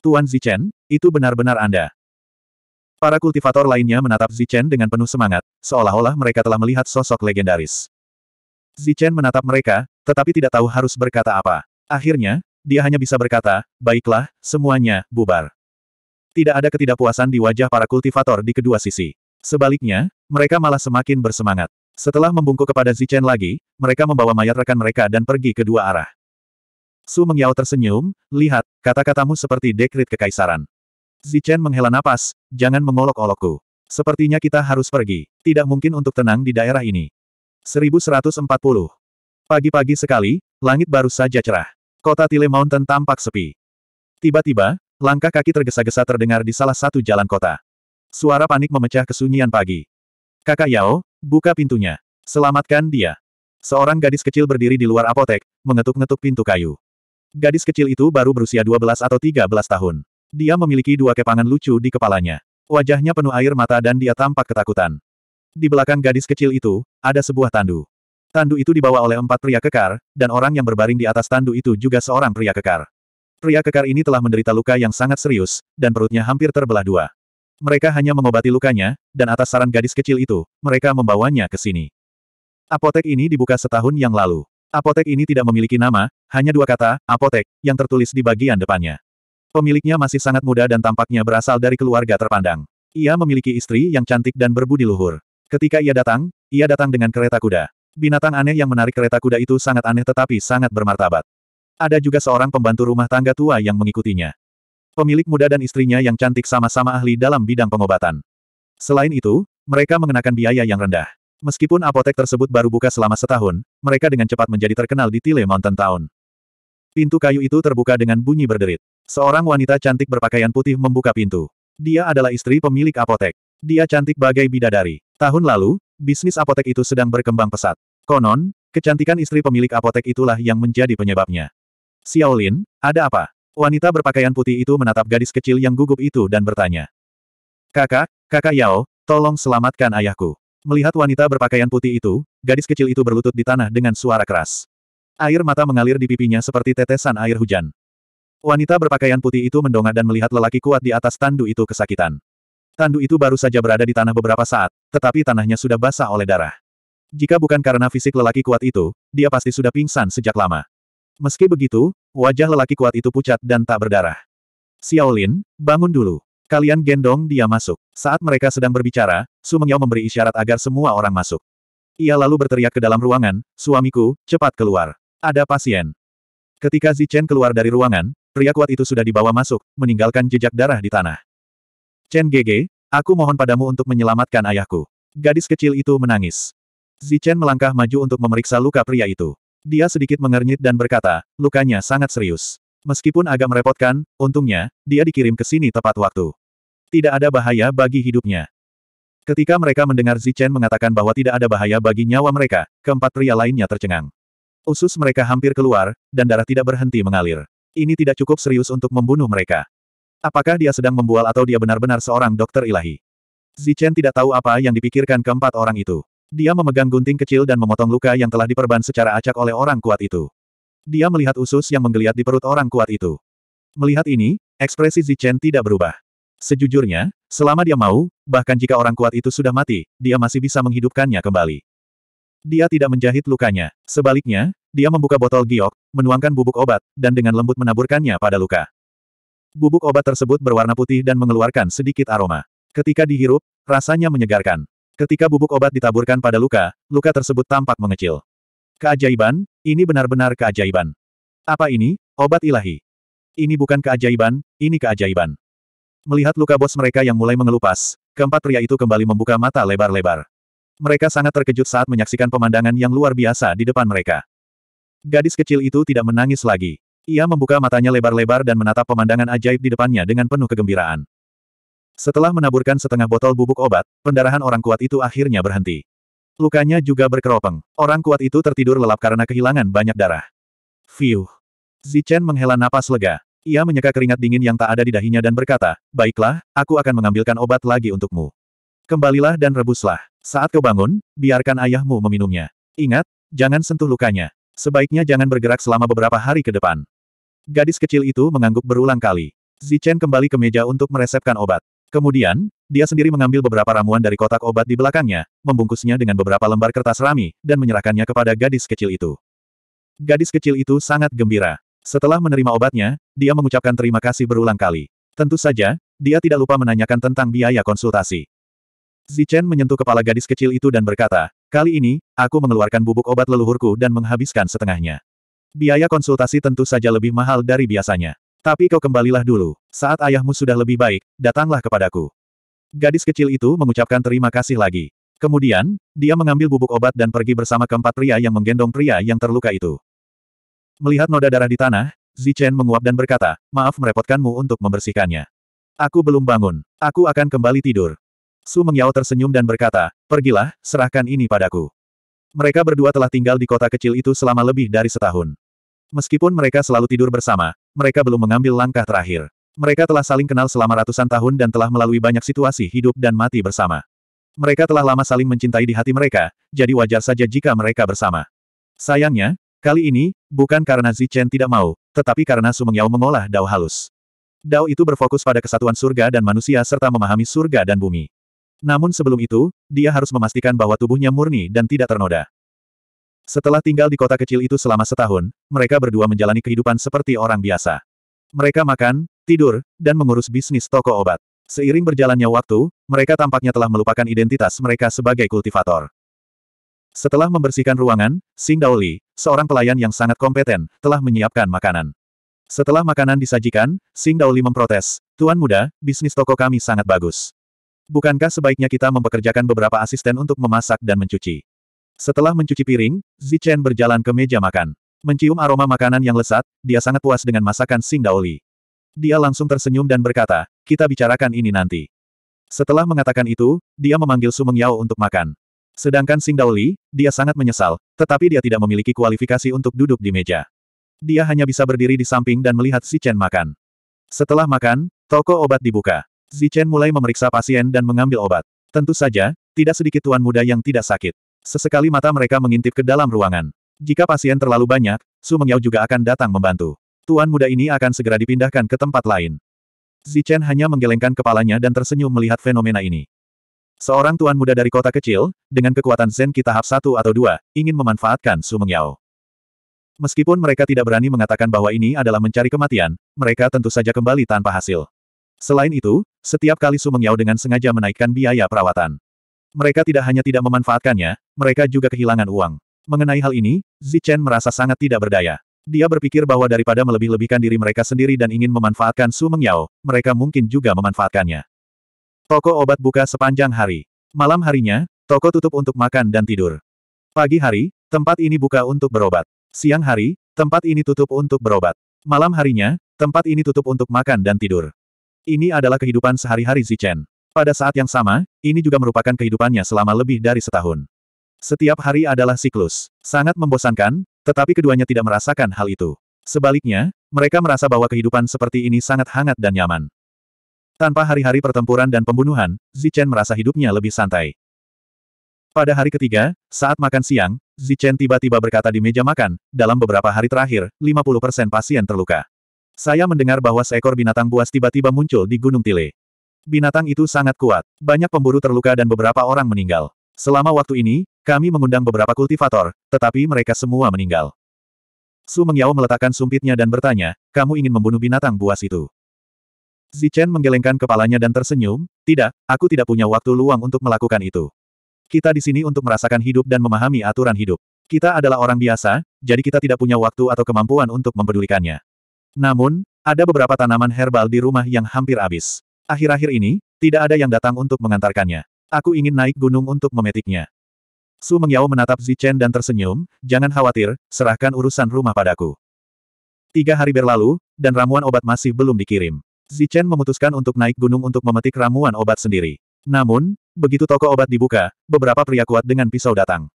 Tuan Zichen, itu benar-benar Anda. Para kultivator lainnya menatap Zichen dengan penuh semangat, seolah-olah mereka telah melihat sosok legendaris. Zichen menatap mereka, tetapi tidak tahu harus berkata apa. Akhirnya, dia hanya bisa berkata, baiklah, semuanya, bubar. Tidak ada ketidakpuasan di wajah para kultivator di kedua sisi. Sebaliknya, mereka malah semakin bersemangat. Setelah membungkuk kepada Zichen lagi, mereka membawa mayat rekan mereka dan pergi ke dua arah. Su Mengyao tersenyum, lihat, kata-katamu seperti dekrit kekaisaran. Zichen menghela napas, jangan mengolok-olokku. Sepertinya kita harus pergi. Tidak mungkin untuk tenang di daerah ini. 1140. Pagi-pagi sekali, langit baru saja cerah. Kota Tile Mountain tampak sepi. Tiba-tiba, langkah kaki tergesa-gesa terdengar di salah satu jalan kota. Suara panik memecah kesunyian pagi. Kakak Yao, buka pintunya. Selamatkan dia. Seorang gadis kecil berdiri di luar apotek, mengetuk-ngetuk pintu kayu. Gadis kecil itu baru berusia 12 atau 13 tahun. Dia memiliki dua kepangan lucu di kepalanya. Wajahnya penuh air mata dan dia tampak ketakutan. Di belakang gadis kecil itu, ada sebuah tandu. Tandu itu dibawa oleh empat pria kekar, dan orang yang berbaring di atas tandu itu juga seorang pria kekar. Pria kekar ini telah menderita luka yang sangat serius, dan perutnya hampir terbelah dua. Mereka hanya mengobati lukanya, dan atas saran gadis kecil itu, mereka membawanya ke sini. Apotek ini dibuka setahun yang lalu. Apotek ini tidak memiliki nama, hanya dua kata, apotek, yang tertulis di bagian depannya. Pemiliknya masih sangat muda dan tampaknya berasal dari keluarga terpandang. Ia memiliki istri yang cantik dan berbudi luhur. Ketika ia datang, ia datang dengan kereta kuda. Binatang aneh yang menarik kereta kuda itu sangat aneh tetapi sangat bermartabat. Ada juga seorang pembantu rumah tangga tua yang mengikutinya. Pemilik muda dan istrinya yang cantik sama-sama ahli dalam bidang pengobatan. Selain itu, mereka mengenakan biaya yang rendah. Meskipun apotek tersebut baru buka selama setahun, mereka dengan cepat menjadi terkenal di Tile Mountain Town. Pintu kayu itu terbuka dengan bunyi berderit. Seorang wanita cantik berpakaian putih membuka pintu. Dia adalah istri pemilik apotek. Dia cantik bagai bidadari. Tahun lalu, bisnis apotek itu sedang berkembang pesat. Konon, kecantikan istri pemilik apotek itulah yang menjadi penyebabnya. Xiaolin, ada apa? Wanita berpakaian putih itu menatap gadis kecil yang gugup itu dan bertanya. Kakak, kakak Yao, tolong selamatkan ayahku. Melihat wanita berpakaian putih itu, gadis kecil itu berlutut di tanah dengan suara keras. Air mata mengalir di pipinya seperti tetesan air hujan. Wanita berpakaian putih itu mendongak dan melihat lelaki kuat di atas tandu itu kesakitan. Tandu itu baru saja berada di tanah beberapa saat, tetapi tanahnya sudah basah oleh darah. Jika bukan karena fisik lelaki kuat itu, dia pasti sudah pingsan sejak lama. Meski begitu, Wajah lelaki kuat itu pucat dan tak berdarah. Xiaolin, bangun dulu. Kalian gendong dia masuk. Saat mereka sedang berbicara, Su Mengyao memberi isyarat agar semua orang masuk. Ia lalu berteriak ke dalam ruangan, suamiku, cepat keluar. Ada pasien. Ketika Zichen keluar dari ruangan, pria kuat itu sudah dibawa masuk, meninggalkan jejak darah di tanah. Chen Gege, aku mohon padamu untuk menyelamatkan ayahku. Gadis kecil itu menangis. Zichen melangkah maju untuk memeriksa luka pria itu. Dia sedikit mengernyit dan berkata, lukanya sangat serius. Meskipun agak merepotkan, untungnya, dia dikirim ke sini tepat waktu. Tidak ada bahaya bagi hidupnya. Ketika mereka mendengar Zichen mengatakan bahwa tidak ada bahaya bagi nyawa mereka, keempat pria lainnya tercengang. Usus mereka hampir keluar, dan darah tidak berhenti mengalir. Ini tidak cukup serius untuk membunuh mereka. Apakah dia sedang membual atau dia benar-benar seorang dokter ilahi? Zichen tidak tahu apa yang dipikirkan keempat orang itu. Dia memegang gunting kecil dan memotong luka yang telah diperban secara acak oleh orang kuat itu. Dia melihat usus yang menggeliat di perut orang kuat itu. Melihat ini, ekspresi Zichen tidak berubah. Sejujurnya, selama dia mau, bahkan jika orang kuat itu sudah mati, dia masih bisa menghidupkannya kembali. Dia tidak menjahit lukanya. Sebaliknya, dia membuka botol giok, menuangkan bubuk obat, dan dengan lembut menaburkannya pada luka. Bubuk obat tersebut berwarna putih dan mengeluarkan sedikit aroma. Ketika dihirup, rasanya menyegarkan. Ketika bubuk obat ditaburkan pada luka, luka tersebut tampak mengecil. Keajaiban, ini benar-benar keajaiban. Apa ini, obat ilahi? Ini bukan keajaiban, ini keajaiban. Melihat luka bos mereka yang mulai mengelupas, keempat pria itu kembali membuka mata lebar-lebar. Mereka sangat terkejut saat menyaksikan pemandangan yang luar biasa di depan mereka. Gadis kecil itu tidak menangis lagi. Ia membuka matanya lebar-lebar dan menatap pemandangan ajaib di depannya dengan penuh kegembiraan. Setelah menaburkan setengah botol bubuk obat, pendarahan orang kuat itu akhirnya berhenti. Lukanya juga berkeropeng. Orang kuat itu tertidur lelap karena kehilangan banyak darah. Fiuh. Zichen menghela napas lega. Ia menyeka keringat dingin yang tak ada di dahinya dan berkata, Baiklah, aku akan mengambilkan obat lagi untukmu. Kembalilah dan rebuslah. Saat kau bangun, biarkan ayahmu meminumnya. Ingat, jangan sentuh lukanya. Sebaiknya jangan bergerak selama beberapa hari ke depan. Gadis kecil itu mengangguk berulang kali. Zichen kembali ke meja untuk meresepkan obat. Kemudian, dia sendiri mengambil beberapa ramuan dari kotak obat di belakangnya, membungkusnya dengan beberapa lembar kertas rami, dan menyerahkannya kepada gadis kecil itu. Gadis kecil itu sangat gembira. Setelah menerima obatnya, dia mengucapkan terima kasih berulang kali. Tentu saja, dia tidak lupa menanyakan tentang biaya konsultasi. Zichen menyentuh kepala gadis kecil itu dan berkata, kali ini, aku mengeluarkan bubuk obat leluhurku dan menghabiskan setengahnya. Biaya konsultasi tentu saja lebih mahal dari biasanya. Tapi kau kembalilah dulu, saat ayahmu sudah lebih baik, datanglah kepadaku. Gadis kecil itu mengucapkan terima kasih lagi. Kemudian, dia mengambil bubuk obat dan pergi bersama keempat pria yang menggendong pria yang terluka itu. Melihat noda darah di tanah, Zichen menguap dan berkata, maaf merepotkanmu untuk membersihkannya. Aku belum bangun. Aku akan kembali tidur. Su Mengyao tersenyum dan berkata, pergilah, serahkan ini padaku. Mereka berdua telah tinggal di kota kecil itu selama lebih dari setahun. Meskipun mereka selalu tidur bersama, mereka belum mengambil langkah terakhir. Mereka telah saling kenal selama ratusan tahun dan telah melalui banyak situasi hidup dan mati bersama. Mereka telah lama saling mencintai di hati mereka, jadi wajar saja jika mereka bersama. Sayangnya, kali ini, bukan karena Zichen tidak mau, tetapi karena Sumeng Yao mengolah dao halus. Dao itu berfokus pada kesatuan surga dan manusia serta memahami surga dan bumi. Namun sebelum itu, dia harus memastikan bahwa tubuhnya murni dan tidak ternoda. Setelah tinggal di kota kecil itu selama setahun, mereka berdua menjalani kehidupan seperti orang biasa. Mereka makan, tidur, dan mengurus bisnis toko obat. Seiring berjalannya waktu, mereka tampaknya telah melupakan identitas mereka sebagai kultivator. Setelah membersihkan ruangan, Sing Daoli, seorang pelayan yang sangat kompeten, telah menyiapkan makanan. Setelah makanan disajikan, Sing Daoli memprotes, Tuan muda, bisnis toko kami sangat bagus. Bukankah sebaiknya kita mempekerjakan beberapa asisten untuk memasak dan mencuci? Setelah mencuci piring, Zichen berjalan ke meja makan. Mencium aroma makanan yang lesat, dia sangat puas dengan masakan Sing Daoli. Dia langsung tersenyum dan berkata, kita bicarakan ini nanti. Setelah mengatakan itu, dia memanggil Sumeng Yao untuk makan. Sedangkan Sing Daoli, dia sangat menyesal, tetapi dia tidak memiliki kualifikasi untuk duduk di meja. Dia hanya bisa berdiri di samping dan melihat Zichen makan. Setelah makan, toko obat dibuka. Zichen mulai memeriksa pasien dan mengambil obat. Tentu saja, tidak sedikit tuan muda yang tidak sakit. Sesekali mata mereka mengintip ke dalam ruangan. Jika pasien terlalu banyak, Su Mengyao juga akan datang membantu. Tuan muda ini akan segera dipindahkan ke tempat lain. Zichen hanya menggelengkan kepalanya dan tersenyum melihat fenomena ini. Seorang tuan muda dari kota kecil, dengan kekuatan Zen Ki tahap 1 atau dua ingin memanfaatkan Su Mengyao. Meskipun mereka tidak berani mengatakan bahwa ini adalah mencari kematian, mereka tentu saja kembali tanpa hasil. Selain itu, setiap kali Su Mengyao dengan sengaja menaikkan biaya perawatan. Mereka tidak hanya tidak memanfaatkannya, mereka juga kehilangan uang. Mengenai hal ini, Zichen merasa sangat tidak berdaya. Dia berpikir bahwa daripada melebih-lebihkan diri mereka sendiri dan ingin memanfaatkan Su Mengyao, mereka mungkin juga memanfaatkannya. Toko obat buka sepanjang hari. Malam harinya, toko tutup untuk makan dan tidur. Pagi hari, tempat ini buka untuk berobat. Siang hari, tempat ini tutup untuk berobat. Malam harinya, tempat ini tutup untuk makan dan tidur. Ini adalah kehidupan sehari-hari Zichen. Pada saat yang sama, ini juga merupakan kehidupannya selama lebih dari setahun. Setiap hari adalah siklus. Sangat membosankan, tetapi keduanya tidak merasakan hal itu. Sebaliknya, mereka merasa bahwa kehidupan seperti ini sangat hangat dan nyaman. Tanpa hari-hari pertempuran dan pembunuhan, Zichen merasa hidupnya lebih santai. Pada hari ketiga, saat makan siang, Zichen tiba-tiba berkata di meja makan, dalam beberapa hari terakhir, 50% pasien terluka. Saya mendengar bahwa seekor binatang buas tiba-tiba muncul di Gunung Tile. Binatang itu sangat kuat. Banyak pemburu terluka dan beberapa orang meninggal. Selama waktu ini, kami mengundang beberapa kultivator, tetapi mereka semua meninggal. Su Mengyao meletakkan sumpitnya dan bertanya, kamu ingin membunuh binatang buas itu? Zichen menggelengkan kepalanya dan tersenyum, tidak, aku tidak punya waktu luang untuk melakukan itu. Kita di sini untuk merasakan hidup dan memahami aturan hidup. Kita adalah orang biasa, jadi kita tidak punya waktu atau kemampuan untuk mempedulikannya. Namun, ada beberapa tanaman herbal di rumah yang hampir habis. Akhir-akhir ini, tidak ada yang datang untuk mengantarkannya. Aku ingin naik gunung untuk memetiknya. Su Mengyao menatap Zichen dan tersenyum, jangan khawatir, serahkan urusan rumah padaku. Tiga hari berlalu, dan ramuan obat masih belum dikirim. Zichen memutuskan untuk naik gunung untuk memetik ramuan obat sendiri. Namun, begitu toko obat dibuka, beberapa pria kuat dengan pisau datang.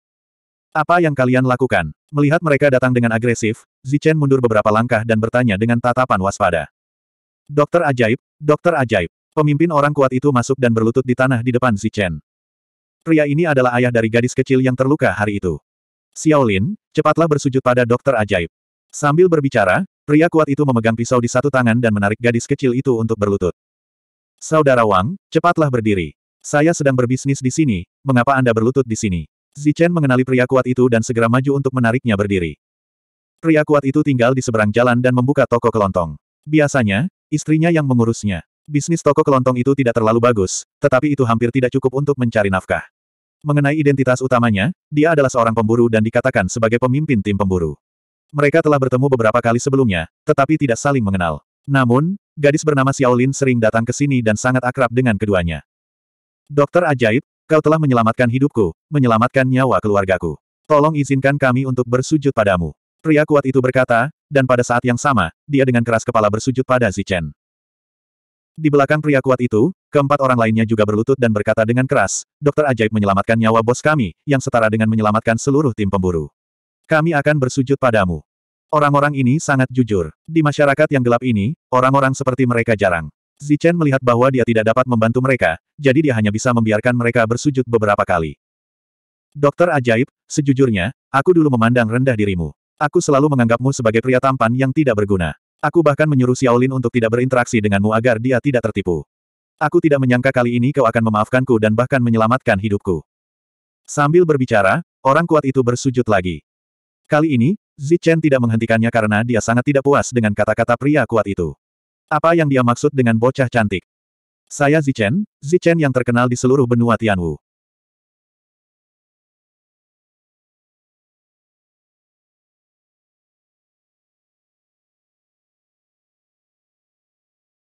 Apa yang kalian lakukan? Melihat mereka datang dengan agresif, Zichen mundur beberapa langkah dan bertanya dengan tatapan waspada. Dokter ajaib, dokter ajaib. Pemimpin orang kuat itu masuk dan berlutut di tanah di depan Zichen. Pria ini adalah ayah dari gadis kecil yang terluka hari itu. Xiaolin, cepatlah bersujud pada dokter ajaib. Sambil berbicara, pria kuat itu memegang pisau di satu tangan dan menarik gadis kecil itu untuk berlutut. Saudara Wang, cepatlah berdiri. Saya sedang berbisnis di sini, mengapa Anda berlutut di sini? Zichen mengenali pria kuat itu dan segera maju untuk menariknya berdiri. Pria kuat itu tinggal di seberang jalan dan membuka toko kelontong. Biasanya, istrinya yang mengurusnya. Bisnis toko kelontong itu tidak terlalu bagus, tetapi itu hampir tidak cukup untuk mencari nafkah. Mengenai identitas utamanya, dia adalah seorang pemburu dan dikatakan sebagai pemimpin tim pemburu. Mereka telah bertemu beberapa kali sebelumnya, tetapi tidak saling mengenal. Namun, gadis bernama Xiaolin sering datang ke sini dan sangat akrab dengan keduanya. Dokter ajaib, kau telah menyelamatkan hidupku, menyelamatkan nyawa keluargaku. Tolong izinkan kami untuk bersujud padamu. Pria kuat itu berkata, dan pada saat yang sama, dia dengan keras kepala bersujud pada Zichen. Di belakang pria kuat itu, keempat orang lainnya juga berlutut dan berkata dengan keras, Dokter Ajaib menyelamatkan nyawa bos kami, yang setara dengan menyelamatkan seluruh tim pemburu. Kami akan bersujud padamu. Orang-orang ini sangat jujur. Di masyarakat yang gelap ini, orang-orang seperti mereka jarang. Zichen melihat bahwa dia tidak dapat membantu mereka, jadi dia hanya bisa membiarkan mereka bersujud beberapa kali. Dokter Ajaib, sejujurnya, aku dulu memandang rendah dirimu. Aku selalu menganggapmu sebagai pria tampan yang tidak berguna. Aku bahkan menyuruh Xiaolin untuk tidak berinteraksi denganmu agar dia tidak tertipu. Aku tidak menyangka kali ini kau akan memaafkanku dan bahkan menyelamatkan hidupku. Sambil berbicara, orang kuat itu bersujud lagi. Kali ini, Zichen tidak menghentikannya karena dia sangat tidak puas dengan kata-kata pria kuat itu. Apa yang dia maksud dengan bocah cantik? Saya Zichen, Zichen yang terkenal di seluruh benua Tianwu.